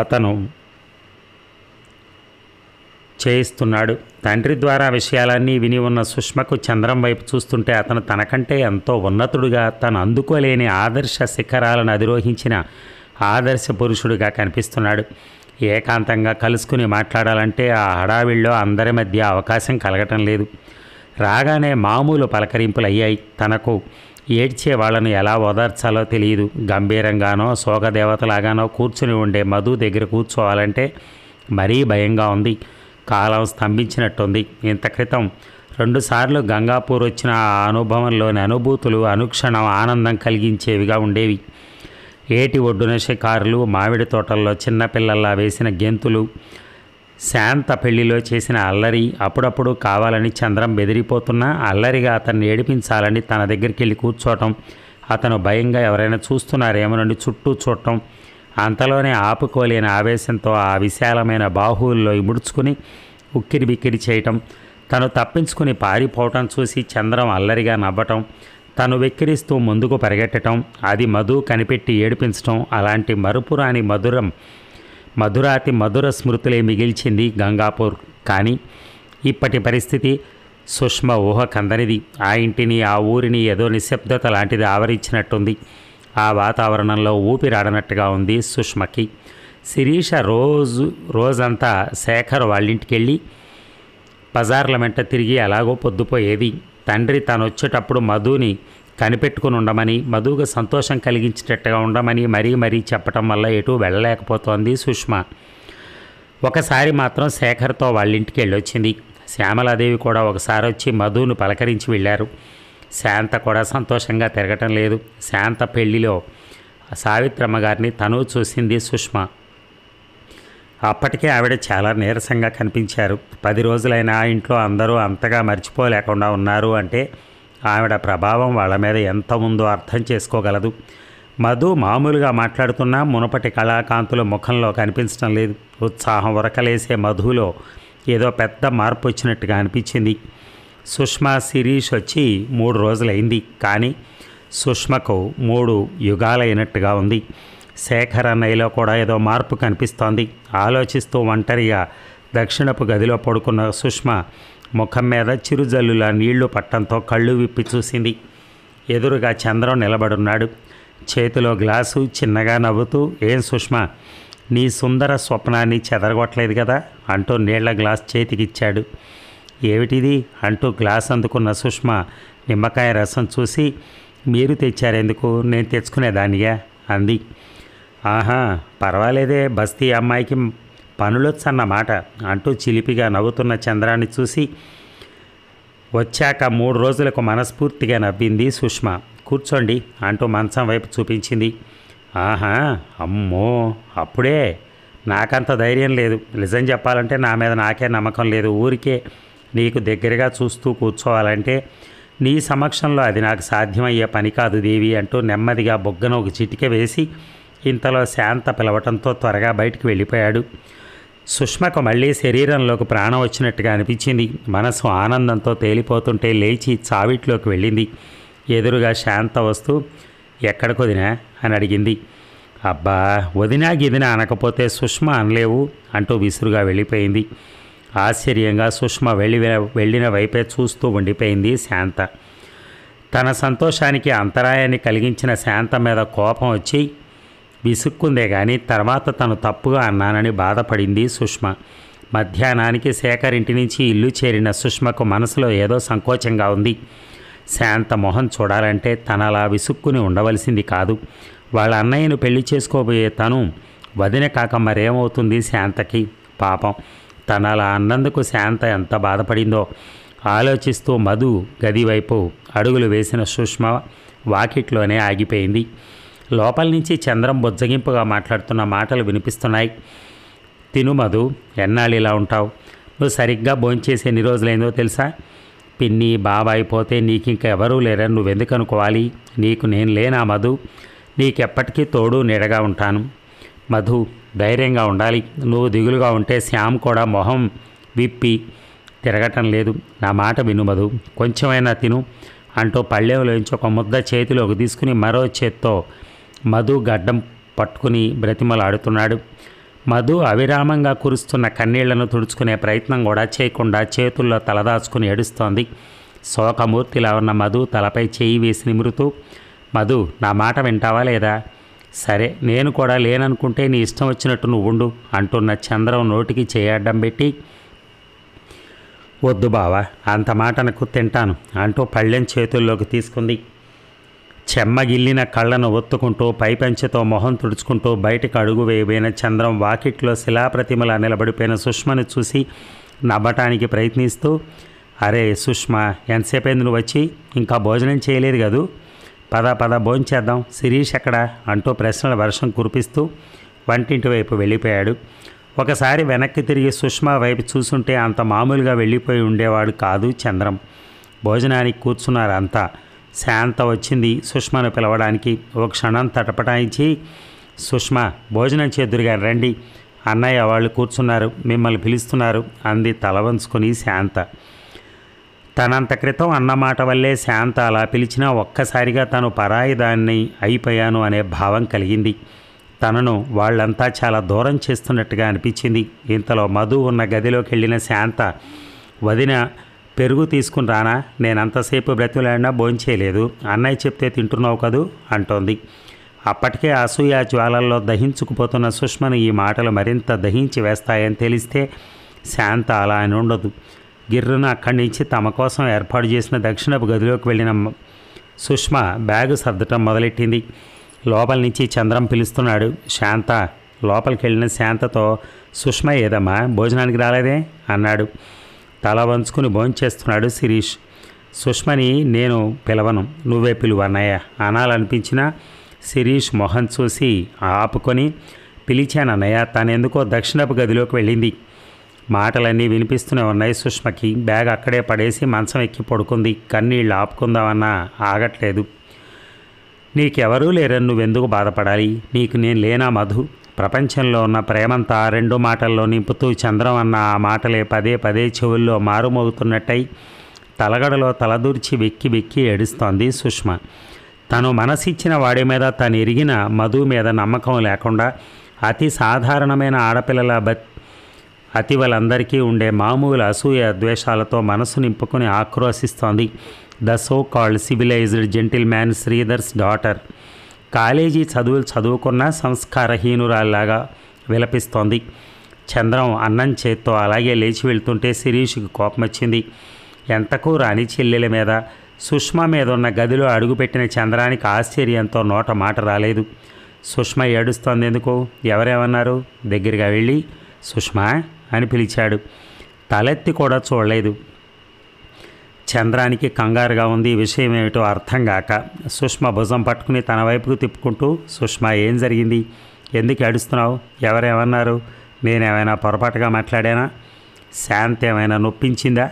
అతను చేయిస్తున్నాడు తండ్రి ద్వారా విషయాలన్నీ విని ఉన్న సుష్మకు చంద్రం వైపు చూస్తుంటే అతను తనకంటే ఎంతో ఉన్నతుడుగా తను అందుకోలేని ఆదర్శ శిఖరాలను అధిరోహించిన ఆదర్శ పురుషుడిగా కనిపిస్తున్నాడు ఏకాంతంగా కలుసుకుని మాట్లాడాలంటే ఆ హడావిడిలో అందరి మధ్య అవకాశం కలగటం లేదు రాగానే మామూలు పలకరింపులు అయ్యాయి తనకు ఏడ్చే వాళ్ళను ఎలా ఓదార్చాలో తెలియదు గంభీరంగానో శోకదేవతలాగానో కూర్చుని ఉండే మధు దగ్గర కూర్చోవాలంటే మరీ భయంగా ఉంది కాలం స్తంభించినట్టుంది ఇంత క్రితం రెండుసార్లు గంగాపూర్ వచ్చిన ఆ అనుభవంలోని అనుభూతులు అనుక్షణం ఆనందం కలిగించేవిగా ఉండేవి ఏటి ఒడ్డున షికారులు మామిడి తోటల్లో చిన్నపిల్లల్లా వేసిన గెంతులు శాంత పెళ్లిలో చేసిన అల్లరి అప్పుడప్పుడు కావాలని చంద్రం బెదిరిపోతున్నా అల్లరిగా అతన్ని ఏడిపించాలని తన దగ్గరికి వెళ్ళి కూర్చోవటం అతను భయంగా ఎవరైనా చూస్తున్నారేమో నుండి చుట్టూ చూడటం అంతలోనే ఆపుకోలేని ఆవేశంతో ఆ విశాలమైన బాహువుల్లో ఇముడుచుకుని ఉక్కిరి బిక్కిరి చేయటం తను తప్పించుకుని పారిపోవటం చూసి చంద్రం అల్లరిగా నవ్వటం తను వెక్కిరిస్తూ ముందుకు పరిగెట్టడం అది మధు కనిపెట్టి ఏడిపించటం అలాంటి మరుపురాని మధురం మధురాతి మధుర స్మృతులే మిగిల్చింది గంగాపూర్ కానీ ఇప్పటి పరిస్థితి సుష్మ ఊహ కందనిది ఆ ఇంటిని ఆ ఊరిని ఏదో నిశ్శబ్దత లాంటిది ఆవరించినట్టుంది ఆ వాతావరణంలో ఊపిరాడనట్టుగా ఉంది సుష్మకి శిరీష రోజు రోజంతా శేఖర్ వాళ్ళింటికి వెళ్ళి బజార్ల వెంట తిరిగి అలాగో పొద్దుపోయేది తండ్రి తను వచ్చేటప్పుడు మధుని కనిపెట్టుకుని ఉండమని మధువుగా సంతోషం కలిగించేటట్టుగా ఉండమని మరీ మరీ చెప్పటం వల్ల ఎటు వెళ్ళలేకపోతోంది సుష్మా ఒకసారి మాత్రం శేఖర్తో ఇంటికి వెళ్ళొచ్చింది శ్యామలాదేవి కూడా ఒకసారి వచ్చి మధును పలకరించి వెళ్ళారు శాంత కూడా సంతోషంగా తిరగటం లేదు శాంత పెళ్లిలో సావిత్రమ్మ గారిని తను చూసింది సుష్మ అప్పటికే ఆవిడ చాలా నీరసంగా కనిపించారు పది రోజులైనా ఇంట్లో అందరూ అంతగా మర్చిపోలేకుండా ఉన్నారు అంటే ఆవిడ ప్రభావం వాళ్ళ మీద ఎంత ఉందో అర్థం చేసుకోగలదు మధు మామూలుగా మాట్లాడుతున్నా మునుపటి కళాకాంతులు ముఖంలో కనిపించడం లేదు ఉత్సాహం ఉరకలేసే మధులో ఏదో పెద్ద మార్పు వచ్చినట్టుగా అనిపించింది సుష్మా శిరీష్ వచ్చి మూడు రోజులైంది కానీ సుష్మకు మూడు యుగాలైనట్టుగా ఉంది శేఖర్ అన్నయ్యలో కూడా ఏదో మార్పు కనిపిస్తోంది ఆలోచిస్తూ ఒంటరిగా దక్షిణపు గదిలో పడుకున్న సుష్మ ముఖం మీద చిరుజల్లులా నీళ్లు పట్టంతో కళ్ళు విప్పి చూసింది ఎదురుగా చంద్రం నిలబడున్నాడు చేతిలో గ్లాసు చిన్నగా నవ్వుతూ ఏం సుష్మా నీ సుందర స్వప్నాన్ని చెదరగొట్టలేదు కదా అంటూ నీళ్ల గ్లాస్ చేతికిచ్చాడు ఏమిటిది అంటూ గ్లాస్ అందుకున్న సుష్మ నిమ్మకాయ రసం చూసి మీరు తెచ్చారెందుకు నేను తెచ్చుకునేదానిగా అంది ఆహా పర్వాలేదే బస్తీ అమ్మాయికి పనులొచ్చన్నమాట అంటూ చిలిపిగా నవ్వుతున్న చంద్రాన్ని చూసి వచ్చాక మూడు రోజులకు మనస్ఫూర్తిగా నవ్వింది సుష్మ కూర్చోండి అంటూ మంచం వైపు చూపించింది ఆహా అమ్మో అప్పుడే నాకంత ధైర్యం లేదు నిజం చెప్పాలంటే నా మీద నాకే నమ్మకం లేదు ఊరికే నీకు దగ్గరగా చూస్తూ కూర్చోవాలంటే నీ సమక్షంలో అది నాకు సాధ్యమయ్యే పని కాదు దేవి అంటూ నెమ్మదిగా బొగ్గను ఒక చిటిక వేసి ఇంతలో శాంత పిలవటంతో త్వరగా బయటికి వెళ్ళిపోయాడు సుష్మకు మళ్ళీ శరీరంలోకి ప్రాణం వచ్చినట్టుగా అనిపించింది మనసు ఆనందంతో తేలిపోతుంటే లేచి చావిట్లోకి వెళ్ళింది ఎదురుగా శాంత వస్తూ ఎక్కడికి వదినా అని అడిగింది అబ్బా వదినా గిదినా అనకపోతే సుష్మ అనలేవు అంటూ విసురుగా వెళ్ళిపోయింది ఆశ్చర్యంగా సుష్మ వెళ్ళి వెళ్ళిన వైపే చూస్తూ ఉండిపోయింది శాంత తన సంతోషానికి అంతరాయాన్ని కలిగించిన శాంత మీద కోపం వచ్చి విసుక్కుందే కానీ తర్వాత తను తప్పుగా అన్నానని బాధపడింది సుష్మ మధ్యాహ్నానికి శేఖరింటి నుంచి ఇల్లు చేరిన సుష్మకు మనసులో ఏదో సంకోచంగా ఉంది శాంత మొహం చూడాలంటే తన అలా విసుక్కుని ఉండవలసింది కాదు వాళ్ళ అన్నయ్యను పెళ్లి చేసుకోబోయే తను వదిన కాక మరేమవుతుంది శాంతకి పాపం తన అలా అన్నందుకు శాంత ఎంత బాధపడిందో ఆలోచిస్తూ మధు గదివైపు అడుగులు వేసిన సుష్మ వాకిట్లోనే ఆగిపోయింది లోపల నుంచి చంద్రం బుజ్జగింపుగా మాట్లాడుతున్న మాటలు వినిపిస్తున్నాయి తిను మధు ఎన్నాళ్ళు ఇలా ఉంటావు నువ్వు సరిగ్గా భోంచేసి ఎన్ని రోజులైందో తెలుసా పిన్ని బాబాయి పోతే ఎవరూ లేరని నువ్వెందుకు అనుకోవాలి నీకు నేను లేనా మధు నీకెప్పటికీ తోడు నీడగా ఉంటాను మధు ధైర్యంగా ఉండాలి నువ్వు దిగులుగా ఉంటే శ్యామ్ కూడా మొహం విప్పి తిరగటం లేదు నా మాట విను మధు కొంచెమైనా తిను అంటూ పళ్ళెంలోంచి ఒక ముద్ద చేతిలోకి తీసుకుని మరో చేత్తో మధు గడ్డం పట్టుకుని బ్రతిమలాడుతున్నాడు మధు అవిరామంగా కురుస్తున్న కన్నీళ్లను తుడుచుకునే ప్రయత్నం కూడా చేయకుండా చేతుల్లో తలదాచుకుని ఏడుస్తోంది శోకమూర్తిలా ఉన్న మధు తలపై చేయి వేసి నిమురుతూ మధు నా మాట వింటావా లేదా సరే నేను కూడా లేననుకుంటే నీ ఇష్టం వచ్చినట్టు నువ్వు ఉండు అంటున్న చంద్రం నోటికి చేయడ్డం పెట్టి వద్దు బావా అంత మాట నాకు తింటాను అంటూ పళ్ళెం చేతుల్లోకి తీసుకుంది చెమ్మగిల్లిన కళ్ళను ఒత్తుకుంటూ పైపంచెతో మొహం తుడుచుకుంటూ బయటకు అడుగు వేయబోయిన చంద్రం వాకిట్లో శిలాప్రతిమలా నిలబడిపోయిన సుష్మను చూసి నవ్వటానికి ప్రయత్నిస్తూ అరే సుష్మ ఎంతసేపైంది నువ్వు వచ్చి ఇంకా భోజనం చేయలేదు కదూ పద పద భోంచేద్దాం శిరీష్ ఎక్కడ అంటూ ప్రశ్నల వర్షం కురిపిస్తూ వంటింటి వైపు వెళ్ళిపోయాడు ఒకసారి వెనక్కి తిరిగి సుష్మ వైపు చూసుంటే అంత మామూలుగా వెళ్ళిపోయి ఉండేవాడు కాదు చంద్రం భోజనానికి కూర్చున్నారంతా శాంత వచ్చింది సుష్మను పిలవడానికి ఓ క్షణం తటపటాయించి సుష్మ భోజనం చేదురుగా రండి అన్నయ్య వాళ్ళు కూర్చున్నారు మిమ్మల్ని పిలుస్తున్నారు అంది తల వంచుకొని శాంత తనంత క్రితం అన్నమాట వల్లే శాంత అలా పిలిచినా ఒక్కసారిగా తను పరాయి దాన్ని అయిపోయాను అనే భావం కలిగింది తనను వాళ్ళంతా చాలా దూరం చేస్తున్నట్టుగా అనిపించింది ఇంతలో మధు ఉన్న గదిలోకి వెళ్ళిన శాంత వదిన పెరుగు తీసుకుని రానా నేనంతసేపు బ్రతిలాడినా భోంచేయలేదు అన్నయ్య చెప్తే తింటున్నావు కదూ అంటోంది అప్పటికే అసూయ జ్వాలల్లో దహించుకుపోతున్న సుష్మను ఈ మాటలు మరింత దహించి వేస్తాయని తెలిస్తే శాంత అలా అని ఉండదు గిర్రును అక్కడి నుంచి తమ కోసం ఏర్పాటు చేసిన దక్షిణపు గదిలోకి వెళ్ళిన సుష్మ బ్యాగు సర్దటం మొదలెట్టింది లోపల నుంచి చంద్రం పిలుస్తున్నాడు శాంత లోపలికి వెళ్ళిన శాంతతో సుష్మ ఏదమ్మా భోజనానికి రాలేదే అన్నాడు తల వంచుకుని భోంచేస్తున్నాడు శిరీష్ సుష్మని నేను పిలవను నువ్వే పిలువు అన్నయ్య అనాలనిపించినా శిరీష్ మొహం చూసి ఆపుకొని పిలిచానన్నయ్య తనెందుకో దక్షిణపు గదిలోకి వెళ్ళింది మాటలన్నీ వినిపిస్తూనే ఉన్నాయి సుష్మకి బ్యాగ్ అక్కడే పడేసి మంచం ఎక్కి పడుకుంది కన్నీళ్ళు ఆపుకుందామన్నా ఆగట్లేదు నీకెవరూ లేరని నువ్వెందుకు బాధపడాలి నీకు నేను లేనా మధు ప్రపంచంలో ఉన్న ప్రేమంతా రెండు మాటల్లో నింపుతూ చంద్రం అన్న ఆ మాటలే పదే పదే చెవుల్లో మారుమోగుతున్నట్టయి తలగడలో తలదూర్చి వెక్కి వెక్కి ఏడుస్తోంది సుష్మ తను మనసిచ్చిన వాడి మీద తను ఇరిగిన మధు మీద నమ్మకం లేకుండా అతి సాధారణమైన ఆడపిల్లల బత్ అతివలందరికీ ఉండే మామూలు అసూయ ద్వేషాలతో మనసు నింపుకుని ఆక్రోశిస్తోంది the so called civilized man Sridhar's daughter college చదువులు చదువుకున్న సంస్కారహీనురాల్లాగా విలపిస్తోంది చంద్రం అన్నం చేత్తో అలాగే లేచి వెళ్తుంటే శిరీష్కి కోపం వచ్చింది ఎంతకు రాణి చెల్లెల మీద సుష్మా మీద ఉన్న గదిలో అడుగుపెట్టిన చంద్రానికి ఆశ్చర్యంతో నోట మాట రాలేదు సుష్మ ఏడుస్తోంది ఎందుకు ఎవరేమన్నారు దగ్గరగా వెళ్ళి సుష్మా అని పిలిచాడు తలెత్తి కూడా చూడలేదు చంద్రానికి కంగారుగా ఉంది విషయం ఏమిటో అర్థం కాక సుష్మ భుజం పట్టుకుని తన వైపుకు తిప్పుకుంటూ సుష్మ ఏం జరిగింది ఎందుకు ఏడుస్తున్నావు ఎవరేమన్నారు నేనేమైనా పొరపాటుగా మాట్లాడానా శాంతి ఏమైనా నొప్పించిందా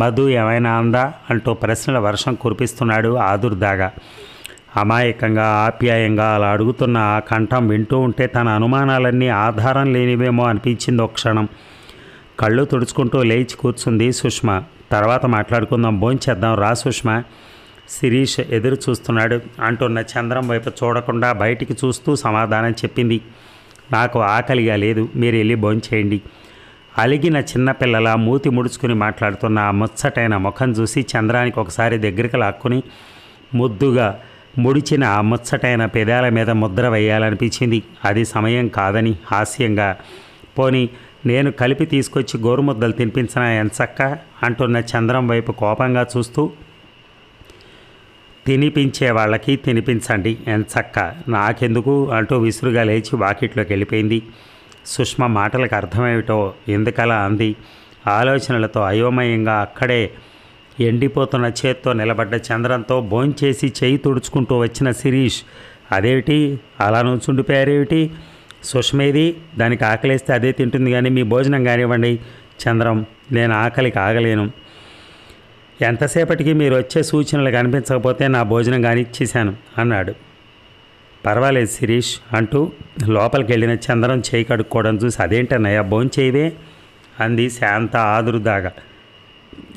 మధు ఏమైనా అందా అంటూ ప్రశ్నల వర్షం కురిపిస్తున్నాడు ఆదుర్దాగా అమాయకంగా ఆప్యాయంగా అలా అడుగుతున్న ఆ కంఠం వింటూ ఉంటే తన అనుమానాలన్నీ ఆధారం లేనివేమో అనిపించింది ఒక క్షణం కళ్ళు తుడుచుకుంటూ లేచి కూర్చుంది సుష్మ తర్వాత మాట్లాడుకుందాం భోంచేద్దాం రా సుష్మ శిరీష్ ఎదురు చూస్తున్నాడు అంటున్న చంద్రం వైపు చూడకుండా బయటికి చూస్తూ సమాధానం చెప్పింది నాకు ఆకలిగా లేదు మీరు వెళ్ళి భోంచేయండి అలిగిన చిన్నపిల్లల మూతి ముడుచుకుని మాట్లాడుతున్న ఆ ముచ్చటైన ముఖం చూసి చంద్రానికి ఒకసారి దగ్గరికి లాక్కుని ముద్దుగా ముడిచిన ఆ ముచ్చటైన పెదాల మీద ముద్ర వేయాలనిపించింది అది సమయం కాదని హాస్యంగా పోని నేను కలిపి తీసుకొచ్చి గోరుముద్దలు తినిపించిన ఎంచక్క అంటున్న చంద్రం వైపు కోపంగా చూస్తూ తినిపించే వాళ్ళకి తినిపించండి ఎంచక్క నాకెందుకు అంటూ విసురుగా లేచి వాకిట్లోకి వెళ్ళిపోయింది సుష్మ మాటలకు అర్థమేమిటో ఎందుకలా అంది ఆలోచనలతో అయోమయంగా అక్కడే ఎండిపోతున్న చేత్తో నిలబడ్డ చంద్రంతో భోంచేసి చేయి తుడుచుకుంటూ వచ్చిన శిరీష్ అదేమిటి అలా నుంచుండిపోయారేమిటి సుషమేది దానికి ఆకలిస్తే అదే తింటుంది కానీ మీ భోజనం కానివ్వండి చంద్రం నేను ఆకలికి ఆగలేను ఎంతసేపటికి మీరు వచ్చే సూచనలు కనిపించకపోతే నా భోజనం కానిచ్చేశాను అన్నాడు పర్వాలేదు శిరీష్ అంటూ లోపలికి వెళ్ళిన చంద్రం చేయి కడుక్కోవడం చూసి అదేంటన్నయ్య భోంచేయవే అంది శాంత ఆదురుదాగా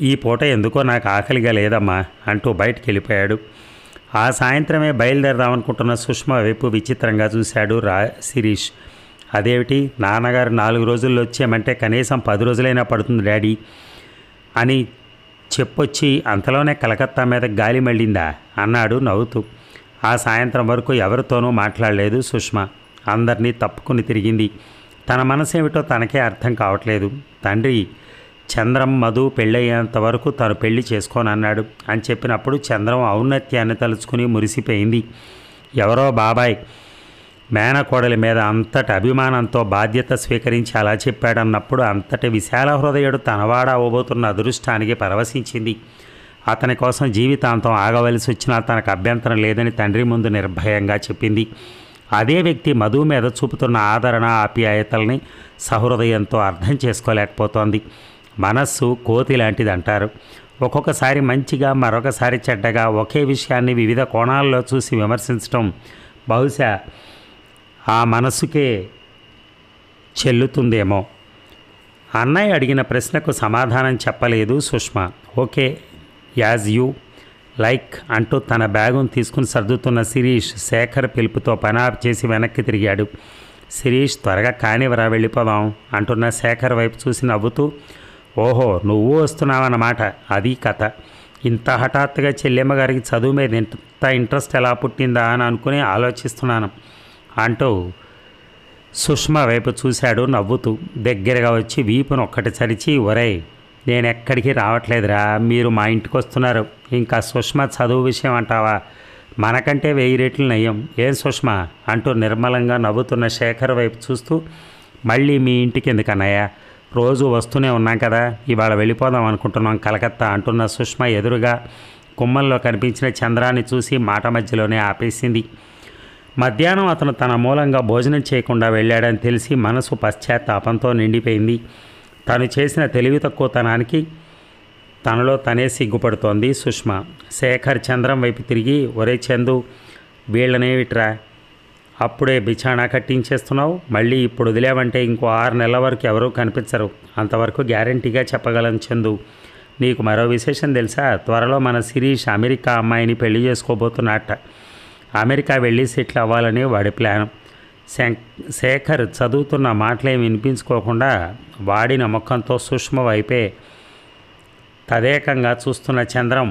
ఈ పూట ఎందుకో నాకు ఆకలిగా లేదమ్మా అంటూ బయటికి వెళ్ళిపోయాడు ఆ సాయంత్రమే బయలుదేరదామనుకుంటున్న సుష్మా వైపు విచిత్రంగా చూశాడు రా శిరీష్ అదేమిటి నాన్నగారు నాలుగు రోజుల్లో వచ్చామంటే కనీసం పది రోజులైనా పడుతుంది డాడీ అని చెప్పొచ్చి అంతలోనే కలకత్తా మీద గాలి మళ్ళిందా అన్నాడు నవ్వుతూ ఆ సాయంత్రం వరకు ఎవరితోనూ మాట్లాడలేదు సుష్మా అందరినీ తప్పుకుని తిరిగింది తన మనసేమిటో తనకే అర్థం కావట్లేదు తండ్రి చంద్రం మధు పెళ్ళయ్యేంత వరకు తను పెళ్లి చేసుకోనన్నాడు అని చెప్పినప్పుడు చంద్రం ఔన్నత్యాన్ని తలుచుకుని మురిసిపోయింది ఎవరో బాబాయ్ మేనకోడలి మీద అంతటి అభిమానంతో బాధ్యత స్వీకరించి అలా చెప్పాడన్నప్పుడు అంతటి విశాల హృదయుడు తనవాడా అవ్వబోతున్న అదృష్టానికి పరవశించింది అతని కోసం జీవితాంతం ఆగవలసి వచ్చినా తనకు అభ్యంతరం లేదని తండ్రి ముందు నిర్భయంగా చెప్పింది అదే వ్యక్తి మధు మీద చూపుతున్న ఆదరణ ఆప్యాయతల్ని సహృదయంతో అర్థం చేసుకోలేకపోతోంది మనస్సు కోతి లాంటిది అంటారు ఒక్కొక్కసారి మంచిగా మరొకసారి చెడ్డగా ఒకే విషయాన్ని వివిధ కోణాల్లో చూసి విమర్శించడం బహుశా ఆ మనస్సుకే చెల్లుతుందేమో అన్నయ్య అడిగిన ప్రశ్నకు సమాధానం చెప్పలేదు Sushma okay as you like అంటూ తన బ్యాగును తీసుకుని సర్దుతున్న శిరీష్ శేఖర్ పిలుపుతో పనాప్ చేసి వెనక్కి తిరిగాడు శిరీష్ త్వరగా కానివరా వెళ్ళిపోదాం అంటున్న శేఖర్ వైపు చూసి నవ్వుతూ ఓహో నువ్వు వస్తున్నావన్నమాట అది కథ ఇంత హఠాత్తుగా చెల్లెమ్మగారికి చదువు మీద ఇంత ఇంట్రెస్ట్ ఎలా పుట్టిందా అని అనుకుని ఆలోచిస్తున్నాను అంటూ సుష్మ వైపు చూశాడు నవ్వుతూ దగ్గరగా వచ్చి వీపును ఒక్కటి చరిచి ఒరే నేను ఎక్కడికి రావట్లేదురా మీరు మా ఇంటికి వస్తున్నారు ఇంకా సుష్మ చదువు విషయం అంటావా మనకంటే వెయ్యి రేట్లు నయం ఏం సుష్మ అంటూ నిర్మలంగా నవ్వుతున్న శేఖర్ వైపు చూస్తూ మళ్ళీ మీ ఇంటికి ఎందుకన్నయ్యా రోజు వస్తూనే ఉన్నాం కదా ఇవాళ వెళ్ళిపోదాం అనుకుంటున్నాం కలకత్తా అంటున్న సుష్మ ఎదురుగా కుమ్మల్లో కనిపించిన చంద్రాన్ని చూసి మాట మధ్యలోనే ఆపేసింది మధ్యాహ్నం అతను తన మూలంగా భోజనం చేయకుండా వెళ్ళాడని తెలిసి మనసు పశ్చాత్తాపంతో నిండిపోయింది తను చేసిన తెలివి తక్కువతనానికి తనలో తనే సిగ్గుపడుతోంది సుష్మ శేఖర్ చంద్రం వైపు తిరిగి ఒరే చందు వీళ్ళనే విట్రా అప్పుడే బిచాణా కట్టించేస్తున్నావు మళ్ళీ ఇప్పుడు వదిలేవంటే ఇంకో ఆరు నెలల వరకు ఎవరూ కనిపించరు అంతవరకు గ్యారంటీగా చెప్పగలను చందు నీకు మరో విశేషం తెలుసా త్వరలో మన శిరీష్ అమెరికా అమ్మాయిని పెళ్లి చేసుకోబోతున్నట్ట అమెరికా వెళ్ళి సెటిల్ అవ్వాలని వాడి ప్లాన్ శేఖర్ చదువుతున్న మాటలేమి వినిపించుకోకుండా వాడిన ముఖంతో సూక్ష్మ వైపే తదేకంగా చూస్తున్న చంద్రం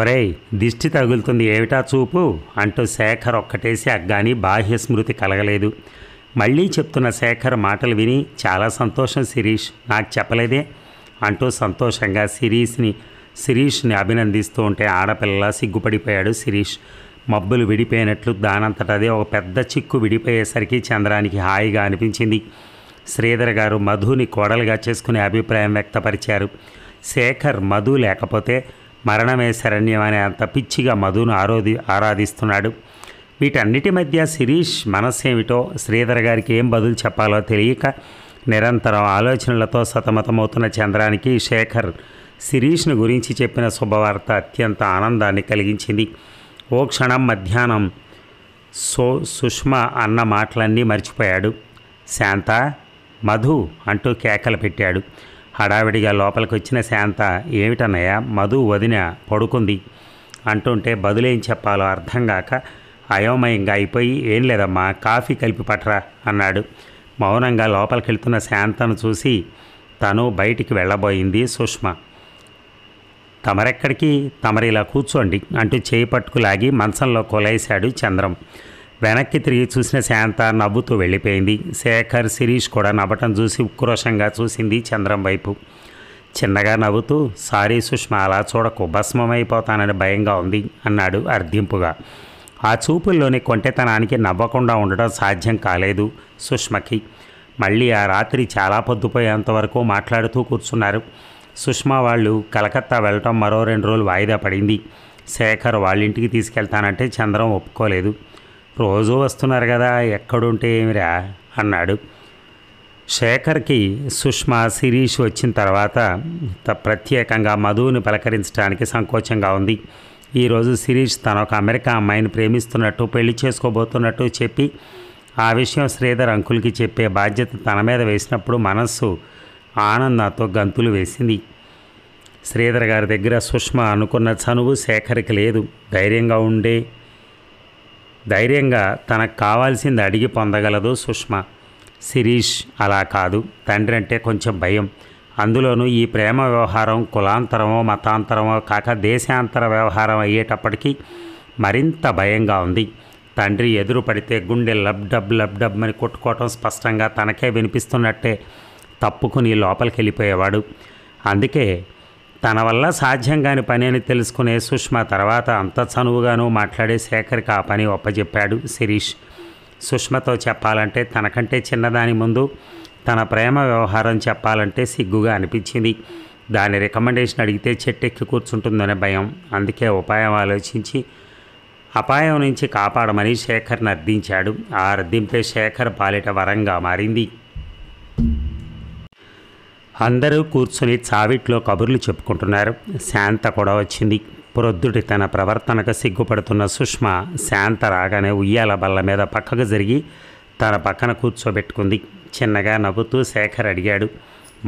ఒరేయ్ దిష్టి తగులుతుంది ఏమిటా చూపు అంటూ శేఖర్ ఒక్కటేసి అగ్గాని బాహ్య స్మృతి కలగలేదు మళ్ళీ చెప్తున్న శేఖర్ మాటలు విని చాలా సంతోషం శిరీష్ నాకు చెప్పలేదే అంటూ సంతోషంగా శిరీష్ని శిరీష్ని అభినందిస్తూ ఉంటే ఆడపిల్లలా సిగ్గుపడిపోయాడు శిరీష్ మబ్బులు విడిపోయినట్లు దానంతటదే ఒక పెద్ద చిక్కు విడిపోయేసరికి చంద్రానికి హాయిగా అనిపించింది శ్రీధర్ గారు మధుని కోడలుగా చేసుకునే అభిప్రాయం వ్యక్తపరిచారు శేఖర్ మధు లేకపోతే మరణమే శరణ్యం అనే అంత పిచ్చిగా మధును ఆరోధి ఆరాధిస్తున్నాడు వీటన్నిటి మధ్య శిరీష్ మనస్సేమిటో శ్రీధర్ గారికి ఏం బదులు చెప్పాలో తెలియక నిరంతరం ఆలోచనలతో సతమతమవుతున్న చంద్రానికి శేఖర్ శిరీష్ను గురించి చెప్పిన శుభవార్త అత్యంత ఆనందాన్ని కలిగించింది ఓ క్షణం మధ్యాహ్నం సో సుష్మ అన్న మాటలన్నీ మర్చిపోయాడు శాంత మధు అంటూ కేకలు పెట్టాడు హడావిడిగా లోపలికి వచ్చిన శాంత ఏమిటన్నయ్య మధు వదిన పడుకుంది అంటుంటే బదులేం చెప్పాలో అర్థం కాక అయోమయంగా అయిపోయి ఏం లేదమ్మా కాఫీ కలిపి పట్రా అన్నాడు మౌనంగా లోపలికి వెళ్తున్న శాంతను చూసి తను బయటికి వెళ్ళబోయింది సుష్మ తమరెక్కడికి తమరిలా కూర్చోండి అంటూ చేయి పట్టుకులాగి మంచంలో కొలేశాడు చంద్రం వెనక్కి తిరిగి చూసిన శాంత నవ్వుతూ వెళ్ళిపోయింది శేఖర్ శిరీష్ కూడా నవ్వటం చూసి ఉక్రోషంగా చూసింది చంద్రం వైపు చిన్నగా నవ్వుతూ సారీ సుష్మా అలా చూడకు భస్మమైపోతానని భయంగా ఉంది అన్నాడు అర్ధింపుగా ఆ చూపుల్లోని కొంటెతనానికి నవ్వకుండా ఉండడం సాధ్యం కాలేదు సుష్మకి మళ్ళీ ఆ రాత్రి చాలా పొద్దుపోయేంతవరకు మాట్లాడుతూ కూర్చున్నారు సుష్మా వాళ్ళు కలకత్తా వెళ్ళటం మరో రెండు రోజులు వాయిదా పడింది శేఖర్ వాళ్ళింటికి తీసుకెళ్తానంటే చంద్రం ఒప్పుకోలేదు రోజూ వస్తున్నారు కదా ఎక్కడుంటే ఏమిరా అన్నాడు శేఖర్కి సుష్మా శిరీష్ వచ్చిన తర్వాత ప్రత్యేకంగా మధువుని పలకరించడానికి సంకోచంగా ఉంది ఈరోజు శిరీష్ తన ఒక అమెరికా అమ్మాయిని ప్రేమిస్తున్నట్టు పెళ్లి చేసుకోబోతున్నట్టు చెప్పి ఆ విషయం శ్రీధర్ అంకుల్కి చెప్పే బాధ్యత తన మీద వేసినప్పుడు మనస్సు ఆనందంతో గంతులు వేసింది శ్రీధర్ గారి దగ్గర సుష్మ అనుకున్న చనువు శేఖర్కి లేదు ధైర్యంగా ఉండే ధైర్యంగా తనకు కావాల్సింది అడిగి పొందగలదు సుష్మ శిరీష్ అలా కాదు తండ్రి అంటే కొంచెం భయం అందులోనూ ఈ ప్రేమ వ్యవహారం కులాంతరమో మతాంతరమో కాక దేశాంతర వ్యవహారం అయ్యేటప్పటికీ మరింత భయంగా ఉంది తండ్రి ఎదురు పడితే గుండె లబ్ డబ్ లబ్ డబ్ అని కొట్టుకోవటం స్పష్టంగా తనకే వినిపిస్తున్నట్టే తప్పుకుని లోపలికి వెళ్ళిపోయేవాడు అందుకే తన వల్ల సాధ్యం కాని పని అని తెలుసుకునే సుష్మ తర్వాత అంత చనువుగానూ మాట్లాడే శేఖర్కి ఆ పని ఒప్పజెప్పాడు శిరీష్ సుష్మతో చెప్పాలంటే తనకంటే చిన్నదాని ముందు తన ప్రేమ వ్యవహారం చెప్పాలంటే సిగ్గుగా అనిపించింది దాని రికమెండేషన్ అడిగితే చెట్టెక్కి కూర్చుంటుందనే భయం అందుకే ఉపాయం ఆలోచించి అపాయం నుంచి కాపాడమని శేఖర్ని అర్థించాడు ఆ అర్థింపే శేఖర్ పాలిట వరంగా మారింది అందరూ కూర్చుని చావిట్లో కబుర్లు చెప్పుకుంటున్నారు శాంత కూడా వచ్చింది ప్రొద్దుటి తన ప్రవర్తనకు సిగ్గుపడుతున్న సుష్మ శాంత రాగానే ఉయ్యాల బల్ల మీద పక్కకు జరిగి తన పక్కన కూర్చోబెట్టుకుంది చిన్నగా నవ్వుతూ శేఖర్ అడిగాడు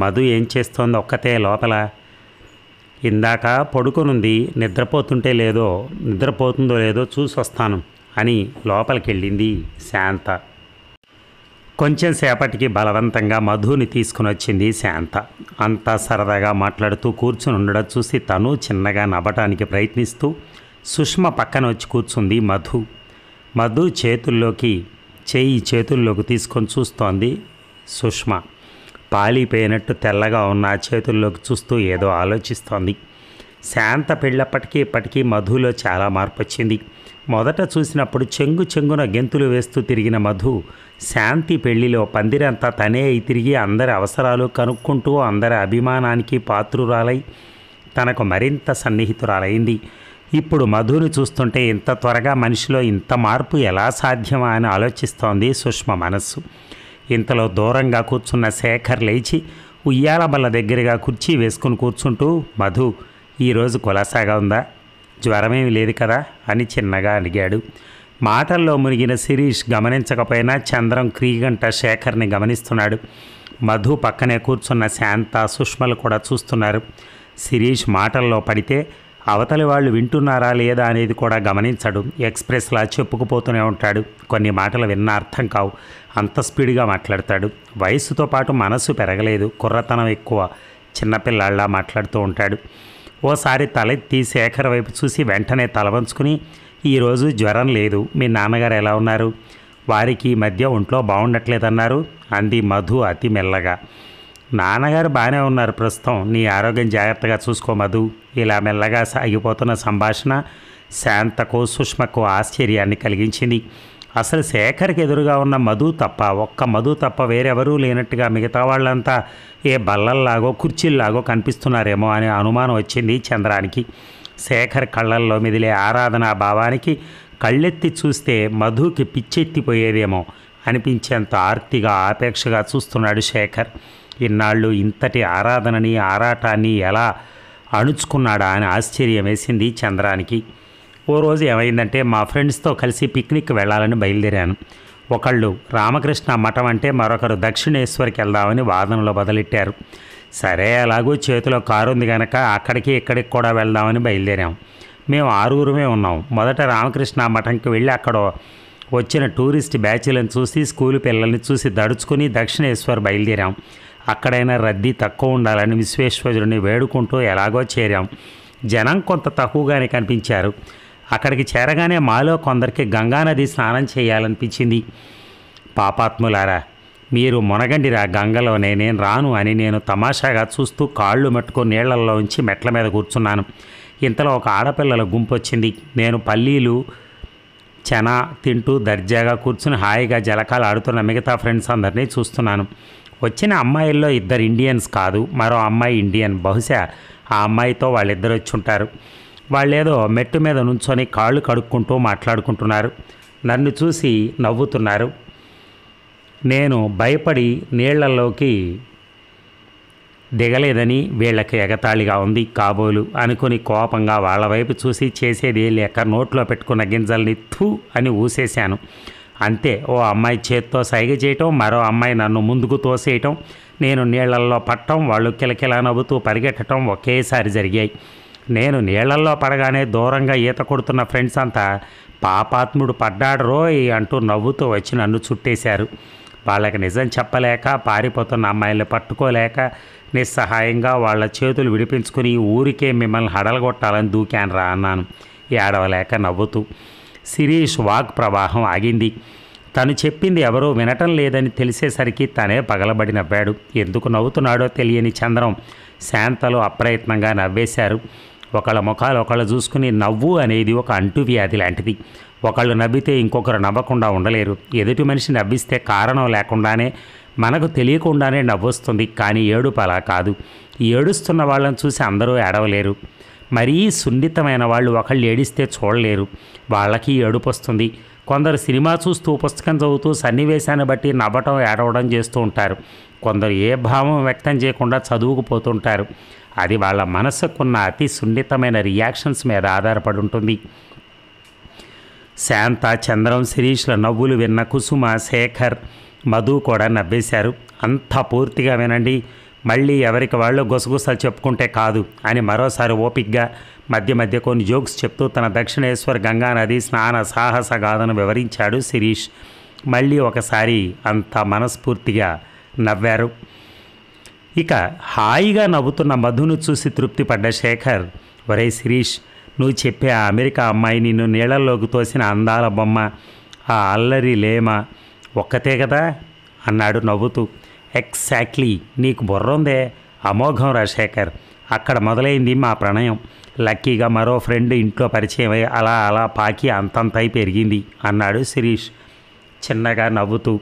మధు ఏం చేస్తోంది ఒక్కతే లోపల ఇందాక పడుకునుంది నిద్రపోతుంటే లేదో నిద్రపోతుందో లేదో చూసొస్తాను అని లోపలికెళ్ళింది శాంత కొంచెం సేపటికి బలవంతంగా మధుని తీసుకుని వచ్చింది శాంత అంతా సరదాగా మాట్లాడుతూ కూర్చుని ఉండడం చూసి తను చిన్నగా నవ్వటానికి ప్రయత్నిస్తూ సుష్మ పక్కన వచ్చి కూర్చుంది మధు మధు చేతుల్లోకి చేయి చేతుల్లోకి తీసుకొని చూస్తోంది సుష్మ పాలిపోయినట్టు తెల్లగా ఉన్న ఆ చేతుల్లోకి చూస్తూ ఏదో ఆలోచిస్తోంది శాంత పెళ్ళప్పటికీ ఇప్పటికీ మధులో చాలా మార్పు వచ్చింది మొదట చూసినప్పుడు చెంగు చెంగున గెంతులు వేస్తూ తిరిగిన మధు శాంతి పెళ్లిలో పందిరంతా తనే తిరిగి అందరి అవసరాలు కనుక్కుంటూ అందరి అభిమానానికి పాత్రురాలై తనకు మరింత సన్నిహితురాలైంది ఇప్పుడు మధుని చూస్తుంటే ఇంత త్వరగా మనిషిలో ఇంత మార్పు ఎలా సాధ్యమా అని ఆలోచిస్తోంది సుష్మ మనస్సు ఇంతలో దూరంగా కూర్చున్న శేఖర్ లేచి ఉయ్యాల బల్ల దగ్గరగా కుర్చీ వేసుకుని కూర్చుంటూ మధు ఈరోజు కులాసాగా ఉందా జ్వరమేమి లేదు కదా అని చిన్నగా అడిగాడు మాటల్లో మునిగిన శిరీష్ గమనించకపోయినా చంద్రం క్రీగంట శేఖర్ని గమనిస్తున్నాడు మధు పక్కనే కూర్చున్న శాంత సుష్మలు కూడా చూస్తున్నారు శిరీష్ మాటల్లో పడితే అవతలి వాళ్ళు వింటున్నారా లేదా అనేది కూడా గమనించడు ఎక్స్ప్రెస్లా చెప్పుకుపోతూనే ఉంటాడు కొన్ని మాటలు విన్న అర్థం కావు అంత స్పీడ్గా మాట్లాడతాడు వయసుతో పాటు మనసు పెరగలేదు కుర్రతనం ఎక్కువ చిన్నపిల్లాళ్ళ మాట్లాడుతూ ఉంటాడు ఓసారి తలెత్తి శేఖర్ వైపు చూసి వెంటనే తలవంచుకుని ఈరోజు జ్వరం లేదు మీ నాన్నగారు ఎలా ఉన్నారు వారికి ఈ మధ్య ఒంట్లో బాగుండట్లేదన్నారు అంది మధు అతి మెల్లగా నాన్నగారు బాగానే ఉన్నారు ప్రస్తుతం నీ ఆరోగ్యం జాగ్రత్తగా చూసుకో మధు ఇలా మెల్లగా సాగిపోతున్న సంభాషణ శాంతకు సుష్మకు ఆశ్చర్యాన్ని కలిగించింది అసలు శేఖర్కి ఎదురుగా ఉన్న మధు తప్ప ఒక్క మధు తప్ప వేరెవరూ లేనట్టుగా మిగతా వాళ్ళంతా ఏ బల్లల్లాగో కుర్చీల్లాగో కనిపిస్తున్నారేమో అనే అనుమానం వచ్చింది చంద్రానికి శేఖర్ కళ్ళల్లో మిదిలే ఆరాధనా భావానికి కళ్ళెత్తి చూస్తే మధుకి పిచ్చెత్తిపోయేదేమో అనిపించేంత ఆర్తిగా ఆపేక్షగా చూస్తున్నాడు శేఖర్ ఇన్నాళ్ళు ఇంతటి ఆరాధనని ఆరాటాన్ని ఎలా అణుచుకున్నాడా అని ఆశ్చర్యం వేసింది చంద్రానికి ఓ రోజు ఏమైందంటే మా ఫ్రెండ్స్తో కలిసి పిక్నిక్ వెళ్ళాలని బయలుదేరాను ఒకళ్ళు రామకృష్ణ మఠం అంటే మరొకరు దక్షిణేశ్వర్కి వెళ్దామని వాదనలో బదలెట్టారు సరే ఎలాగో చేతిలో కారు ఉంది కనుక అక్కడికి ఇక్కడికి కూడా వెళ్దామని బయలుదేరాం మేము ఆరుగురుమే ఉన్నాం మొదట రామకృష్ణ మఠంకి వెళ్ళి అక్కడ వచ్చిన టూరిస్ట్ బ్యాచ్లను చూసి స్కూల్ పిల్లల్ని చూసి దడుచుకుని దక్షిణేశ్వర్ బయలుదేరాం అక్కడైనా రద్దీ తక్కువ ఉండాలని విశ్వేశ్వరుని వేడుకుంటూ ఎలాగో చేరాం జనం కొంత తక్కువగానే కనిపించారు అక్కడికి చేరగానే మాలో కొందరికి గంగానది స్నానం చేయాలనిపించింది పాపాత్ములారా మీరు మునగండిరా గంగలోనే నేను రాను అని నేను తమాషాగా చూస్తూ కాళ్ళు మట్టుకొని నీళ్లలో ఉంచి మెట్ల మీద కూర్చున్నాను ఇంతలో ఒక ఆడపిల్లల గుంపు వచ్చింది నేను పల్లీలు చెన తింటూ దర్జాగా కూర్చుని హాయిగా జలకాలు ఆడుతున్న మిగతా ఫ్రెండ్స్ అందరినీ చూస్తున్నాను వచ్చిన అమ్మాయిల్లో ఇద్దరు ఇండియన్స్ కాదు మరో అమ్మాయి ఇండియన్ బహుశా ఆ అమ్మాయితో వాళ్ళిద్దరు వచ్చి ఉంటారు వాళ్ళేదో మెట్టు మీద నుంచొని కాళ్ళు కడుక్కుంటూ మాట్లాడుకుంటున్నారు నన్ను చూసి నవ్వుతున్నారు నేను భయపడి నీళ్లలోకి దిగలేదని వీళ్ళకి ఎగతాళిగా ఉంది కాబోలు అనుకుని కోపంగా వాళ్ళ వైపు చూసి చేసేది లేక నోట్లో పెట్టుకున్న గింజల్ని థూ అని ఊసేశాను అంతే ఓ అమ్మాయి చేత్తో సైగ చేయటం మరో అమ్మాయి నన్ను ముందుకు తోసేయటం నేను నీళ్లల్లో పట్టడం వాళ్ళు కిలకిలా నవ్వుతూ పరిగెట్టడం ఒకేసారి జరిగాయి నేను నీళ్లల్లో పడగానే దూరంగా ఈత కొడుతున్న ఫ్రెండ్స్ అంతా పాపాత్ముడు పడ్డాడు రోయ్ అంటూ నవ్వుతూ వచ్చి నన్ను చుట్టేశారు వాళ్ళకి నిజం చెప్పలేక పారిపోతున్న అమ్మాయిల్ని పట్టుకోలేక నిస్సహాయంగా వాళ్ళ చేతులు విడిపించుకుని ఊరికే మిమ్మల్ని హడలగొట్టాలని దూకాను రా అన్నాను ఏడవలేక నవ్వుతూ శిరీష్ వాక్ ప్రవాహం ఆగింది తను చెప్పింది ఎవరో వినటం లేదని తెలిసేసరికి తనే పగలబడి నవ్వాడు ఎందుకు నవ్వుతున్నాడో తెలియని చంద్రం శాంతలు అప్రయత్నంగా నవ్వేశారు ఒకళ్ళ ముఖాలు ఒకళ్ళు చూసుకుని నవ్వు అనేది ఒక అంటువ్యాధి లాంటిది ఒకళ్ళు నవ్వితే ఇంకొకరు నవ్వకుండా ఉండలేరు ఎదుటి మనిషి నవ్విస్తే కారణం లేకుండానే మనకు తెలియకుండానే నవ్వొస్తుంది కానీ ఏడుపు అలా కాదు ఏడుస్తున్న వాళ్ళని చూసి అందరూ ఏడవలేరు మరీ సున్నితమైన వాళ్ళు ఒకళ్ళు ఏడిస్తే చూడలేరు వాళ్ళకి ఏడుపు వస్తుంది కొందరు సినిమా చూస్తూ పుస్తకం చదువుతూ సన్నివేశాన్ని బట్టి నవ్వటం ఏడవడం చేస్తూ ఉంటారు కొందరు ఏ భావం వ్యక్తం చేయకుండా చదువుకుపోతుంటారు అది వాళ్ళ మనసుకున్న అతి సున్నితమైన రియాక్షన్స్ మీద ఆధారపడి ఉంటుంది శాంత చంద్రం శిరీష్ల నవ్వులు విన్న కుసుమ శేఖర్ మధు కూడా నవ్వేశారు అంత పూర్తిగా వినండి మళ్ళీ ఎవరికి వాళ్ళు గుసగుసలు చెప్పుకుంటే కాదు అని మరోసారి ఓపిక్గా మధ్య మధ్య కొన్ని జోక్స్ చెప్తూ తన దక్షిణేశ్వర్ గంగానది స్నాన సాహస గాథను వివరించాడు శిరీష్ మళ్ళీ ఒకసారి అంత మనస్ఫూర్తిగా నవ్వారు ఇక హాయిగా నవ్వుతున్న మధును చూసి తృప్తిపడ్డ శేఖర్ ఒరే శిరీష్ నువ్వు చెప్పే ఆ అమెరికా అమ్మాయి నిన్ను నీళ్ళల్లోకి తోసిన అందాల బొమ్మ ఆ అల్లరి లేమా ఒక్కతే కదా అన్నాడు నవ్వుతూ ఎగ్జాక్ట్లీ నీకు ఉందే అమోఘం రాజశేఖర్ అక్కడ మొదలైంది మా ప్రణయం లక్కీగా మరో ఫ్రెండ్ ఇంట్లో పరిచయం అయ్యి అలా అలా పాకి అంతంతై పెరిగింది అన్నాడు శిరీష్ చిన్నగా నవ్వుతూ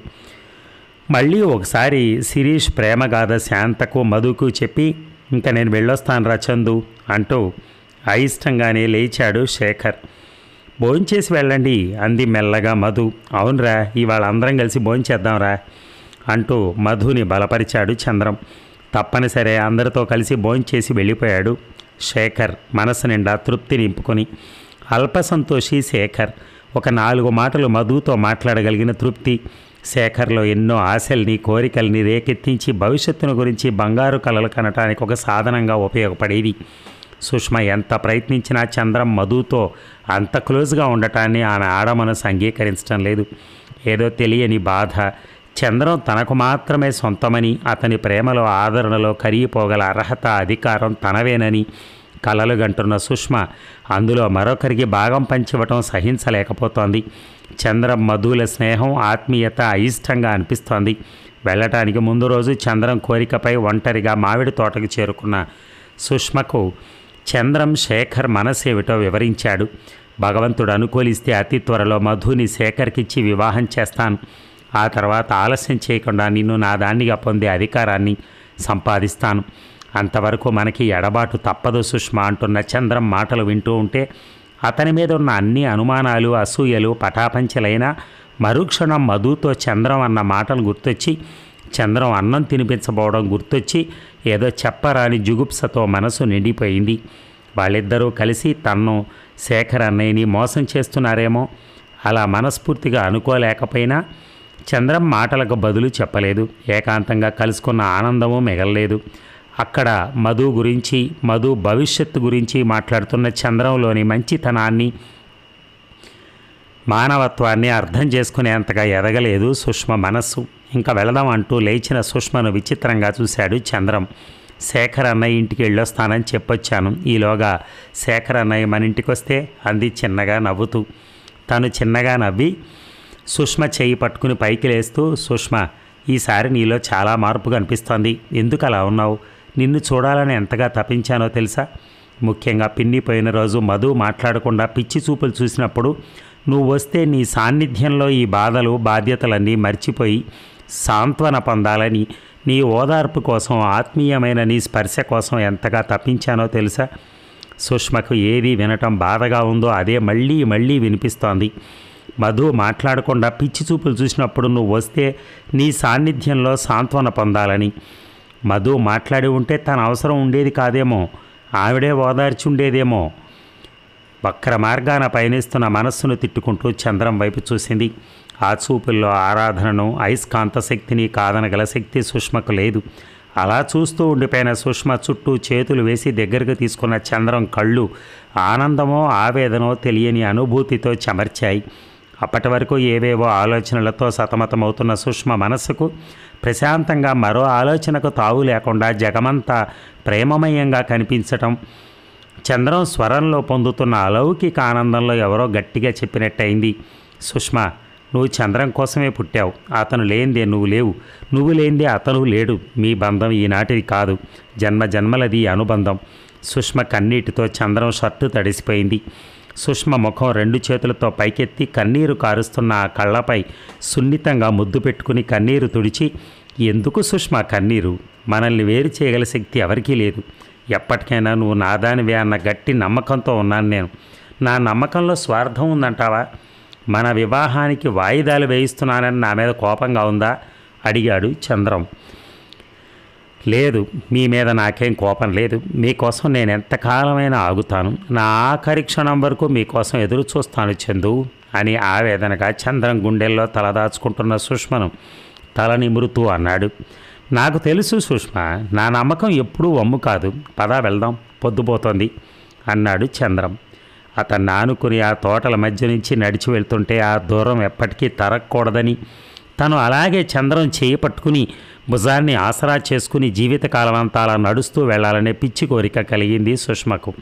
మళ్ళీ ఒకసారి శిరీష్ ప్రేమగాథ శాంతకు మధుకు చెప్పి ఇంకా నేను వెళ్ళొస్తాను రా చందు అంటూ అయిష్టంగానే లేచాడు శేఖర్ భోంచేసి వెళ్ళండి అంది మెల్లగా మధు అవునరా ఇవాళ అందరం కలిసి భోంచేద్దాంరా అంటూ మధుని బలపరిచాడు చంద్రం తప్పనిసరే అందరితో కలిసి భోంచేసి వెళ్ళిపోయాడు శేఖర్ మనసు నిండా తృప్తి నింపుకొని అల్పసంతోషి శేఖర్ ఒక నాలుగు మాటలు మధుతో మాట్లాడగలిగిన తృప్తి శేఖర్లో ఎన్నో ఆశల్ని కోరికల్ని రేకెత్తించి భవిష్యత్తును గురించి బంగారు కలలు కనటానికి ఒక సాధనంగా ఉపయోగపడేది సుష్మ ఎంత ప్రయత్నించినా చంద్రం మధుతో అంత క్లోజ్గా ఉండటాన్ని ఆమె ఆడమనసు అంగీకరించడం లేదు ఏదో తెలియని బాధ చంద్రం తనకు మాత్రమే సొంతమని అతని ప్రేమలో ఆదరణలో కరిగిపోగల అర్హత అధికారం తనవేనని కలలు గంటున్న సుష్మ అందులో మరొకరికి భాగం పంచివ్వటం సహించలేకపోతోంది చంద్రం మధువుల స్నేహం ఆత్మీయత అయిష్టంగా అనిపిస్తోంది వెళ్ళటానికి ముందు రోజు చంద్రం కోరికపై ఒంటరిగా మామిడి తోటకు చేరుకున్న సుష్మకు చంద్రం శేఖర్ మనసేమిటో వివరించాడు భగవంతుడు అనుకూలిస్తే అతి త్వరలో మధుని శేఖర్కిచ్చి వివాహం చేస్తాను ఆ తర్వాత ఆలస్యం చేయకుండా నిన్ను నా దాన్నిగా పొందే అధికారాన్ని సంపాదిస్తాను అంతవరకు మనకి ఎడబాటు తప్పదు సుష్మా అంటున్న చంద్రం మాటలు వింటూ ఉంటే అతని మీద ఉన్న అన్ని అనుమానాలు అసూయలు పటాపంచలైన మరుక్షణం మధుతో చంద్రం అన్న మాటలు గుర్తొచ్చి చంద్రం అన్నం తినిపించబోవడం గుర్తొచ్చి ఏదో చెప్పరాని జుగుప్సతో మనసు నిండిపోయింది వాళ్ళిద్దరూ కలిసి తన్ను శేఖర్ అన్నయ్యని మోసం చేస్తున్నారేమో అలా మనస్ఫూర్తిగా అనుకోలేకపోయినా చంద్రం మాటలకు బదులు చెప్పలేదు ఏకాంతంగా కలుసుకున్న ఆనందము మిగలలేదు అక్కడ మధు గురించి మధు భవిష్యత్తు గురించి మాట్లాడుతున్న చంద్రంలోని మంచితనాన్ని మానవత్వాన్ని అర్థం చేసుకునేంతగా ఎదగలేదు సుష్మ మనస్సు ఇంకా వెళదాం అంటూ లేచిన సుష్మను విచిత్రంగా చూశాడు చంద్రం శేఖర్ అన్నయ్య ఇంటికి వెళ్ళొస్తానని చెప్పొచ్చాను ఈలోగా శేఖర్ అన్నయ్య మన ఇంటికి వస్తే అంది చిన్నగా నవ్వుతూ తను చిన్నగా నవ్వి సుష్మ చేయి పట్టుకుని పైకి లేస్తూ సుష్మ ఈసారి నీలో చాలా మార్పు కనిపిస్తోంది ఎందుకు అలా ఉన్నావు నిన్ను చూడాలని ఎంతగా తపించానో తెలుసా ముఖ్యంగా పిన్నిపోయిన రోజు మధు మాట్లాడకుండా పిచ్చి చూపులు చూసినప్పుడు నువ్వు వస్తే నీ సాన్నిధ్యంలో ఈ బాధలు బాధ్యతలన్నీ మర్చిపోయి సాంత్వన పొందాలని నీ ఓదార్పు కోసం ఆత్మీయమైన నీ స్పర్శ కోసం ఎంతగా తప్పించానో తెలుసా సుష్మకు ఏది వినటం బాధగా ఉందో అదే మళ్ళీ మళ్ళీ వినిపిస్తోంది మధు మాట్లాడకుండా పిచ్చి చూపులు చూసినప్పుడు నువ్వు వస్తే నీ సాన్నిధ్యంలో సాంత్వన పొందాలని మధు మాట్లాడి ఉంటే తన అవసరం ఉండేది కాదేమో ఆవిడే ఓదార్చి ఉండేదేమో వక్ర మార్గాన పయనిస్తున్న మనస్సును తిట్టుకుంటూ చంద్రం వైపు చూసింది ఆ చూపుల్లో ఆరాధనను అయస్కాంత శక్తిని కాదనగల శక్తి సుష్మకు లేదు అలా చూస్తూ ఉండిపోయిన సుష్మ చుట్టూ చేతులు వేసి దగ్గరకు తీసుకున్న చంద్రం కళ్ళు ఆనందమో ఆవేదనో తెలియని అనుభూతితో చెమర్చాయి అప్పటి వరకు ఏవేవో ఆలోచనలతో సతమతమవుతున్న సుష్మ మనస్సుకు ప్రశాంతంగా మరో ఆలోచనకు తావు లేకుండా జగమంతా ప్రేమమయంగా కనిపించటం చంద్రం స్వరంలో పొందుతున్న అలౌకిక ఆనందంలో ఎవరో గట్టిగా చెప్పినట్టయింది సుష్మా నువ్వు చంద్రం కోసమే పుట్టావు అతను లేనిదే నువ్వు లేవు నువ్వు లేనిదే అతను లేడు మీ బంధం ఈనాటిది కాదు జన్మ జన్మలది అనుబంధం సుష్మ కన్నీటితో చంద్రం షర్టు తడిసిపోయింది సుష్మ ముఖం రెండు చేతులతో పైకెత్తి కన్నీరు కారుస్తున్న ఆ కళ్ళపై సున్నితంగా ముద్దు పెట్టుకుని కన్నీరు తుడిచి ఎందుకు సుష్మ కన్నీరు మనల్ని వేరు చేయగల శక్తి ఎవరికీ లేదు ఎప్పటికైనా నువ్వు నాదానివే అన్న గట్టి నమ్మకంతో ఉన్నాను నేను నా నమ్మకంలో స్వార్థం ఉందంటావా మన వివాహానికి వాయిదాలు వేయిస్తున్నానని నా మీద కోపంగా ఉందా అడిగాడు చంద్రం లేదు మీ మీద నాకేం కోపం లేదు మీకోసం నేను ఎంతకాలమైనా ఆగుతాను నా ఆఖరి క్షణం వరకు మీకోసం ఎదురు చూస్తాను చందు అని ఆవేదనగా చంద్రం గుండెల్లో తలదాచుకుంటున్న సుష్మను తల నిమురుతూ అన్నాడు నాకు తెలుసు సుష్మ నా నమ్మకం ఎప్పుడూ వమ్ము కాదు పదా వెళ్దాం పొద్దుపోతోంది అన్నాడు చంద్రం అతన్ని ఆనుకుని ఆ తోటల మధ్య నుంచి నడిచి వెళ్తుంటే ఆ దూరం ఎప్పటికీ తరగకూడదని తను అలాగే చంద్రం చేయి పట్టుకుని భుజాన్ని ఆసరా చేసుకుని జీవితకాలం అంతా అలా నడుస్తూ వెళ్లాలనే పిచ్చి కోరిక కలిగింది సుష్మకు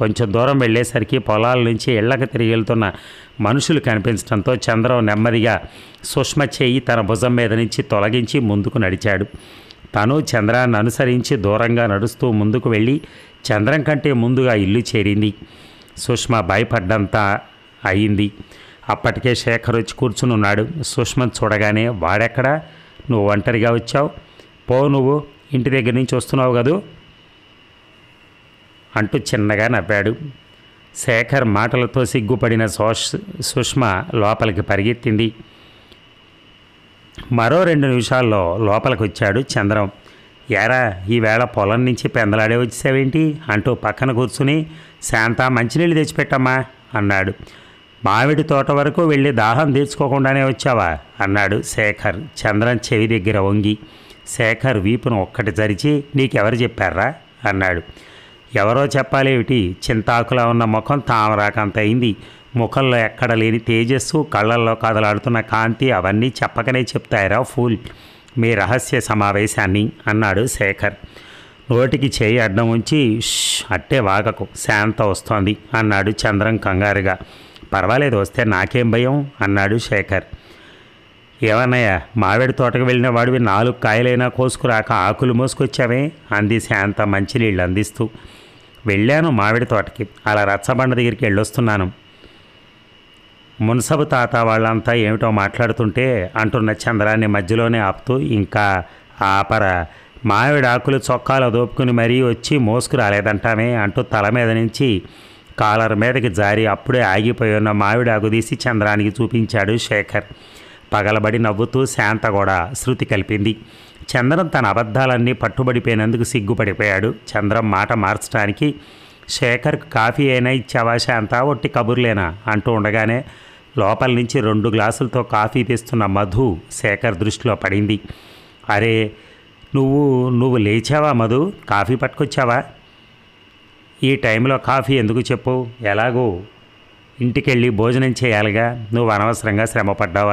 కొంచెం దూరం వెళ్ళేసరికి పొలాల నుంచి ఇళ్లకు తిరిగి వెళ్తున్న మనుషులు కనిపించడంతో చంద్రం నెమ్మదిగా సుష్మ చేయి తన భుజం మీద నుంచి తొలగించి ముందుకు నడిచాడు తను చంద్రాన్ని అనుసరించి దూరంగా నడుస్తూ ముందుకు వెళ్ళి చంద్రం కంటే ముందుగా ఇల్లు చేరింది సుష్మ భయపడ్డంతా అయింది అప్పటికే శేఖర్ వచ్చి కూర్చునున్నాడు సుష్మను చూడగానే వాడెక్కడా నువ్వు ఒంటరిగా వచ్చావు పో నువ్వు ఇంటి దగ్గర నుంచి వస్తున్నావు కదూ అంటూ చిన్నగా నవ్వాడు శేఖర్ మాటలతో సిగ్గుపడిన సుష్మ లోపలికి పరిగెత్తింది మరో రెండు నిమిషాల్లో లోపలికి వచ్చాడు చంద్రం ఎరా ఈవేళ పొలం నుంచి పెందలాడే వచ్చేసావేంటి అంటూ పక్కన కూర్చుని శాంత మంచినీళ్ళు తెచ్చిపెట్టమ్మా అన్నాడు మామిడి తోట వరకు వెళ్ళి దాహం తీర్చుకోకుండానే వచ్చావా అన్నాడు శేఖర్ చంద్రం చెవి దగ్గర వంగి శేఖర్ వీపును ఒక్కటి జరిచి నీకెవరు చెప్పారా అన్నాడు ఎవరో చెప్పాలేమిటి చింతాకులా ఉన్న ముఖం తామరాకంత అయింది ముఖంలో ఎక్కడ లేని తేజస్సు కళ్ళల్లో కదలాడుతున్న కాంతి అవన్నీ చెప్పకనే చెప్తాయరా ఫూల్ మీ రహస్య సమావేశాన్ని అన్నాడు శేఖర్ నోటికి చేయి అడ్డం ఉంచి అట్టే వాగకు శాంత వస్తోంది అన్నాడు చంద్రం కంగారుగా పర్వాలేదు వస్తే నాకేం భయం అన్నాడు శేఖర్ ఏమన్నయ్య మామిడి తోటకు వెళ్ళిన వాడివి నాలుగు కాయలైనా కోసుకురాక ఆకులు మోసుకొచ్చావే అంది శాంత మంచినీళ్ళు అందిస్తూ వెళ్ళాను మామిడి తోటకి అలా రచ్చబండ దగ్గరికి వెళ్ళొస్తున్నాను మున్సబు తాత వాళ్ళంతా ఏమిటో మాట్లాడుతుంటే అంటున్న చంద్రాన్ని మధ్యలోనే ఆపుతూ ఇంకా ఆపర మామిడి ఆకులు చొక్కాలు దోపుకుని మరీ వచ్చి మోసుకురాలేదంటామే అంటూ తల మీద నుంచి కాలర్ మీదకి జారి అప్పుడే ఆగిపోయి ఉన్న మామిడి ఆకు తీసి చంద్రానికి చూపించాడు శేఖర్ పగలబడి నవ్వుతూ శాంత కూడా శృతి కలిపింది చంద్రం తన అబద్ధాలన్నీ పట్టుబడిపోయినందుకు సిగ్గుపడిపోయాడు చంద్రం మాట మార్చడానికి శేఖర్కు కాఫీ అయినా ఇచ్చావా శాంత ఒట్టి కబుర్లేనా అంటూ ఉండగానే లోపల నుంచి రెండు గ్లాసులతో కాఫీ తీస్తున్న మధు శేఖర్ దృష్టిలో పడింది అరే నువ్వు నువ్వు లేచావా మధు కాఫీ పట్టుకొచ్చావా ఈ టైంలో కాఫీ ఎందుకు చెప్పు ఎలాగో ఇంటికెళ్ళి భోజనం చేయాలిగా నువ్వు అనవసరంగా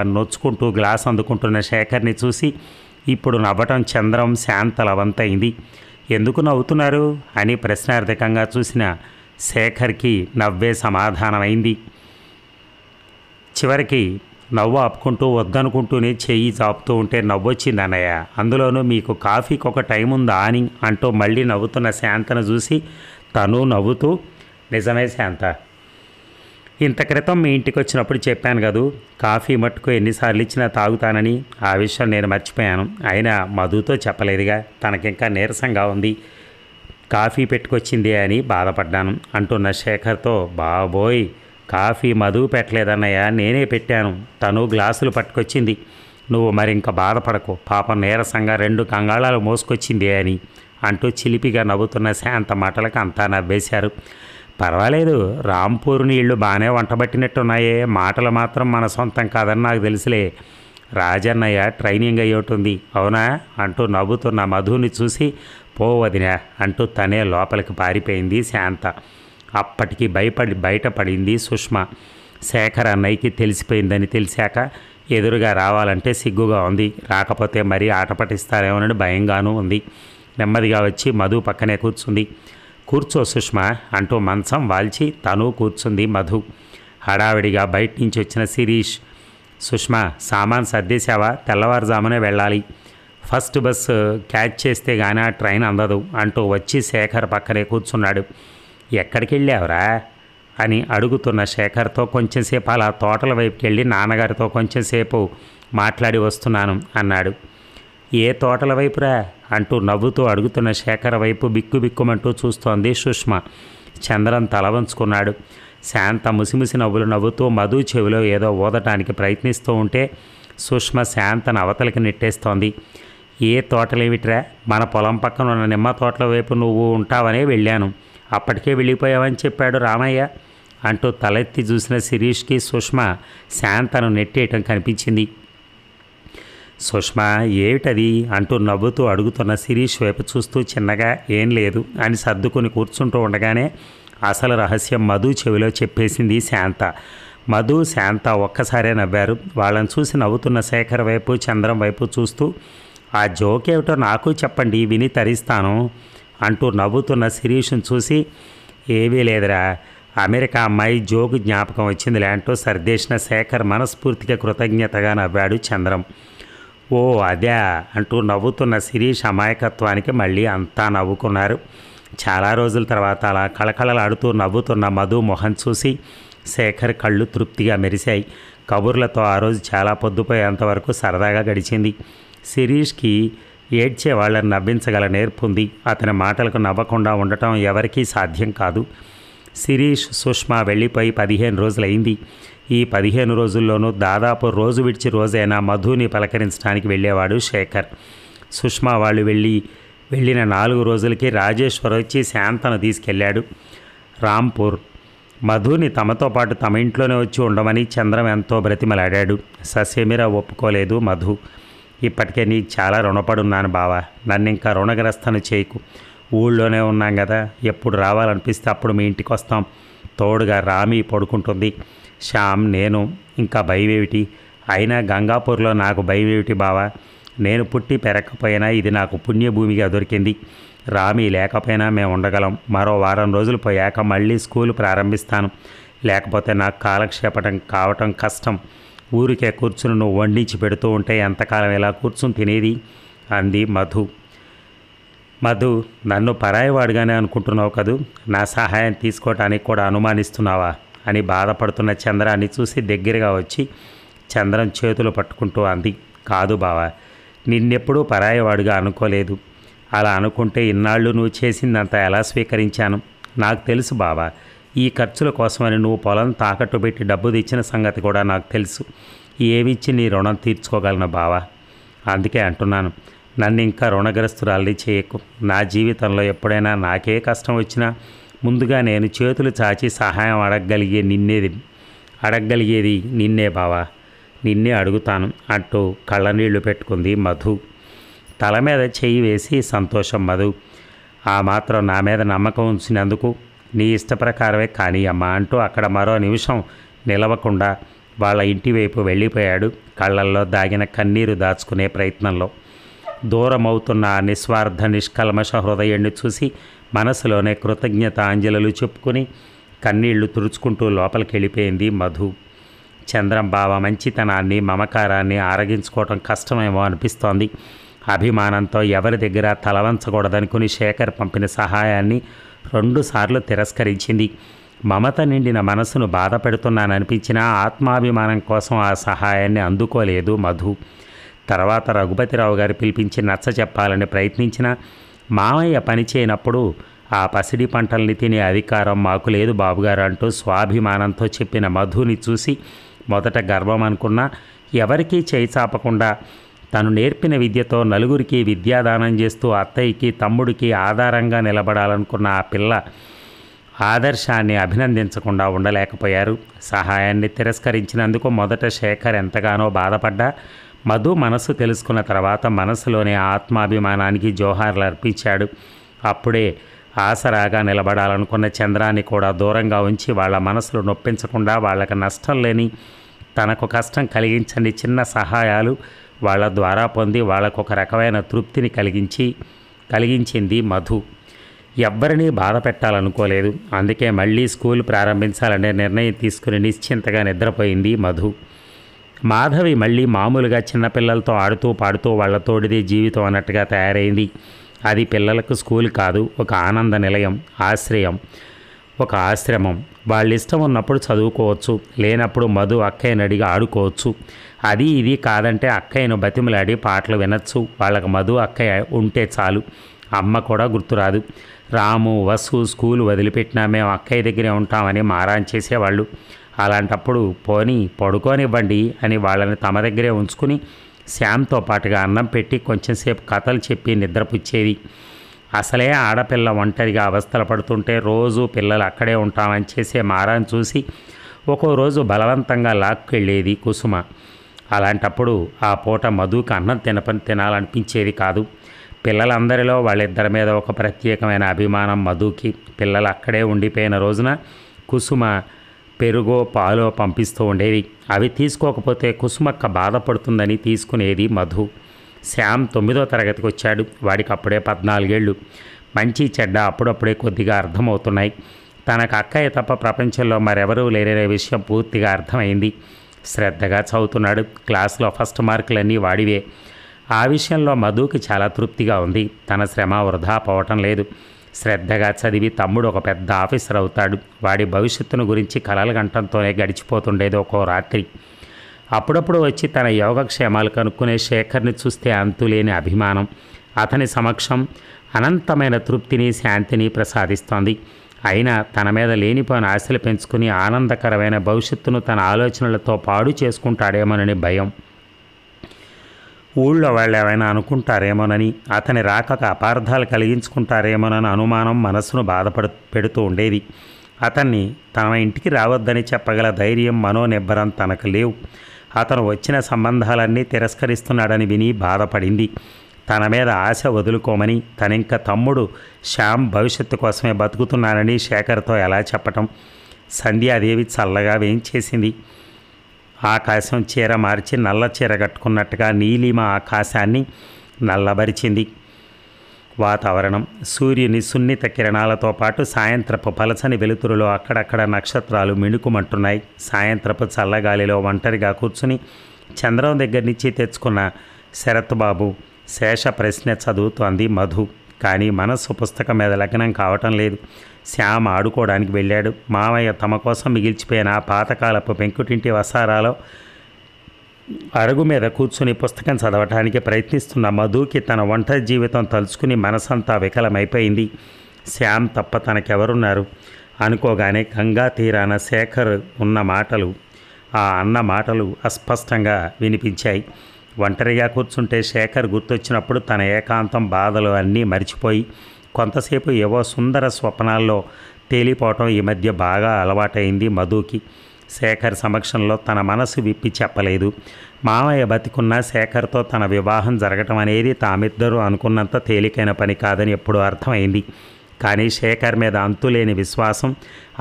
అని నొచ్చుకుంటూ గ్లాస్ అందుకుంటున్న శేఖర్ని చూసి ఇప్పుడు నవ్వటం చంద్రం శాంతలవంతైంది ఎందుకు నవ్వుతున్నారు అని ప్రశ్నార్థకంగా చూసిన శేఖర్కి నవ్వే సమాధానమైంది చివరికి నవ్వు ఆపుకుంటూ వద్దనుకుంటూనే చెయ్యి చాపుతూ ఉంటే నవ్వొచ్చింది అన్నయ్య అందులోనూ మీకు కాఫీకి ఒక టైం ఉందా అని అంటూ మళ్ళీ నవ్వుతున్న శాంతను చూసి తను నవ్వుతూ నిజమే శాంత ఇంత క్రితం మీ ఇంటికి వచ్చినప్పుడు చెప్పాను కదూ కాఫీ మట్టుకు ఎన్నిసార్లు ఇచ్చినా తాగుతానని ఆ విషయం నేను మర్చిపోయాను అయినా మధుతో చెప్పలేదుగా తనకింకా నీరసంగా ఉంది కాఫీ పెట్టుకొచ్చింది అని బాధపడ్డాను అంటున్న శేఖర్తో బాబోయ్ కాఫీ మధు పెట్టలేదన్నయ్య నేనే పెట్టాను తను గ్లాసులు పట్టుకొచ్చింది నువ్వు మరి ఇంకా బాధపడకు పాపం నీరసంగా రెండు కంగాళాలు మోసుకొచ్చింది అని అంటూ చిలిపిగా నవ్వుతున్న శాంత మాటలకు అంతా నవ్వేశారు పర్వాలేదు రాంపూర్ నీళ్లు బాగానే వంటబట్టినట్టున్నాయే మాటలు మాత్రం మన సొంతం కాదని నాకు తెలుసులే రాజన్నయ్య ట్రైనింగ్ అయ్యోటుంది అవునా అంటూ నవ్వుతున్న మధుని చూసి పోవదినా అంటూ తనే లోపలికి పారిపోయింది శాంత అప్పటికి భయపడి బయటపడింది సుష్మ శేఖర్ అన్నయ్యకి తెలిసిపోయిందని తెలిసాక ఎదురుగా రావాలంటే సిగ్గుగా ఉంది రాకపోతే మరీ ఆట పట్టిస్తారేమోనని భయంగానూ ఉంది నెమ్మదిగా వచ్చి మధు పక్కనే కూర్చుంది కూర్చో సుష్మ అంటూ మంచం వాల్చి తను కూర్చుంది మధు హడావిడిగా బయట నుంచి వచ్చిన శిరీష్ సుష్మ సామాన్ సర్దేశావా తెల్లవారుజామునే వెళ్ళాలి ఫస్ట్ బస్సు క్యాచ్ చేస్తే కానీ ఆ ట్రైన్ అందదు అంటూ వచ్చి శేఖర్ పక్కనే కూర్చున్నాడు ఎక్కడికి వెళ్ళావురా అని అడుగుతున్న శేఖర్తో కొంచెంసేపు అలా తోటల వైపుకి వెళ్ళి నాన్నగారితో కొంచెంసేపు మాట్లాడి వస్తున్నాను అన్నాడు ఏ తోటల వైపురా అంటూ నవ్వుతూ అడుగుతున్న శేఖర వైపు బిక్కుబిక్కుమంటూ చూస్తోంది సుష్మ చంద్రన్ తల వంచుకున్నాడు శాంత ముసిముసి నవ్వులు నవ్వుతూ మధు చెవిలో ఏదో ఊదటానికి ప్రయత్నిస్తూ ఉంటే సుష్మ శాంతను అవతలికి నెట్టేస్తోంది ఏ తోటలేమిట్రా మన పొలం పక్కన ఉన్న నిమ్మ తోటల వైపు నువ్వు ఉంటావనే వెళ్ళాను అప్పటికే వెళ్ళిపోయావని చెప్పాడు రామయ్య అంటూ తలెత్తి చూసిన శిరీష్కి సుష్మ శాంతను నెట్టేయటం కనిపించింది సుష్మా ఏమిటది అంటూ నవ్వుతూ అడుగుతున్న శిరీష్ వైపు చూస్తూ చిన్నగా ఏం లేదు అని సర్దుకుని కూర్చుంటూ ఉండగానే అసలు రహస్యం మధు చెవిలో చెప్పేసింది శాంత మధు శాంత ఒక్కసారే నవ్వారు వాళ్ళని చూసి నవ్వుతున్న శేఖర్ వైపు చంద్రం వైపు చూస్తూ ఆ జోక్ ఏమిటో నాకు చెప్పండి విని తరిస్తాను అంటూ నవ్వుతున్న శిరీష్ను చూసి ఏమీ లేదురా అమెరికా అమ్మాయి జోకు జ్ఞాపకం వచ్చిందిలే అంటూ సర్దేశిన శేఖర్ మనస్ఫూర్తిగా కృతజ్ఞతగా నవ్వాడు చంద్రం ఓ అదే అంటూ నవ్వుతున్న శిరీష్ అమాయకత్వానికి మళ్ళీ అంతా నవ్వుకున్నారు చాలా రోజుల తర్వాత అలా కళకళలాడుతూ నవ్వుతున్న మధు మొహం చూసి శేఖర్ కళ్ళు తృప్తిగా మెరిశాయి కబుర్లతో ఆ రోజు చాలా పొద్దుపోయేంతవరకు సరదాగా గడిచింది శిరీష్కి ఏడ్చే వాళ్ళని నవ్వించగల నేర్పుంది అతని మాటలకు నవ్వకుండా ఉండటం ఎవరికీ సాధ్యం కాదు శిరీష్ సుష్మా వెళ్ళిపోయి పదిహేను రోజులైంది ఈ పదిహేను రోజుల్లోనూ దాదాపు రోజు విడిచి రోజైనా మధుని పలకరించడానికి వెళ్ళేవాడు శేఖర్ సుష్మా వాళ్ళు వెళ్ళి వెళ్ళిన నాలుగు రోజులకి రాజేశ్వర్ వచ్చి శాంతను తీసుకెళ్ళాడు రాంపూర్ మధుని తమతో పాటు తమ ఇంట్లోనే వచ్చి ఉండమని చంద్రం ఎంతో బ్రతిమలాడాడు ససేమిరా ఒప్పుకోలేదు మధు ఇప్పటికే నీకు చాలా రుణపడున్నాను బావా నన్ను ఇంకా రుణగ్రస్తను చేయకు ఊళ్ళోనే ఉన్నాం కదా ఎప్పుడు రావాలనిపిస్తే అప్పుడు మీ ఇంటికి వస్తాం తోడుగా రామి పడుకుంటుంది శ్యామ్ నేను ఇంకా భయమేమిటి అయినా గంగాపూర్లో నాకు భయమేమిటి బావా నేను పుట్టి పెరగకపోయినా ఇది నాకు పుణ్యభూమిగా దొరికింది రామి లేకపోయినా మేము ఉండగలం మరో వారం రోజులు పోయాక మళ్ళీ స్కూల్ ప్రారంభిస్తాను లేకపోతే నాకు కాలక్షేపటం కావటం కష్టం ఊరికే కూర్చుని నువ్వు వండించి పెడుతూ ఉంటే ఎంతకాలం ఇలా కూర్చుని తినేది అంది మధు మధు నన్ను పరాయివాడుగానే అనుకుంటున్నావు కదూ నా సహాయం తీసుకోవటానికి కూడా అనుమానిస్తున్నావా అని బాధపడుతున్న చంద్రాన్ని చూసి దగ్గరగా వచ్చి చంద్రం చేతులు పట్టుకుంటూ అంది కాదు బావా నిన్నెప్పుడూ పరాయవాడుగా అనుకోలేదు అలా అనుకుంటే ఇన్నాళ్ళు నువ్వు చేసిందంతా ఎలా స్వీకరించాను నాకు తెలుసు బావా ఈ ఖర్చుల కోసమని నువ్వు పొలం తాకట్టు పెట్టి డబ్బు తెచ్చిన సంగతి కూడా నాకు తెలుసు ఏమిచ్చి నీ రుణం తీర్చుకోగలను బావా అందుకే అంటున్నాను నన్ను ఇంకా రుణగ్రస్తురాల్ని చేయకు నా జీవితంలో ఎప్పుడైనా నాకే కష్టం వచ్చినా ముందుగా నేను చేతులు చాచి సహాయం అడగగలిగే నిన్నేది అడగగలిగేది నిన్నే బావా నిన్నే అడుగుతాను అంటూ కళ్ళనీళ్లు పెట్టుకుంది మధు తల మీద చేయి వేసి సంతోషం మధు ఆ మాత్రం నా మీద నమ్మకం ఉంచినందుకు నీ ఇష్టప్రకారమే కానీ అమ్మ అంటూ అక్కడ మరో నిమిషం నిలవకుండా వాళ్ళ ఇంటివైపు వెళ్ళిపోయాడు కళ్ళల్లో దాగిన కన్నీరు దాచుకునే ప్రయత్నంలో దూరమవుతున్న నిస్వార్థ నిష్కల్మష హృదయాన్ని చూసి మనసులోనే కృతజ్ఞత అంజలులు చెప్పుకుని కన్నీళ్లు తుడుచుకుంటూ లోపలికి వెళ్ళిపోయింది మధు చంద్రం బావ మంచితనాన్ని మమకారాన్ని ఆరగించుకోవటం కష్టమేమో అనిపిస్తోంది అభిమానంతో ఎవరి దగ్గర తలవంచకూడదనుకుని శేఖర్ పంపిన సహాయాన్ని రెండుసార్లు తిరస్కరించింది మమత నిండిన మనసును బాధ ఆత్మాభిమానం కోసం ఆ సహాయాన్ని అందుకోలేదు మధు తర్వాత రఘుపతిరావు గారు పిలిపించి నచ్చ చెప్పాలని ప్రయత్నించినా మామయ్య పనిచేయనప్పుడు ఆ పసిడి పంటల్ని తినే అధికారం మాకు లేదు బాబుగారు అంటూ స్వాభిమానంతో చెప్పిన మధుని చూసి మొదట గర్వం అనుకున్నా ఎవరికీ చేయి చాపకుండా తను నేర్పిన విద్యతో నలుగురికి విద్యాదానం చేస్తూ అత్తయ్యకి తమ్ముడికి ఆధారంగా నిలబడాలనుకున్న ఆ పిల్ల ఆదర్శాన్ని అభినందించకుండా ఉండలేకపోయారు సహాయాన్ని తిరస్కరించినందుకు మొదట శేఖర్ ఎంతగానో బాధపడ్డా మధు మనసు తెలుసుకున్న తర్వాత మనసులోనే ఆత్మాభిమానానికి జోహార్లు అర్పించాడు అప్పుడే ఆసరాగా నిలబడాలనుకున్న చంద్రాన్ని కూడా దూరంగా ఉంచి వాళ్ళ మనసులు నొప్పించకుండా వాళ్ళకి నష్టం లేని తనకు కష్టం కలిగించని చిన్న సహాయాలు వాళ్ళ ద్వారా పొంది వాళ్ళకు ఒక రకమైన తృప్తిని కలిగించి కలిగించింది మధు ఎవ్వరినీ బాధ పెట్టాలనుకోలేదు అందుకే మళ్ళీ స్కూల్ ప్రారంభించాలనే నిర్ణయం తీసుకుని నిశ్చింతగా నిద్రపోయింది మధు మాధవి మళ్ళీ మామూలుగా చిన్నపిల్లలతో ఆడుతూ పాడుతూ వాళ్లతోడిది జీవితం అన్నట్టుగా తయారైంది అది పిల్లలకు స్కూల్ కాదు ఒక ఆనంద నిలయం ఆశ్రయం ఒక ఆశ్రమం వాళ్ళ ఇష్టం ఉన్నప్పుడు చదువుకోవచ్చు లేనప్పుడు మధు అక్కయ్యను అడిగి ఆడుకోవచ్చు అది ఇది కాదంటే అక్కయ్యను బతిమలాడి పాటలు వినొచ్చు వాళ్ళకి మధు అక్కయ్య ఉంటే చాలు అమ్మ కూడా గుర్తురాదు రాము వసు స్కూల్ వదిలిపెట్టినా మేము అక్కయ్య దగ్గరే ఉంటామని మారాన్ చేసేవాళ్ళు అలాంటప్పుడు పోని పడుకోనివ్వండి అని వాళ్ళని తమ దగ్గరే ఉంచుకుని శ్యామ్తో పాటుగా అన్నం పెట్టి కొంచెంసేపు కథలు చెప్పి నిద్రపుచ్చేది అసలే ఆడపిల్ల ఒంటరిగా అవస్థలు పడుతుంటే రోజు పిల్లలు అక్కడే ఉంటామని చేసే మారాన్ని చూసి ఒక్కో రోజు బలవంతంగా లాక్కెళ్ళేది కుసుమ అలాంటప్పుడు ఆ పూట మధుకు అన్నం తినపని తినాలనిపించేది కాదు పిల్లలందరిలో వాళ్ళిద్దరి మీద ఒక ప్రత్యేకమైన అభిమానం మధుకి పిల్లలు అక్కడే ఉండిపోయిన రోజున కుసుమ పెరుగో పాలో పంపిస్తూ ఉండేవి అవి తీసుకోకపోతే కుసుమక్క బాధపడుతుందని తీసుకునేది మధు శ్యామ్ తొమ్మిదో తరగతికి వచ్చాడు వాడికి అప్పుడే పద్నాలుగేళ్ళు మంచి చెడ్డ అప్పుడప్పుడే కొద్దిగా అర్థమవుతున్నాయి తనకు అక్కయ్య తప్ప ప్రపంచంలో మరెవరూ లేరనే విషయం పూర్తిగా అర్థమైంది శ్రద్ధగా చదువుతున్నాడు క్లాస్లో ఫస్ట్ మార్కులన్నీ వాడివే ఆ విషయంలో మధుకి చాలా తృప్తిగా ఉంది తన శ్రమ వృధా పోవటం లేదు శ్రద్ధగా చదివి తమ్ముడు ఒక పెద్ద ఆఫీసర్ అవుతాడు వాడి భవిష్యత్తును గురించి కలలు గంటంతోనే గడిచిపోతుండేది ఒక్కో రాత్రి అప్పుడప్పుడు వచ్చి తన యోగక్షేమాలు కనుక్కునే శేఖర్ని చూస్తే అంతులేని అభిమానం అతని సమక్షం అనంతమైన తృప్తిని శాంతిని ప్రసాదిస్తోంది అయినా తన మీద లేనిపోయిన ఆశలు పెంచుకుని ఆనందకరమైన భవిష్యత్తును తన ఆలోచనలతో పాడు చేసుకుంటాడేమోనని భయం ఊళ్ళో వాళ్ళు ఏమైనా అనుకుంటారేమోనని అతని రాకకు అపార్థాలు కలిగించుకుంటారేమోనని అనుమానం మనస్సును బాధపడు పెడుతూ ఉండేది అతన్ని తన ఇంటికి రావద్దని చెప్పగల ధైర్యం మనోనిబ్బరం తనకు లేవు అతను వచ్చిన సంబంధాలన్నీ తిరస్కరిస్తున్నాడని విని బాధపడింది తన మీద ఆశ వదులుకోమని తనింక తమ్ముడు శ్యామ్ భవిష్యత్తు కోసమే బతుకుతున్నానని శేఖర్తో ఎలా చెప్పటం సంధ్యాదేవి చల్లగా వేయించేసింది ఆకాశం చీర మార్చి నల్ల చీర కట్టుకున్నట్టుగా నీలిమ ఆకాశాన్ని నల్లబరిచింది వాతావరణం సూర్యుని సున్నిత కిరణాలతో పాటు సాయంత్రపు పలసని వెలుతురులో అక్కడక్కడ నక్షత్రాలు మిణుకుమంటున్నాయి సాయంత్రపు చల్లగాలిలో ఒంటరిగా కూర్చుని చంద్రం దగ్గర నుంచి తెచ్చుకున్న శరత్బాబు శేష ప్రశ్న చదువుతోంది మధు కానీ మనస్సు పుస్తకం మీద లగ్నం కావటం లేదు శ్యామ ఆడుకోవడానికి వెళ్ళాడు మామయ్య తమ కోసం మిగిల్చిపోయిన ఆ పాతకాలపు పెంకుటింటి వసారాలో అరుగు మీద కూర్చుని పుస్తకం చదవటానికి ప్రయత్నిస్తున్న మధుకి తన ఒంటరి జీవితం తలుచుకుని మనసంతా వికలమైపోయింది శ్యామ్ తప్ప తనకెవరున్నారు అనుకోగానే గంగా తీరాన శేఖర్ ఉన్న మాటలు ఆ అన్న మాటలు అస్పష్టంగా వినిపించాయి ఒంటరిగా కూర్చుంటే శేఖర్ గుర్తొచ్చినప్పుడు తన ఏకాంతం బాధలు అన్నీ మరిచిపోయి కొంతసేపు ఏవో సుందర స్వప్నాల్లో తేలిపోవటం ఈ మధ్య బాగా అలవాటైంది మధుకి శేఖర్ సమక్షంలో తన మనసు విప్పి చెప్పలేదు మామయ్య బతికున్న శేఖర్తో తన వివాహం జరగటం అనేది తామిద్దరూ అనుకున్నంత తేలికైన పని కాదని ఎప్పుడు అర్థమైంది కానీ శేఖర్ మీద అంతులేని విశ్వాసం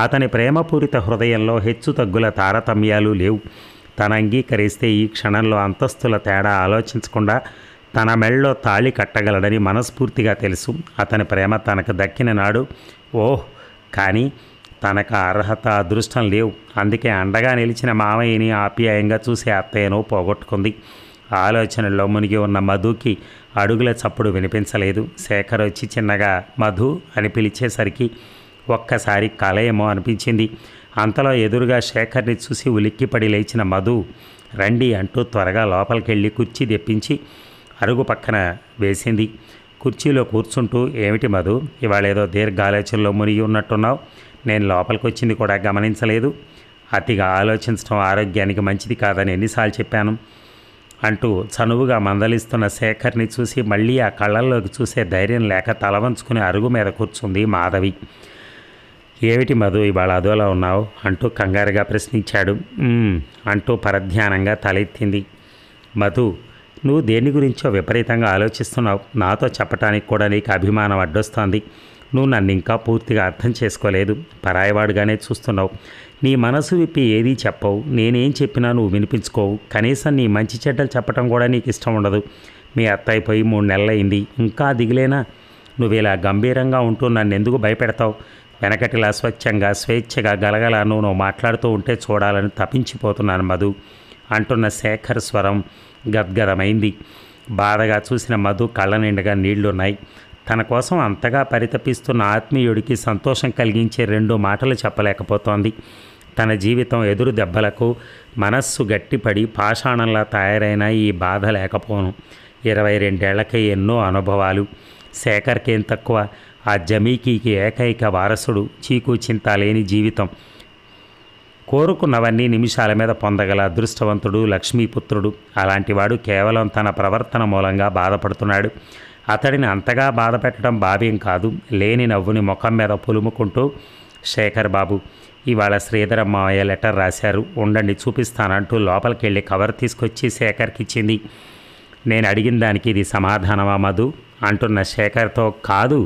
అతని ప్రేమపూరిత హృదయంలో హెచ్చుతగ్గుల తారతమ్యాలు లేవు తన అంగీకరిస్తే ఈ క్షణంలో అంతస్తుల తేడా ఆలోచించకుండా తన మెళ్ళో తాళి కట్టగలడని మనస్ఫూర్తిగా తెలుసు అతని ప్రేమ తనకు దక్కిన నాడు ఓహ్ కానీ తనకు అర్హత అదృష్టం లేవు అందుకే అండగా నిలిచిన మామయ్యని ఆప్యాయంగా చూసి అత్తయ్యను పోగొట్టుకుంది ఆలోచనల్లో మునిగి ఉన్న మధుకి అడుగుల చప్పుడు వినిపించలేదు శేఖర్ వచ్చి చిన్నగా మధు అని పిలిచేసరికి ఒక్కసారి కలయమో అనిపించింది అంతలో ఎదురుగా శేఖర్ని చూసి ఉలిక్కిపడి లేచిన మధు రండి అంటూ త్వరగా లోపలికెళ్ళి కుర్చీ తెప్పించి అరుగు పక్కన వేసింది కుర్చీలో కూర్చుంటూ ఏమిటి మధు ఏదో దీర్ఘ ఆలోచనలో మునిగి ఉన్నట్టున్నావు నేను లోపలికి వచ్చింది కూడా గమనించలేదు అతిగా ఆలోచించడం ఆరోగ్యానికి మంచిది కాదని ఎన్నిసార్లు చెప్పాను అంటూ చనువుగా మందలిస్తున్న శేఖర్ని చూసి మళ్ళీ ఆ కళ్ళల్లోకి చూసే ధైర్యం లేక తల వంచుకుని అరుగు మీద కూర్చుంది మాధవి ఏమిటి మధు ఇవాళ అదోలా ఉన్నావు అంటూ కంగారుగా ప్రశ్నించాడు అంటూ పరధ్యానంగా తలెత్తింది మధు నువ్వు దేని గురించో విపరీతంగా ఆలోచిస్తున్నావు నాతో చెప్పటానికి కూడా నీకు అభిమానం అడ్డొస్తోంది నువ్వు నన్ను ఇంకా పూర్తిగా అర్థం చేసుకోలేదు పరాయవాడుగానే చూస్తున్నావు నీ మనసు విప్పి ఏదీ చెప్పవు నేనేం చెప్పినా నువ్వు వినిపించుకోవు కనీసం నీ మంచి చెడ్డలు చెప్పడం కూడా నీకు ఇష్టం ఉండదు మీ అత్తయ్యపోయి మూడు నెలలైంది ఇంకా దిగులేనా నువ్వు ఇలా గంభీరంగా ఉంటూ నన్ను ఎందుకు భయపెడతావు వెనకటిలా స్వచ్ఛంగా స్వేచ్ఛగా గలగల నువ్వు మాట్లాడుతూ ఉంటే చూడాలని తప్పించిపోతున్నాను మధు అంటున్న శేఖర్ స్వరం గద్గదమైంది బాధగా చూసిన మధు కళ్ళ నిండుగా నీళ్లున్నాయి తన కోసం అంతగా పరితపిస్తున్న ఆత్మీయుడికి సంతోషం కలిగించే రెండు మాటలు చెప్పలేకపోతోంది తన జీవితం ఎదురు దెబ్బలకు మనస్సు గట్టిపడి పాషాణంలా తయారైన ఈ బాధ లేకపోను ఇరవై రెండేళ్లకే ఎన్నో అనుభవాలు శేఖర్కేం తక్కువ ఆ జమీకీకి ఏకైక వారసుడు చీకు చింత లేని జీవితం కోరుకున్నవన్నీ నిమిషాల మీద పొందగల అదృష్టవంతుడు లక్ష్మీపుత్రుడు అలాంటివాడు కేవలం తన ప్రవర్తన మూలంగా బాధపడుతున్నాడు అతడిని అంతగా బాధ పెట్టడం భావ్యం కాదు లేని నవ్వుని ముఖం మీద పులుముకుంటూ శేఖర్ బాబు ఇవాళ శ్రీధర మావయ్య లెటర్ రాశారు ఉండండి చూపిస్తానంటూ లోపలికి వెళ్ళి కవర్ తీసుకొచ్చి శేఖర్కి ఇచ్చింది నేను అడిగిన దానికి ఇది సమాధానమా మధు అంటున్న శేఖర్తో కాదు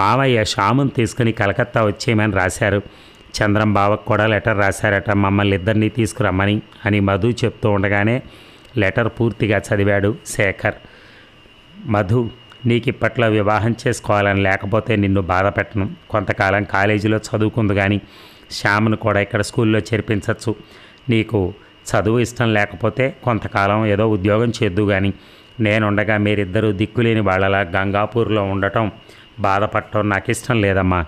మావయ్య షామును తీసుకుని కలకత్తా వచ్చేయమని రాశారు చంద్రం బావకు కూడా లెటర్ రాశారట మమ్మల్ని ఇద్దరిని తీసుకురమ్మని అని మధు చెప్తూ ఉండగానే లెటర్ పూర్తిగా చదివాడు శేఖర్ మధు నీకు ఇప్పట్లో వివాహం చేసుకోవాలని లేకపోతే నిన్ను బాధ పెట్టను కొంతకాలం కాలేజీలో చదువుకుంది కానీ శ్యామ్ను కూడా ఇక్కడ స్కూల్లో చేర్పించవచ్చు నీకు చదువు ఇష్టం లేకపోతే కొంతకాలం ఏదో ఉద్యోగం చేద్దు కానీ నేనుండగా మీరిద్దరూ దిక్కులేని వాళ్ళలా గంగాపూర్లో ఉండటం బాధపడటం నాకు ఇష్టం లేదమ్మా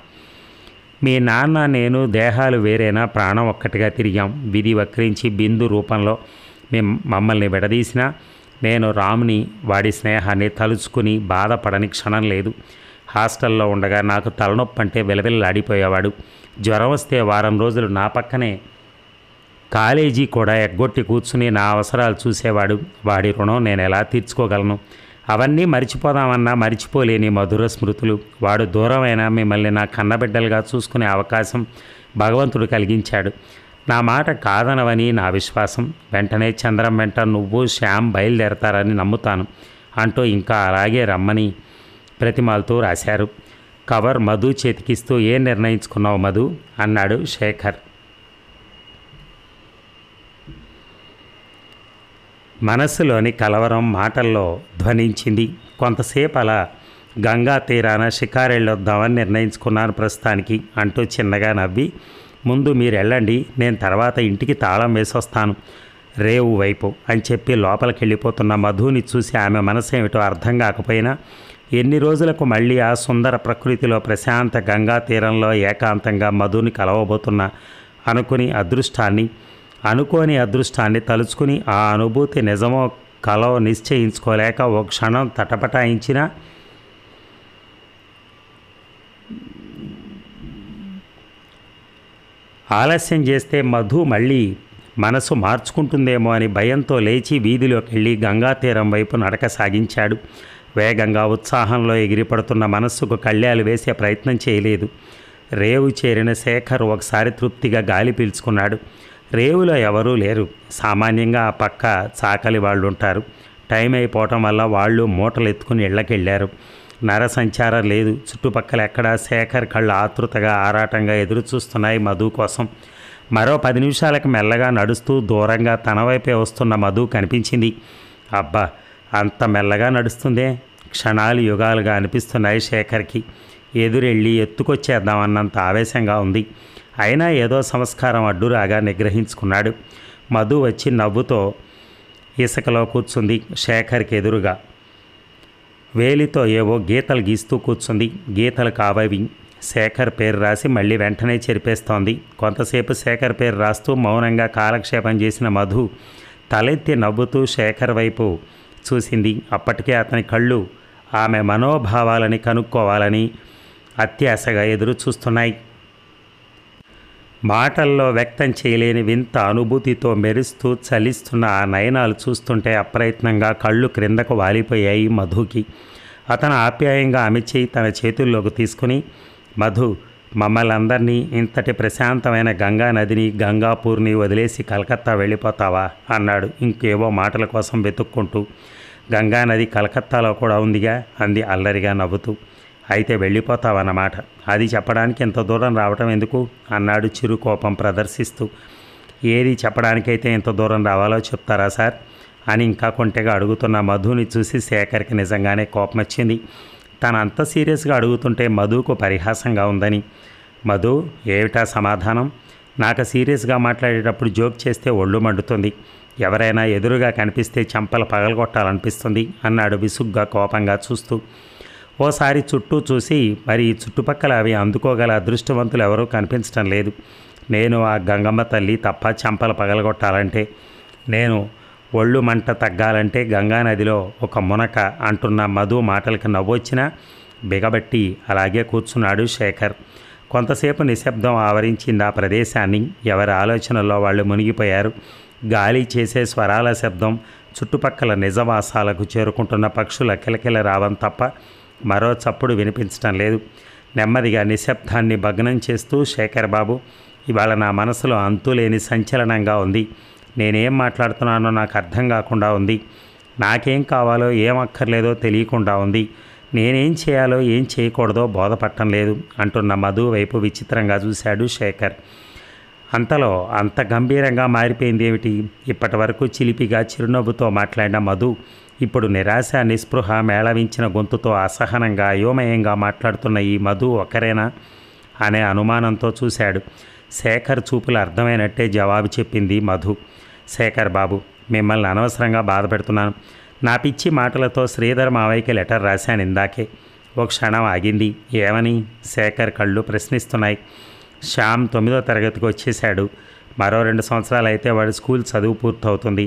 మీ నాన్న నేను దేహాలు వేరేనా ప్రాణం ఒక్కటిగా తిరిగాం విధి వక్రించి బిందు రూపంలో మేము మమ్మల్ని విడదీసిన నేను రాముని వాడి స్నేహాన్ని తలుచుకుని బాధపడని క్షణం లేదు హాస్టల్లో ఉండగా నాకు తలనొప్పి అంటే విలవిల్లాడిపోయేవాడు జ్వరం వస్తే వారం రోజులు నా పక్కనే కాలేజీ కూడా ఎగ్గొట్టి కూర్చుని నా అవసరాలు చూసేవాడు వాడి రుణం నేను ఎలా తీర్చుకోగలను అవన్నీ మరిచిపోదామన్నా మరిచిపోలేని మధుర స్మృతులు వాడు దూరమైన మిమ్మల్ని నా కన్నబిడ్డలుగా చూసుకునే అవకాశం భగవంతుడు కలిగించాడు నా మాట కాదనవని నా విశ్వాసం వెంటనే చంద్రం వెంట నువ్వు శ్యామ్ బయలుదేరతారని నమ్ముతాను అంటూ ఇంకా అలాగే రమ్మని ప్రతిమాలతో రాశారు కవర్ మధు చేతికిస్తూ ఏం నిర్ణయించుకున్నావు మధు అన్నాడు శేఖర్ మనస్సులోని కలవరం మాటల్లో ధ్వనించింది కొంతసేపు అలా గంగా తీరాన షికారెళ్ళొద్దామని నిర్ణయించుకున్నాను ప్రస్తుతానికి అంటూ చిన్నగా నవ్వి ముందు మీరు వెళ్ళండి నేను తర్వాత ఇంటికి తాళం వేసొస్తాను రేవు వైపు అని చెప్పి లోపలికి వెళ్ళిపోతున్న మధుని చూసి ఆమె మనసేమిటో అర్థం కాకపోయినా ఎన్ని రోజులకు మళ్ళీ ఆ సుందర ప్రకృతిలో ప్రశాంత గంగా తీరంలో ఏకాంతంగా మధుని కలవబోతున్న అనుకుని అదృష్టాన్ని అనుకోని అదృష్టాన్ని తలుచుకుని ఆ అనుభూతి నిజమో కలో నిశ్చయించుకోలేక ఓ క్షణం తటపటాయించిన ఆలస్యం చేస్తే మధు మళ్ళీ మనసు మార్చుకుంటుందేమో అని భయంతో లేచి వీధిలోకి వెళ్ళి గంగా తీరం వైపు నడక సాగించాడు వేగంగా ఉత్సాహంలో ఎగిరిపడుతున్న మనస్సుకు కళ్యాలు వేసే ప్రయత్నం చేయలేదు రేవు చేరిన శేఖర్ ఒకసారి తృప్తిగా గాలి పీల్చుకున్నాడు రేవులో ఎవరూ లేరు సామాన్యంగా ఆ పక్క చాకలి వాళ్ళు ఉంటారు టైం అయిపోవటం వల్ల వాళ్ళు మూటలు ఎత్తుకుని ఇళ్ళకెళ్ళారు నరసంచారం లేదు చుట్టుపక్కల ఎక్కడ శేఖర్ కళ్ళు ఆతృతగా ఆరాటంగా ఎదురు చూస్తున్నాయి మధు కోసం మరో పది నిమిషాలకు మెల్లగా నడుస్తూ దూరంగా తన వైపే వస్తున్న మధు కనిపించింది అబ్బా అంత మెల్లగా నడుస్తుందే క్షణాలు యుగాలుగా అనిపిస్తున్నాయి శేఖర్కి ఎదురెళ్ళి ఎత్తుకొచ్చేద్దామన్నంత ఆవేశంగా ఉంది అయినా ఏదో సంస్కారం అడ్డు రాగా నిగ్రహించుకున్నాడు మధు వచ్చి నవ్వుతో ఇసుకలో కూర్చుంది శేఖర్కి ఎదురుగా వేలితో ఏవో గీతలు గీస్తూ కూర్చుంది గీతలు కావవి శేఖర్ పేరు రాసి మళ్ళీ వెంటనే చెరిపేస్తోంది కొంతసేపు శేఖర్ పేరు రాస్తూ మౌనంగా కాలక్షేపం చేసిన మధు తలెత్తి నవ్వుతూ శేఖర్ వైపు చూసింది అప్పటికే అతని కళ్ళు ఆమె మనోభావాలని కనుక్కోవాలని అత్యాశగా ఎదురు చూస్తున్నాయి మాటల్లో వ్యక్తం చేయలేని వింత అనుభూతితో మెరుస్తూ చలిస్తున్న ఆ నయనాలు చూస్తుంటే అప్రయత్నంగా కళ్ళు క్రిందకు వాలిపోయాయి మధుకి అతను ఆప్యాయంగా ఆమె చేయి తన చేతుల్లోకి తీసుకుని మధు మమ్మల్ని అందరినీ ఇంతటి ప్రశాంతమైన గంగా నదిని గంగాపూర్ని వదిలేసి కలకత్తా వెళ్ళిపోతావా అన్నాడు ఇంకేవో మాటల కోసం వెతుక్కుంటూ గంగానది కలకత్తాలో కూడా ఉందిగా అంది అల్లరిగా నవ్వుతూ అయితే వెళ్ళిపోతావన్నమాట అది చెప్పడానికి ఇంత దూరం రావటం ఎందుకు అన్నాడు చిరు కోపం ప్రదర్శిస్తూ ఏది చెప్పడానికైతే ఇంత దూరం రావాలో చెప్తారా సార్ అని ఇంకా కొంటెగా అడుగుతున్న మధుని చూసి శేఖర్కి నిజంగానే కోపం వచ్చింది తను అంత సీరియస్గా అడుగుతుంటే మధుకు పరిహాసంగా ఉందని మధు ఏమిటా సమాధానం నాకు సీరియస్గా మాట్లాడేటప్పుడు జోక్ చేస్తే ఒళ్ళు మండుతుంది ఎవరైనా ఎదురుగా కనిపిస్తే చంపలు పగలగొట్టాలనిపిస్తుంది అన్నాడు విసుగ్గా కోపంగా చూస్తూ ఓసారి చుట్టూ చూసి మరి చుట్టుపక్కల అవి అందుకోగల అదృష్టవంతులు ఎవరూ కనిపించటం లేదు నేను ఆ గంగమ్మ తల్లి తప్ప చెంపలు పగలగొట్టాలంటే నేను ఒళ్ళు మంట తగ్గాలంటే గంగానదిలో ఒక మునక అంటున్న మధు మాటలకు నవ్వొచ్చినా బిగబట్టి అలాగే కూర్చున్నాడు శేఖర్ కొంతసేపు నిశ్శబ్దం ఆవరించింది ఆ ప్రదేశాన్ని ఎవరి ఆలోచనలో వాళ్ళు మునిగిపోయారు గాలి చేసే స్వరాల శబ్దం చుట్టుపక్కల నిజవాసాలకు చేరుకుంటున్న పక్షుల కిలకిల రావం తప్ప మరో చప్పుడు వినిపించటం లేదు నెమ్మదిగా నిశ్శబ్దాన్ని భగ్నం చేస్తూ శేఖర్ బాబు ఇవాళ నా మనసులో అంతులేని సంచలనంగా ఉంది నేనేం మాట్లాడుతున్నానో నాకు అర్థం కాకుండా ఉంది నాకేం కావాలో ఏం అక్కర్లేదో తెలియకుండా ఉంది నేనేం చేయాలో ఏం చేయకూడదో బోధపట్టం లేదు అంటున్న మధు వైపు విచిత్రంగా చూశాడు శేఖర్ అంతలో అంత గంభీరంగా మారిపోయింది ఏమిటి ఇప్పటి వరకు చిలిపిగా చిరునవ్వుతో మాట్లాడిన మధు ఇప్పుడు నిరాశ నిస్పృహ మేళవించిన గొంతుతో అసహనంగా అయోమయంగా మాట్లాడుతున్న ఈ మధు ఒకరేనా అనే అనుమానంతో చూశాడు శేఖర్ చూపులు అర్థమైనట్టే జవాబు చెప్పింది మధు శేఖర్ బాబు మిమ్మల్ని అనవసరంగా బాధ పెడుతున్నాను నా పిచ్చి మాటలతో శ్రీధర్ మావయ్యకి లెటర్ రాశాను ఇందాకే ఓ క్షణం ఆగింది ఏమని శేఖర్ కళ్ళు ప్రశ్నిస్తున్నాయి శ్యామ్ తొమ్మిదో తరగతికి వచ్చేశాడు మరో రెండు సంవత్సరాలు అయితే వాడు స్కూల్ చదువు పూర్తవుతుంది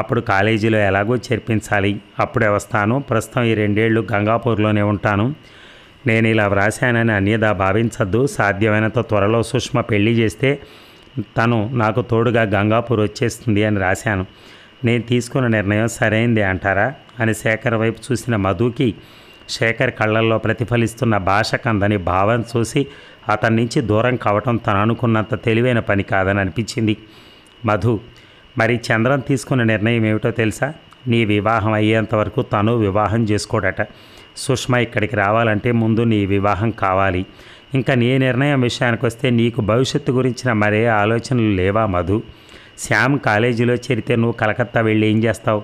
అప్పుడు కాలేజీలో ఎలాగో చేర్పించాలి అప్పుడే వస్తాను ప్రస్తుతం ఈ రెండేళ్లు గంగాపూర్లోనే ఉంటాను నేను ఇలా వ్రాశానని అన్యదా భావించద్దు సాధ్యమైనంత త్వరలో సుష్మ పెళ్లి చేస్తే తను నాకు తోడుగా గంగాపూర్ వచ్చేస్తుంది అని రాశాను నేను తీసుకున్న నిర్ణయం సరైంది అంటారా అని శేఖర్ వైపు చూసిన మధుకి శేఖర్ కళ్ళల్లో ప్రతిఫలిస్తున్న భాష కందని భావం చూసి అతని నుంచి దూరం కావటం తను అనుకున్నంత తెలివైన పని కాదని అనిపించింది మధు మరి చంద్రం తీసుకున్న నిర్ణయం ఏమిటో తెలుసా నీ వివాహం అయ్యేంత వరకు తను వివాహం చేసుకోడట సుష్మా ఇక్కడికి రావాలంటే ముందు నీ వివాహం కావాలి ఇంకా నీ నిర్ణయం విషయానికి వస్తే నీకు భవిష్యత్తు గురించిన మరే ఆలోచనలు లేవా మధు శ్యామ్ కాలేజీలో చేరితే నువ్వు కలకత్తా వెళ్ళి ఏం చేస్తావు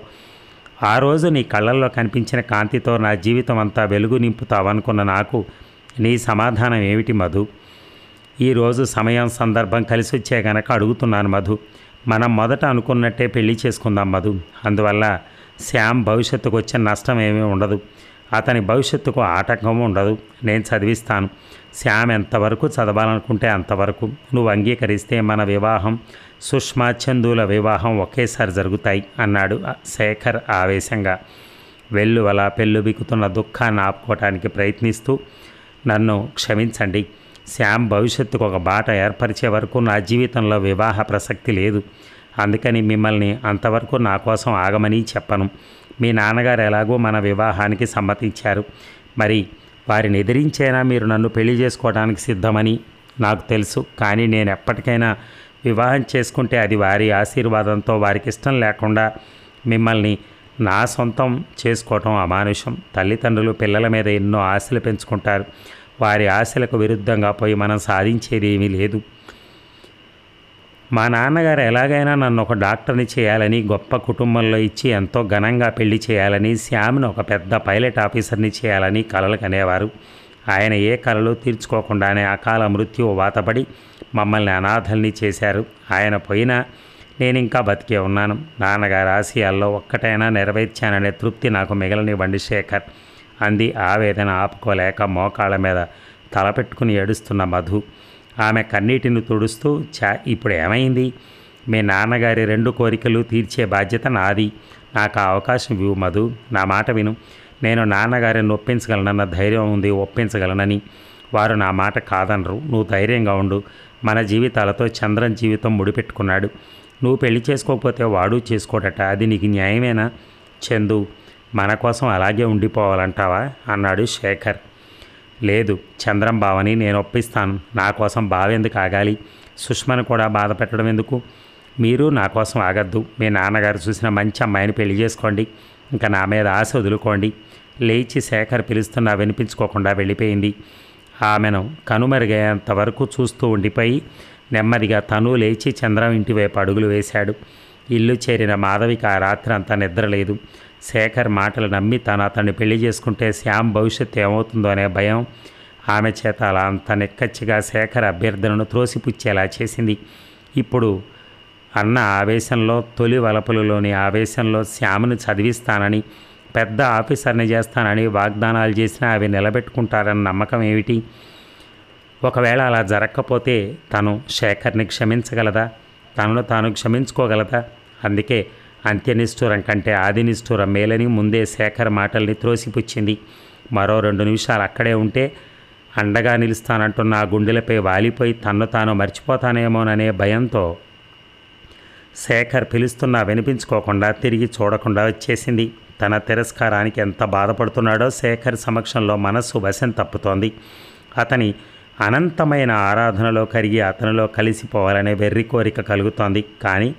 ఆ రోజు నీ కళ్ళల్లో కనిపించిన కాంతితో నా జీవితం అంతా వెలుగు నింపుతావనుకున్న నాకు నీ సమాధానం ఏమిటి మధు ఈరోజు సమయం సందర్భం కలిసి వచ్చే గనక అడుగుతున్నాను మధు మనం మొదట అనుకున్నట్టే పెళ్లి చేసుకుందాం మధు అందువల్ల శ్యామ్ భవిష్యత్తుకు వచ్చే నష్టం ఏమీ ఉండదు అతని భవిష్యత్తుకు ఆటంకం ఉండదు నేను చదివిస్తాను శ్యామ్ ఎంతవరకు చదవాలనుకుంటే అంతవరకు నువ్వు అంగీకరిస్తే మన వివాహం సుష్మా చందుల వివాహం ఒకేసారి జరుగుతాయి అన్నాడు శేఖర్ ఆవేశంగా వెల్లువల పెళ్ళు బిక్కుతున్న దుఃఖాన్ని ఆపుకోవటానికి ప్రయత్నిస్తూ నన్ను క్షమించండి శ్యామ్ భవిష్యత్తుకు ఒక బాట ఏర్పరిచే వరకు నా జీవితంలో వివాహ ప్రసక్తి లేదు అందుకని మిమ్మల్ని అంతవరకు నా కోసం ఆగమని చెప్పను మీ నాన్నగారు ఎలాగో మన వివాహానికి సమ్మతించారు మరి వారిని ఎదిరించైనా మీరు నన్ను పెళ్లి చేసుకోవడానికి సిద్ధమని నాకు తెలుసు కానీ నేను ఎప్పటికైనా వివాహం చేసుకుంటే అది వారి ఆశీర్వాదంతో వారికి ఇష్టం లేకుండా మిమ్మల్ని నా సొంతం చేసుకోవటం అమానుషం తల్లిదండ్రులు పిల్లల మీద ఎన్నో ఆశలు పెంచుకుంటారు వారి ఆశలకు విరుద్ధంగా పోయి మనం సాధించేది ఏమీ లేదు మా నాన్నగారు ఎలాగైనా నన్ను ఒక డాక్టర్ని చేయాలని గొప్ప కుటుంబంలో ఇచ్చి ఎంతో ఘనంగా పెళ్లి చేయాలని శ్యామ్ను ఒక పెద్ద పైలట్ ఆఫీసర్ని చేయాలని కలలు కనేవారు ఆయన ఏ కలలు తీర్చుకోకుండానే అకాల మృత్యు వాతపడి మమ్మల్ని అనాథల్ని చేశారు ఆయన పోయినా నేను ఇంకా బతికే ఉన్నాను నాన్నగారు ఆశయాల్లో ఒక్కటైనా నెరవేర్చాననే తృప్తి నాకు మిగలనివ్వండి శేఖర్ అంది ఆవేదన ఆపుకోలేక మోకాళ్ళ మీద తలపెట్టుకుని ఏడుస్తున్న మధు ఆమె కన్నీటిని తుడుస్తూ చా ఇప్పుడు ఏమైంది మీ నాన్నగారి రెండు కోరికలు తీర్చే బాధ్యత నాది నాకు ఆ అవకాశం ఇవ్వు మధు నా మాట విను నేను నాన్నగారిని ఒప్పించగలనన్న ధైర్యం ఉంది ఒప్పించగలనని వారు నా మాట కాదనరు నువ్వు ధైర్యంగా ఉండు మన జీవితాలతో చంద్రన్ జీవితం ముడిపెట్టుకున్నాడు నువ్వు పెళ్లి చేసుకోకపోతే వాడు చేసుకోడట అది నీకు న్యాయమేనా చందు మన కోసం అలాగే ఉండిపోవాలంటావా అన్నాడు శేఖర్ లేదు చంద్రం బావని నేను ఒప్పిస్తాను నా కోసం బావెందుకు ఆగాలి సుష్మను కూడా బాధ పెట్టడం ఎందుకు మీరు నా కోసం ఆగద్దు మీ నాన్నగారు చూసిన మంచి అమ్మాయిని పెళ్లి చేసుకోండి ఇంకా నా మీద ఆశ వదులుకోండి లేచి శేఖర్ పిలుస్తున్నా వినిపించుకోకుండా వెళ్ళిపోయింది ఆమెను కనుమరుగేంత వరకు చూస్తూ ఉండిపోయి నెమ్మదిగా తను లేచి చంద్రం ఇంటివైపు అడుగులు వేశాడు ఇల్లు చేరిన మాధవికి ఆ రాత్రి అంతా నిద్రలేదు శేఖర్ మాటలు నమ్మి తను అతన్ని పెళ్లి చేసుకుంటే శ్యామ్ భవిష్యత్తు ఏమవుతుందో అనే భయం ఆమె చేత అలా అంత నిక్కచ్చిగా శేఖర్ అభ్యర్థనను త్రోసిపుచ్చేలా చేసింది ఇప్పుడు అన్న ఆవేశంలో తొలి వలపులలోని ఆవేశంలో శ్యామ్ను చదివిస్తానని పెద్ద ఆఫీసర్ని చేస్తానని వాగ్దానాలు చేసినా అవి నిలబెట్టుకుంటారన్న నమ్మకం ఏమిటి ఒకవేళ అలా జరగకపోతే తను శేఖర్ని క్షమించగలదా తనను తాను క్షమించుకోగలదా అందుకే అంత్యనిష్ఠురం కంటే ఆదినిష్ఠురం మేలని ముందే శేఖర్ మాటల్ని త్రోసిపుచ్చింది మరో రెండు నిమిషాలు అక్కడే ఉంటే అండగా నిలుస్తానంటున్న ఆ గుండెలపై వాలిపోయి తన్ను తాను మర్చిపోతానేమోననే భయంతో శేఖర్ పిలుస్తున్నా వినిపించుకోకుండా తిరిగి చూడకుండా వచ్చేసింది తన తిరస్కారానికి ఎంత బాధపడుతున్నాడో శేఖర్ సమక్షంలో మనస్సు వశం తప్పుతోంది అతని అనంతమైన ఆరాధనలో కరిగి అతనిలో కలిసిపోవాలనే వెర్రి కోరిక కలుగుతోంది కానీ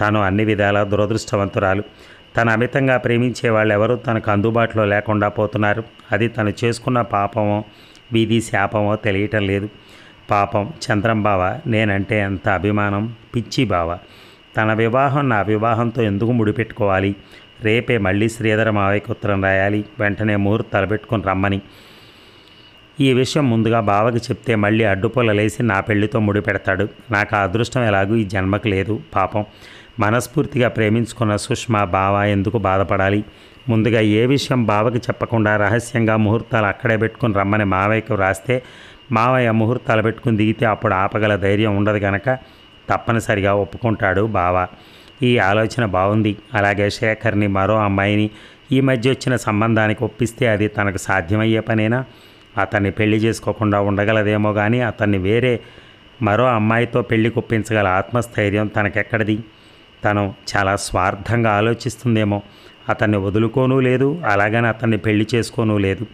తాను అన్ని విధాల దురదృష్టవంతురాలు తను అమితంగా ప్రేమించే వాళ్ళెవరూ తనకు అందుబాటులో లేకుండా పోతున్నారు అది తను చేసుకున్న పాపమో వీధి శాపమో తెలియటం లేదు పాపం చంద్రం బావ నేనంటే ఎంత అభిమానం పిచ్చి బావ తన వివాహం నా వివాహంతో ఎందుకు ముడిపెట్టుకోవాలి రేపే మళ్ళీ శ్రీధర మావయ్యకు ఉత్తరం రాయాలి వెంటనే మూరు తలబెట్టుకుని రమ్మని ఈ విషయం ముందుగా బావకి చెప్తే మళ్ళీ అడ్డుపొలలేసి నా పెళ్లితో ముడిపెడతాడు నాకు ఆ అదృష్టం ఎలాగూ ఈ జన్మకు లేదు పాపం మనస్ఫూర్తిగా ప్రేమించుకున్న సుష్మా బావ ఎందుకు బాధపడాలి ముందుగా ఏ విషయం బావకి చెప్పకుండా రహస్యంగా ముహూర్తాలు అక్కడే పెట్టుకుని రమ్మని మావయ్యకు రాస్తే మావయ్య ముహూర్తాలు పెట్టుకుని దిగితే అప్పుడు ఆపగల ధైర్యం ఉండదు గనక తప్పనిసరిగా ఒప్పుకుంటాడు బావ ఈ ఆలోచన బాగుంది అలాగే శేఖర్ని మరో అమ్మాయిని ఈ మధ్య వచ్చిన సంబంధానికి ఒప్పిస్తే అది తనకు సాధ్యమయ్యే పనేనా అతన్ని పెళ్లి చేసుకోకుండా ఉండగలదేమో కానీ అతన్ని వేరే మరో అమ్మాయితో పెళ్లి కుప్పించగల ఆత్మస్థైర్యం తనకెక్కడిది తను చాలా స్వార్థంగా ఆలోచిస్తుందేమో అతన్ని వదులుకోనూ లేదు అలాగని అతన్ని పెళ్లి చేసుకోనూ లేదు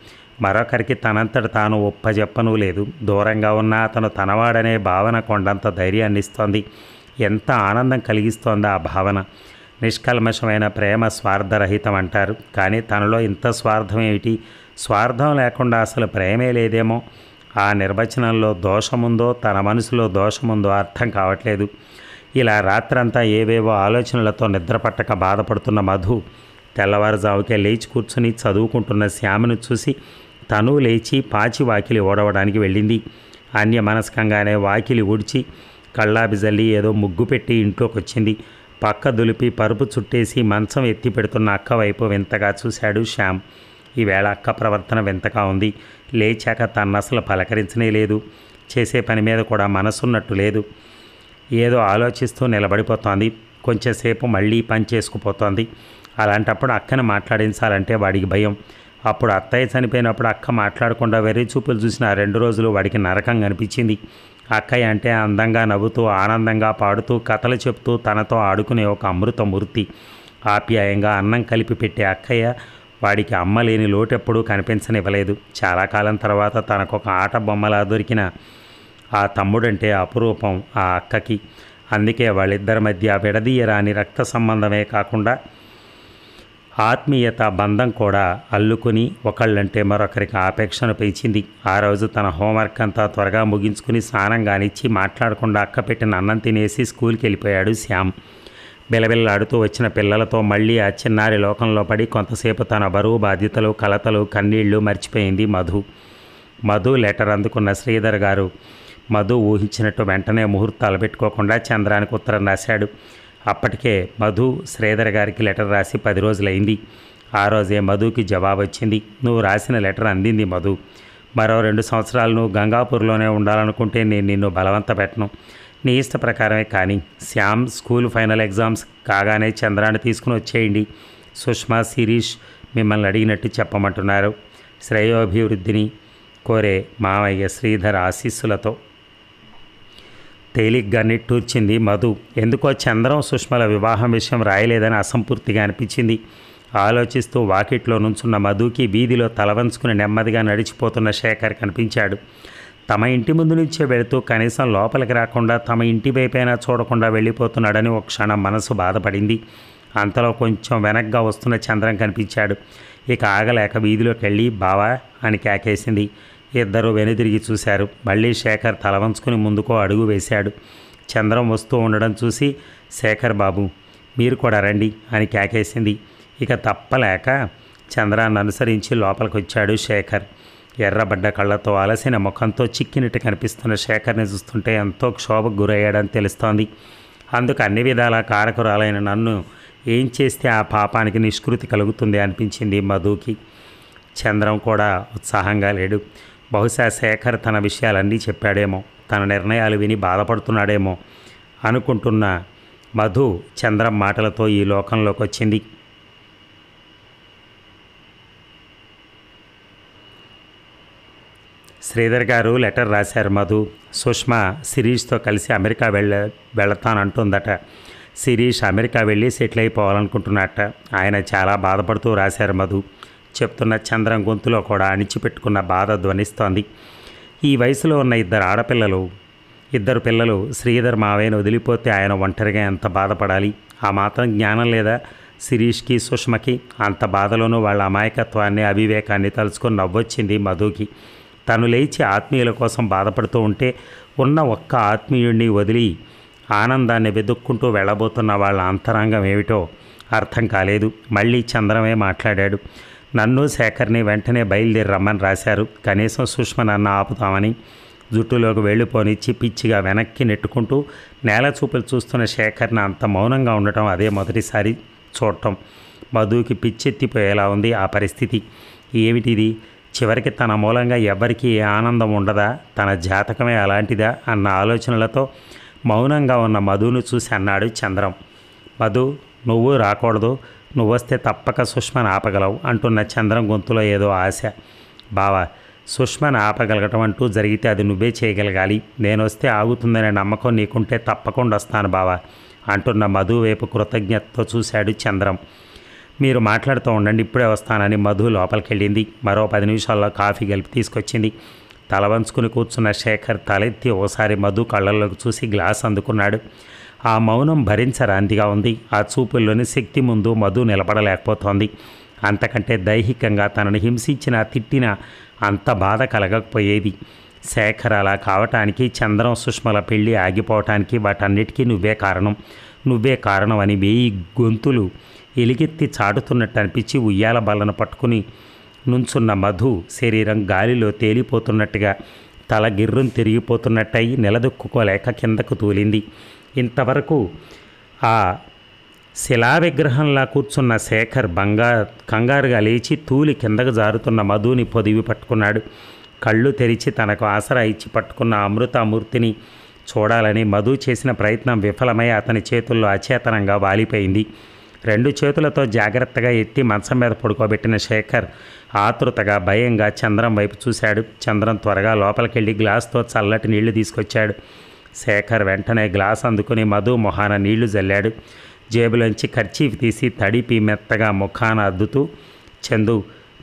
మరొకరికి తనంతట తాను ఒప్పజెప్పనూ లేదు దూరంగా ఉన్న అతను తనవాడనే భావన కొండంత ధైర్యాన్ని ఇస్తోంది ఎంత ఆనందం కలిగిస్తోంది ఆ భావన నిష్కల్మషమైన ప్రేమ స్వార్థరహితం అంటారు కానీ తనలో ఇంత స్వార్థం ఏమిటి స్వార్థం లేకుండా అసలు ప్రేమే లేదేమో ఆ నిర్వచనంలో దోషముందో తన మనసులో దోషముందో అర్థం కావట్లేదు ఇలా రాత్రంతా ఏవేవో ఆలోచనలతో నిద్రపట్టక బాధపడుతున్న మధు తెల్లవారుజావుకే లేచి కూర్చుని చదువుకుంటున్న శ్యామను చూసి తను లేచి పాచి వాకిలి ఓడవడానికి వెళ్ళింది అన్యమనస్కంగానే వాకిలి ఊడ్చి కళ్ళాబిజల్లి ఏదో ముగ్గు పెట్టి ఇంట్లోకి వచ్చింది పక్క దులిపి పరుపు చుట్టేసి మంచం ఎత్తి పెడుతున్న అక్క వైపు వింతగా చూశాడు శ్యామ్ ఈవేళ అక్క ప్రవర్తన వింతగా ఉంది లేచాక తను అసలు పలకరించనే లేదు చేసే పని మీద కూడా మనసున్నట్టు లేదు ఏదో ఆలోచిస్తూ నిలబడిపోతోంది కొంచెంసేపు మళ్ళీ పని చేసుకుపోతోంది అలాంటప్పుడు అక్కను మాట్లాడించాలంటే వాడికి భయం అప్పుడు అత్తయ్య చనిపోయినప్పుడు అక్క మాట్లాడకుండా వెర్రి చూపులు చూసిన రెండు రోజులు వాడికి నరకం కనిపించింది అక్కయ్య అంటే అందంగా నవ్వుతూ ఆనందంగా పాడుతూ కథలు చెప్తూ తనతో ఆడుకునే ఒక అమృతమూర్తి ఆప్యాయంగా అన్నం కలిపి పెట్టే అక్కయ్య వాడికి అమ్మ లేని లోటెప్పుడూ కనిపించనివ్వలేదు చాలా కాలం తర్వాత తనకు ఒక ఆట బొమ్మలా దొరికిన ఆ తమ్ముడంటే అపురూపం ఆ అక్కకి అందుకే వాళ్ళిద్దరి మధ్య విడదీయరాని రక్త సంబంధమే కాకుండా ఆత్మీయత బంధం కూడా అల్లుకుని ఒకళ్ళంటే మరొకరికి ఆపేక్షను పెంచింది ఆ రోజు తన హోంవర్క్ అంతా త్వరగా ముగించుకుని స్నానం కానిచ్చి మాట్లాడకుండా అక్క పెట్టిన అన్నం తినేసి స్కూల్కి వెళ్ళిపోయాడు శ్యామ్ బిలబిల్లాడుతూ వచ్చిన పిల్లలతో మళ్ళీ ఆ చిన్నారి లోకంలో పడి కొంతసేపు తన బరువు బాధ్యతలు కలతలు కన్నీళ్లు మర్చిపోయింది మధు మధు లెటర్ అందుకున్న శ్రీధర్ గారు మధు ఊహించినట్టు వెంటనే ముహూర్తాలు పెట్టుకోకుండా చంద్రానికి ఉత్తరం రాశాడు అప్పటికే మధు శ్రీధర్ గారికి లెటర్ రాసి పది రోజులైంది ఆ రోజే మధుకి జవాబు వచ్చింది నువ్వు రాసిన లెటర్ అందింది మధు మరో రెండు సంవత్సరాలు నువ్వు గంగాపూర్లోనే ఉండాలనుకుంటే నేను నిన్ను బలవంత పెట్టను నీ ఇష్ట ప్రకారమే కానీ శ్యామ్ స్కూల్ ఫైనల్ ఎగ్జామ్స్ కాగానే చంద్రాన్ని తీసుకుని వచ్చేయండి సుష్మా శిరీష్ మిమ్మల్ని అడిగినట్టు చెప్పమంటున్నారు శ్రేయోభివృద్ధిని కోరే మావయ్య శ్రీధర్ ఆశీస్సులతో తేలిగ్గా నిట్టూర్చింది మధు ఎందుకో చంద్రం సుష్మల వివాహం విషయం రాయలేదని అసంపూర్తిగా అనిపించింది ఆలోచిస్తూ వాకిట్లో నుంచున్న మధుకి వీధిలో తలవంచుకుని నెమ్మదిగా నడిచిపోతున్న శేఖర్ కనిపించాడు తమ ఇంటి ముందు నుంచే వెళుతూ కనీసం లోపలికి రాకుండా తమ ఇంటి వైపైనా చూడకుండా వెళ్ళిపోతున్నాడని ఒక క్షణం మనసు బాధపడింది అంతలో కొంచెం వెనక్గా వస్తున్న చంద్రం కనిపించాడు ఇక ఆగలేక వీధిలోకి వెళ్ళి బావా అని కేకేసింది ఇద్దరు వెనుతిరిగి చూశారు మళ్ళీ శేఖర్ తల వంచుకుని ముందుకో అడుగు వేశాడు చంద్రం వస్తూ ఉండడం చూసి శేఖర్ బాబు మీరు కూడా రండి అని కేకేసింది ఇక తప్పలేక చంద్రాన్ని అనుసరించి లోపలికొచ్చాడు శేఖర్ ఎర్రబడ్డ కళ్ళతో అలసిన ముఖంతో చిక్కినట్టు కనిపిస్తున్న శేఖర్ని చూస్తుంటే ఎంతో క్షోభకు గురయ్యాడని తెలుస్తోంది అందుకు అన్ని విధాల కారకురాలైన నన్ను ఏం చేస్తే ఆ పాపానికి నిష్కృతి కలుగుతుంది అనిపించింది మధుకి చంద్రం కూడా ఉత్సాహంగా లేడు బహుశా శేఖర్ తన విషయాలన్నీ చెప్పాడేమో తన నిర్ణయాలు విని బాధపడుతున్నాడేమో అనుకుంటున్న మధు చంద్రం మాటలతో ఈ లోకంలోకి వచ్చింది శ్రీధర్ గారు లెటర్ రాశారు మధు సుష్మ శిరీష్తో కలిసి అమెరికా వెళ్ళ వెళతానంటుందట శిరీష్ అమెరికా వెళ్ళి సెటిల్ అయిపోవాలనుకుంటున్నట్ట ఆయన చాలా బాధపడుతూ రాశారు మధు చెప్తున్న చంద్రం గొంతులో కూడా అణిచిపెట్టుకున్న బాధ ధ్వనిస్తోంది ఈ వయసులో ఉన్న ఇద్దరు ఆడపిల్లలు ఇద్దరు పిల్లలు శ్రీధర్ మావయ్యను వదిలిపోతే ఆయన ఒంటరిగా ఎంత బాధపడాలి ఆ మాత్రం జ్ఞానం లేదా శిరీష్కి సుష్మకి అంత బాధలోనూ వాళ్ళ అమాయకత్వాన్ని అవివేకాన్ని తలుచుకొని నవ్వొచ్చింది మధుకి తను లేచి ఆత్మీయుల కోసం బాధపడుతూ ఉంటే ఉన్న ఒక్క ఆత్మీయుడిని వదిలి ఆనందాన్ని వెతుక్కుంటూ వెళ్ళబోతున్న వాళ్ళ అంతరంగం ఏమిటో అర్థం కాలేదు మళ్ళీ చంద్రమే మాట్లాడాడు నన్ను శేఖర్ని వెంటనే బయలుదేరి రమ్మని రాశారు కనీసం సుష్మ నన్ను ఆపుతామని జుట్టులోకి వెళ్ళిపోనిచ్చి పిచ్చిగా వెనక్కి నెట్టుకుంటూ నేల చూపులు చూస్తున్న శేఖర్ని అంత మౌనంగా ఉండటం అదే మొదటిసారి చూడటం మధుకి పిచ్చెత్తిపోయేలా ఉంది ఆ పరిస్థితి ఏమిటిది చివరికి తన మూలంగా ఎవరికీ ఏ ఆనందం ఉండదా తన జాతకమే అలాంటిదా అన్న ఆలోచనలతో మౌనంగా ఉన్న మధును చూసి అన్నాడు చంద్రం మధు నువ్వు రాకూడదు నువ్వొస్తే తప్పక సుష్మను ఆపగలవు అంటున్న చంద్రం గొంతులో ఏదో ఆశ బావా సుష్మను ఆపగలగటం అంటూ జరిగితే అది నువ్వే చేయగలగాలి నేను వస్తే ఆగుతుందనే నమ్మకం నీకుంటే తప్పకుండా వస్తాను బావా అంటున్న మధు వైపు కృతజ్ఞతతో చూశాడు చంద్రం మీరు మాట్లాడుతూ ఉండండి ఇప్పుడే వస్తానని మధు లోపలికెళ్ళింది మరో పది నిమిషాల్లో కాఫీ కలిపి తీసుకొచ్చింది తల వంచుకుని కూర్చున్న శేఖర్ తలెత్తి ఓసారి మధు కళ్ళల్లోకి చూసి గ్లాస్ అందుకున్నాడు ఆ మౌనం భరించరాందిగా ఉంది ఆ చూపుల్లోని శక్తి ముందు మధు నిలబడలేకపోతోంది అంతకంటే దైహికంగా తనను హింసించినా తిట్టినా అంత బాధ కలగకపోయేది శేఖర్ అలా కావటానికి చంద్రం సుష్మల పెళ్ళి ఆగిపోవటానికి వాటన్నిటికీ నువ్వే కారణం నువ్వే కారణం అని వేయి గొంతులు ఎలిగెత్తి చాటుతున్నట్టు అనిపించి ఉయ్యాల బల్లను పట్టుకుని నుంచున్న మధు శరీరం గాలిలో తేలిపోతున్నట్టుగా తల గిర్రం తిరిగిపోతున్నట్టయి నిలదొక్కుకోలేక కిందకు తూలింది ఇంతవరకు ఆ శిలా విగ్రహంలా కూర్చున్న శేఖర్ బంగా కంగారుగా లేచి తూలి కిందకు జారుతున్న మధుని పొదివి పట్టుకున్నాడు కళ్ళు తెరిచి తనకు ఆసరా ఇచ్చి పట్టుకున్న అమృతామూర్తిని చూడాలని మధు చేసిన ప్రయత్నం విఫలమై అతని చేతుల్లో అచేతనంగా వాలిపోయింది రెండు చేతులతో జాగ్రత్తగా ఎత్తి మంచం మీద పడుకోబెట్టిన శేఖర్ ఆతృతగా భయంగా చంద్రం వైపు చూశాడు చంద్రం త్వరగా లోపలికెళ్ళి గ్లాస్తో చల్లటి నీళ్లు తీసుకొచ్చాడు శేఖర్ వెంటనే గ్లాస్ అందుకుని మధు మొహాన నీళ్లు జల్లాడు జేబులోంచి ఖర్చీఫ్ తీసి తడిపి మెత్తగా ముఖాన అద్దుతూ చందు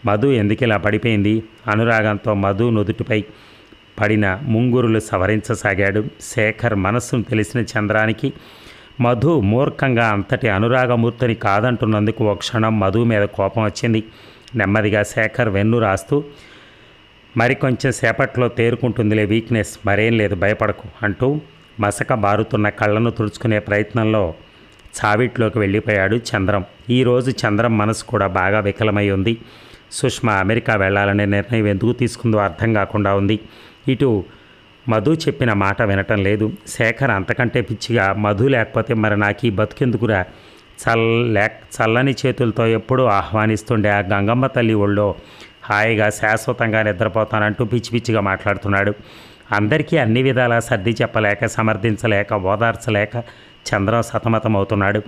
మధు ఎందుకిలా పడిపోయింది అనురాగంతో మధు నుదుటిపై పడిన ముంగురులు సవరించసాగాడు శేఖర్ మనస్సును తెలిసిన చంద్రానికి మధు మూర్ఖంగా అంతటి అనురాగమూర్తిని కాదంటున్నందుకు ఒక క్షణం మధు మీద కోపం వచ్చింది నెమ్మదిగా శేఖర్ వెన్ను రాస్తూ మరి కొంచెం సేపట్లో తేరుకుంటుందిలే వీక్నెస్ మరేం లేదు భయపడకు అంటూ మసక బారుతున్న కళ్ళను తుడుచుకునే ప్రయత్నంలో చావిట్లోకి వెళ్ళిపోయాడు చంద్రం ఈరోజు చంద్రం మనసు కూడా బాగా వికలమై ఉంది సుష్మా అమెరికా వెళ్ళాలనే నిర్ణయం ఎందుకు తీసుకుందో అర్థం కాకుండా ఉంది ఇటు మధు చెప్పిన మాట వినటం లేదు శేఖర్ అంతకంటే పిచ్చిగా మధు లేకపోతే మరి నాకు ఈ బతుకెందుకురా చల్ల చల్లని చేతులతో ఎప్పుడూ ఆహ్వానిస్తుండే ఆ గంగమ్మ తల్లి ఒళ్ళో హాయిగా శాశ్వతంగా నిద్రపోతానంటూ పిచ్చి పిచ్చిగా మాట్లాడుతున్నాడు అందరికీ అన్ని విధాలా సర్ది చెప్పలేక సమర్థించలేక ఓదార్చలేక చంద్రం సతమతమవుతున్నాడు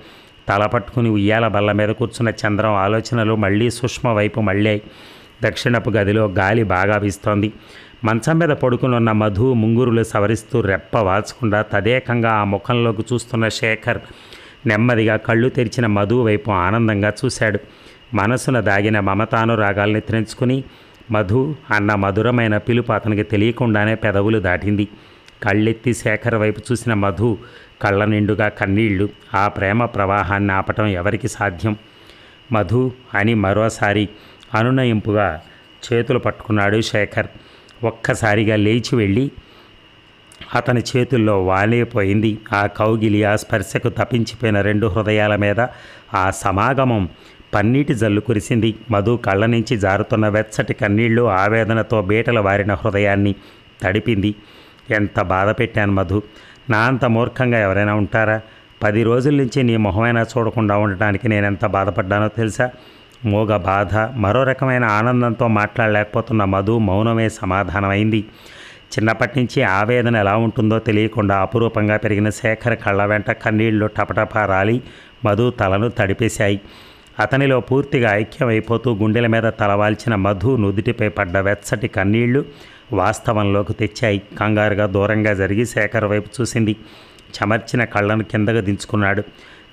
తల పట్టుకుని ఉయ్యాల బల్ల మీద కూర్చున్న చంద్రం ఆలోచనలు మళ్ళీ సుష్మ వైపు మళ్ళీ దక్షిణపు గదిలో గాలి బాగా వీస్తోంది మంచం మీద పడుకునున్న మధు ముంగురులు సవరిస్తూ రెప్ప వాల్చకుండా తదేకంగా ఆ ముఖంలోకి చూస్తున్న శేఖర్ నెమ్మదిగా కళ్ళు తెరిచిన మధు వైపు ఆనందంగా చూశాడు మనసున దాగిన మమతానురాగాలు నిద్రించుకుని మధు అన్న మధురమైన పిలుపు అతనికి తెలియకుండానే పెదవులు దాటింది కళ్ళెత్తి శేఖర్ వైపు చూసిన మధు కళ్ళ నిండుగా కన్నీళ్లు ఆ ప్రేమ ప్రవాహాన్ని ఆపటం ఎవరికి సాధ్యం మధు అని మరోసారి అనునయింపుగా చేతులు పట్టుకున్నాడు శేఖర్ ఒక్కసారిగా లేచి వెళ్ళి అతని చేతుల్లో వాలిపోయింది ఆ కౌగిలి ఆ స్పర్శకు తప్పించిపోయిన రెండు హృదయాల మీద ఆ సమాగమం పన్నీటి జల్లు కురిసింది మధు కళ్ళ నుంచి జారుతున్న వెచ్చటి కన్నీళ్లు ఆవేదనతో బీటల వారిన హృదయాన్ని తడిపింది ఎంత బాధ పెట్టాను మధు నా అంత మూర్ఖంగా ఎవరైనా ఉంటారా పది రోజుల నుంచి నీ మొహమైనా చూడకుండా ఉండటానికి నేను ఎంత బాధపడ్డానో తెలుసా మోగ బాధ మరో రకమైన ఆనందంతో మాట్లాడలేకపోతున్న మధు మౌనమే సమాధానమైంది చిన్నప్పటి నుంచి ఆవేదన ఎలా ఉంటుందో తెలియకుండా అపురూపంగా పెరిగిన శేఖర్ కళ్ళ వెంట కన్నీళ్లు టపటపా రాలి మధు తలను తడిపేశాయి అతనిలో పూర్తిగా ఐక్యమైపోతూ గుండెల మీద తలవాల్చిన మధు నుదుటిపై పడ్డ వెచ్చటి కన్నీళ్లు వాస్తవంలోకి తెచ్చాయి కంగారుగా దూరంగా జరిగి శేఖర్ వైపు చూసింది చమర్చిన కళ్ళను కిందకు దించుకున్నాడు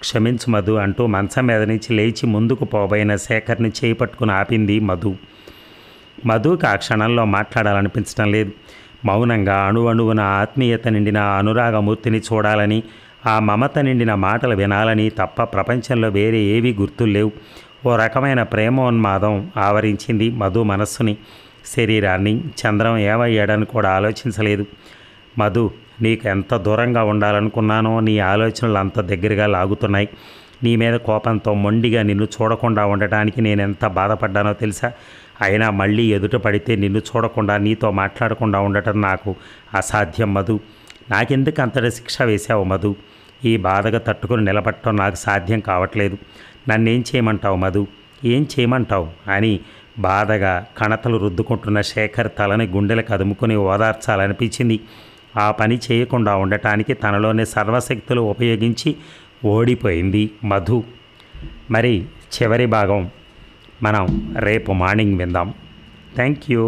క్షమించు మధు అంటూ మంచం మీద నుంచి లేచి ముందుకు పోబోయిన శేఖర్ని చేపట్టుకుని ఆపింది మధు మధుకు ఆ క్షణంలో మాట్లాడాలనిపించడం లేదు మౌనంగా అణువణువున ఆత్మీయత నిండిన అనురాగమూర్తిని చూడాలని ఆ మమత నిండిన మాటలు వినాలని తప్ప ప్రపంచంలో వేరే ఏవీ గుర్తులేవు ఓ రకమైన ప్రేమోన్మాదం ఆవరించింది మధు మనస్సుని శరీరాన్ని చంద్రం ఏమయ్యాడని కూడా ఆలోచించలేదు మధు నీకు ఎంత దూరంగా ఉండాలనుకున్నానో నీ ఆలోచనలు అంత దగ్గరగా లాగుతున్నాయి నీ మీద కోపంతో మొండిగా నిన్ను చూడకుండా ఉండటానికి నేను ఎంత బాధపడ్డానో తెలుసా అయినా మళ్ళీ ఎదుట పడితే నిన్ను చూడకుండా నీతో మాట్లాడకుండా ఉండటం నాకు అసాధ్యం మధు నాకెందుకు అంతటి శిక్ష వేశావు మధు ఈ బాధగా తట్టుకుని నిలబట్టడం నాకు సాధ్యం కావట్లేదు నన్నేం చేయమంటావు మధు ఏం చేయమంటావు అని బాధగా కణతలు రుద్దుకుంటున్న శేఖర్ తలని గుండెలకు అదుముకుని ఓదార్చాలనిపించింది ఆ పని చేయకుండా ఉండటానికి తనలోనే సర్వశక్తులు ఉపయోగించి ఓడిపోయింది మధు మరి చివరి భాగం మనం రేపు మార్నింగ్ విందాం థ్యాంక్ యూ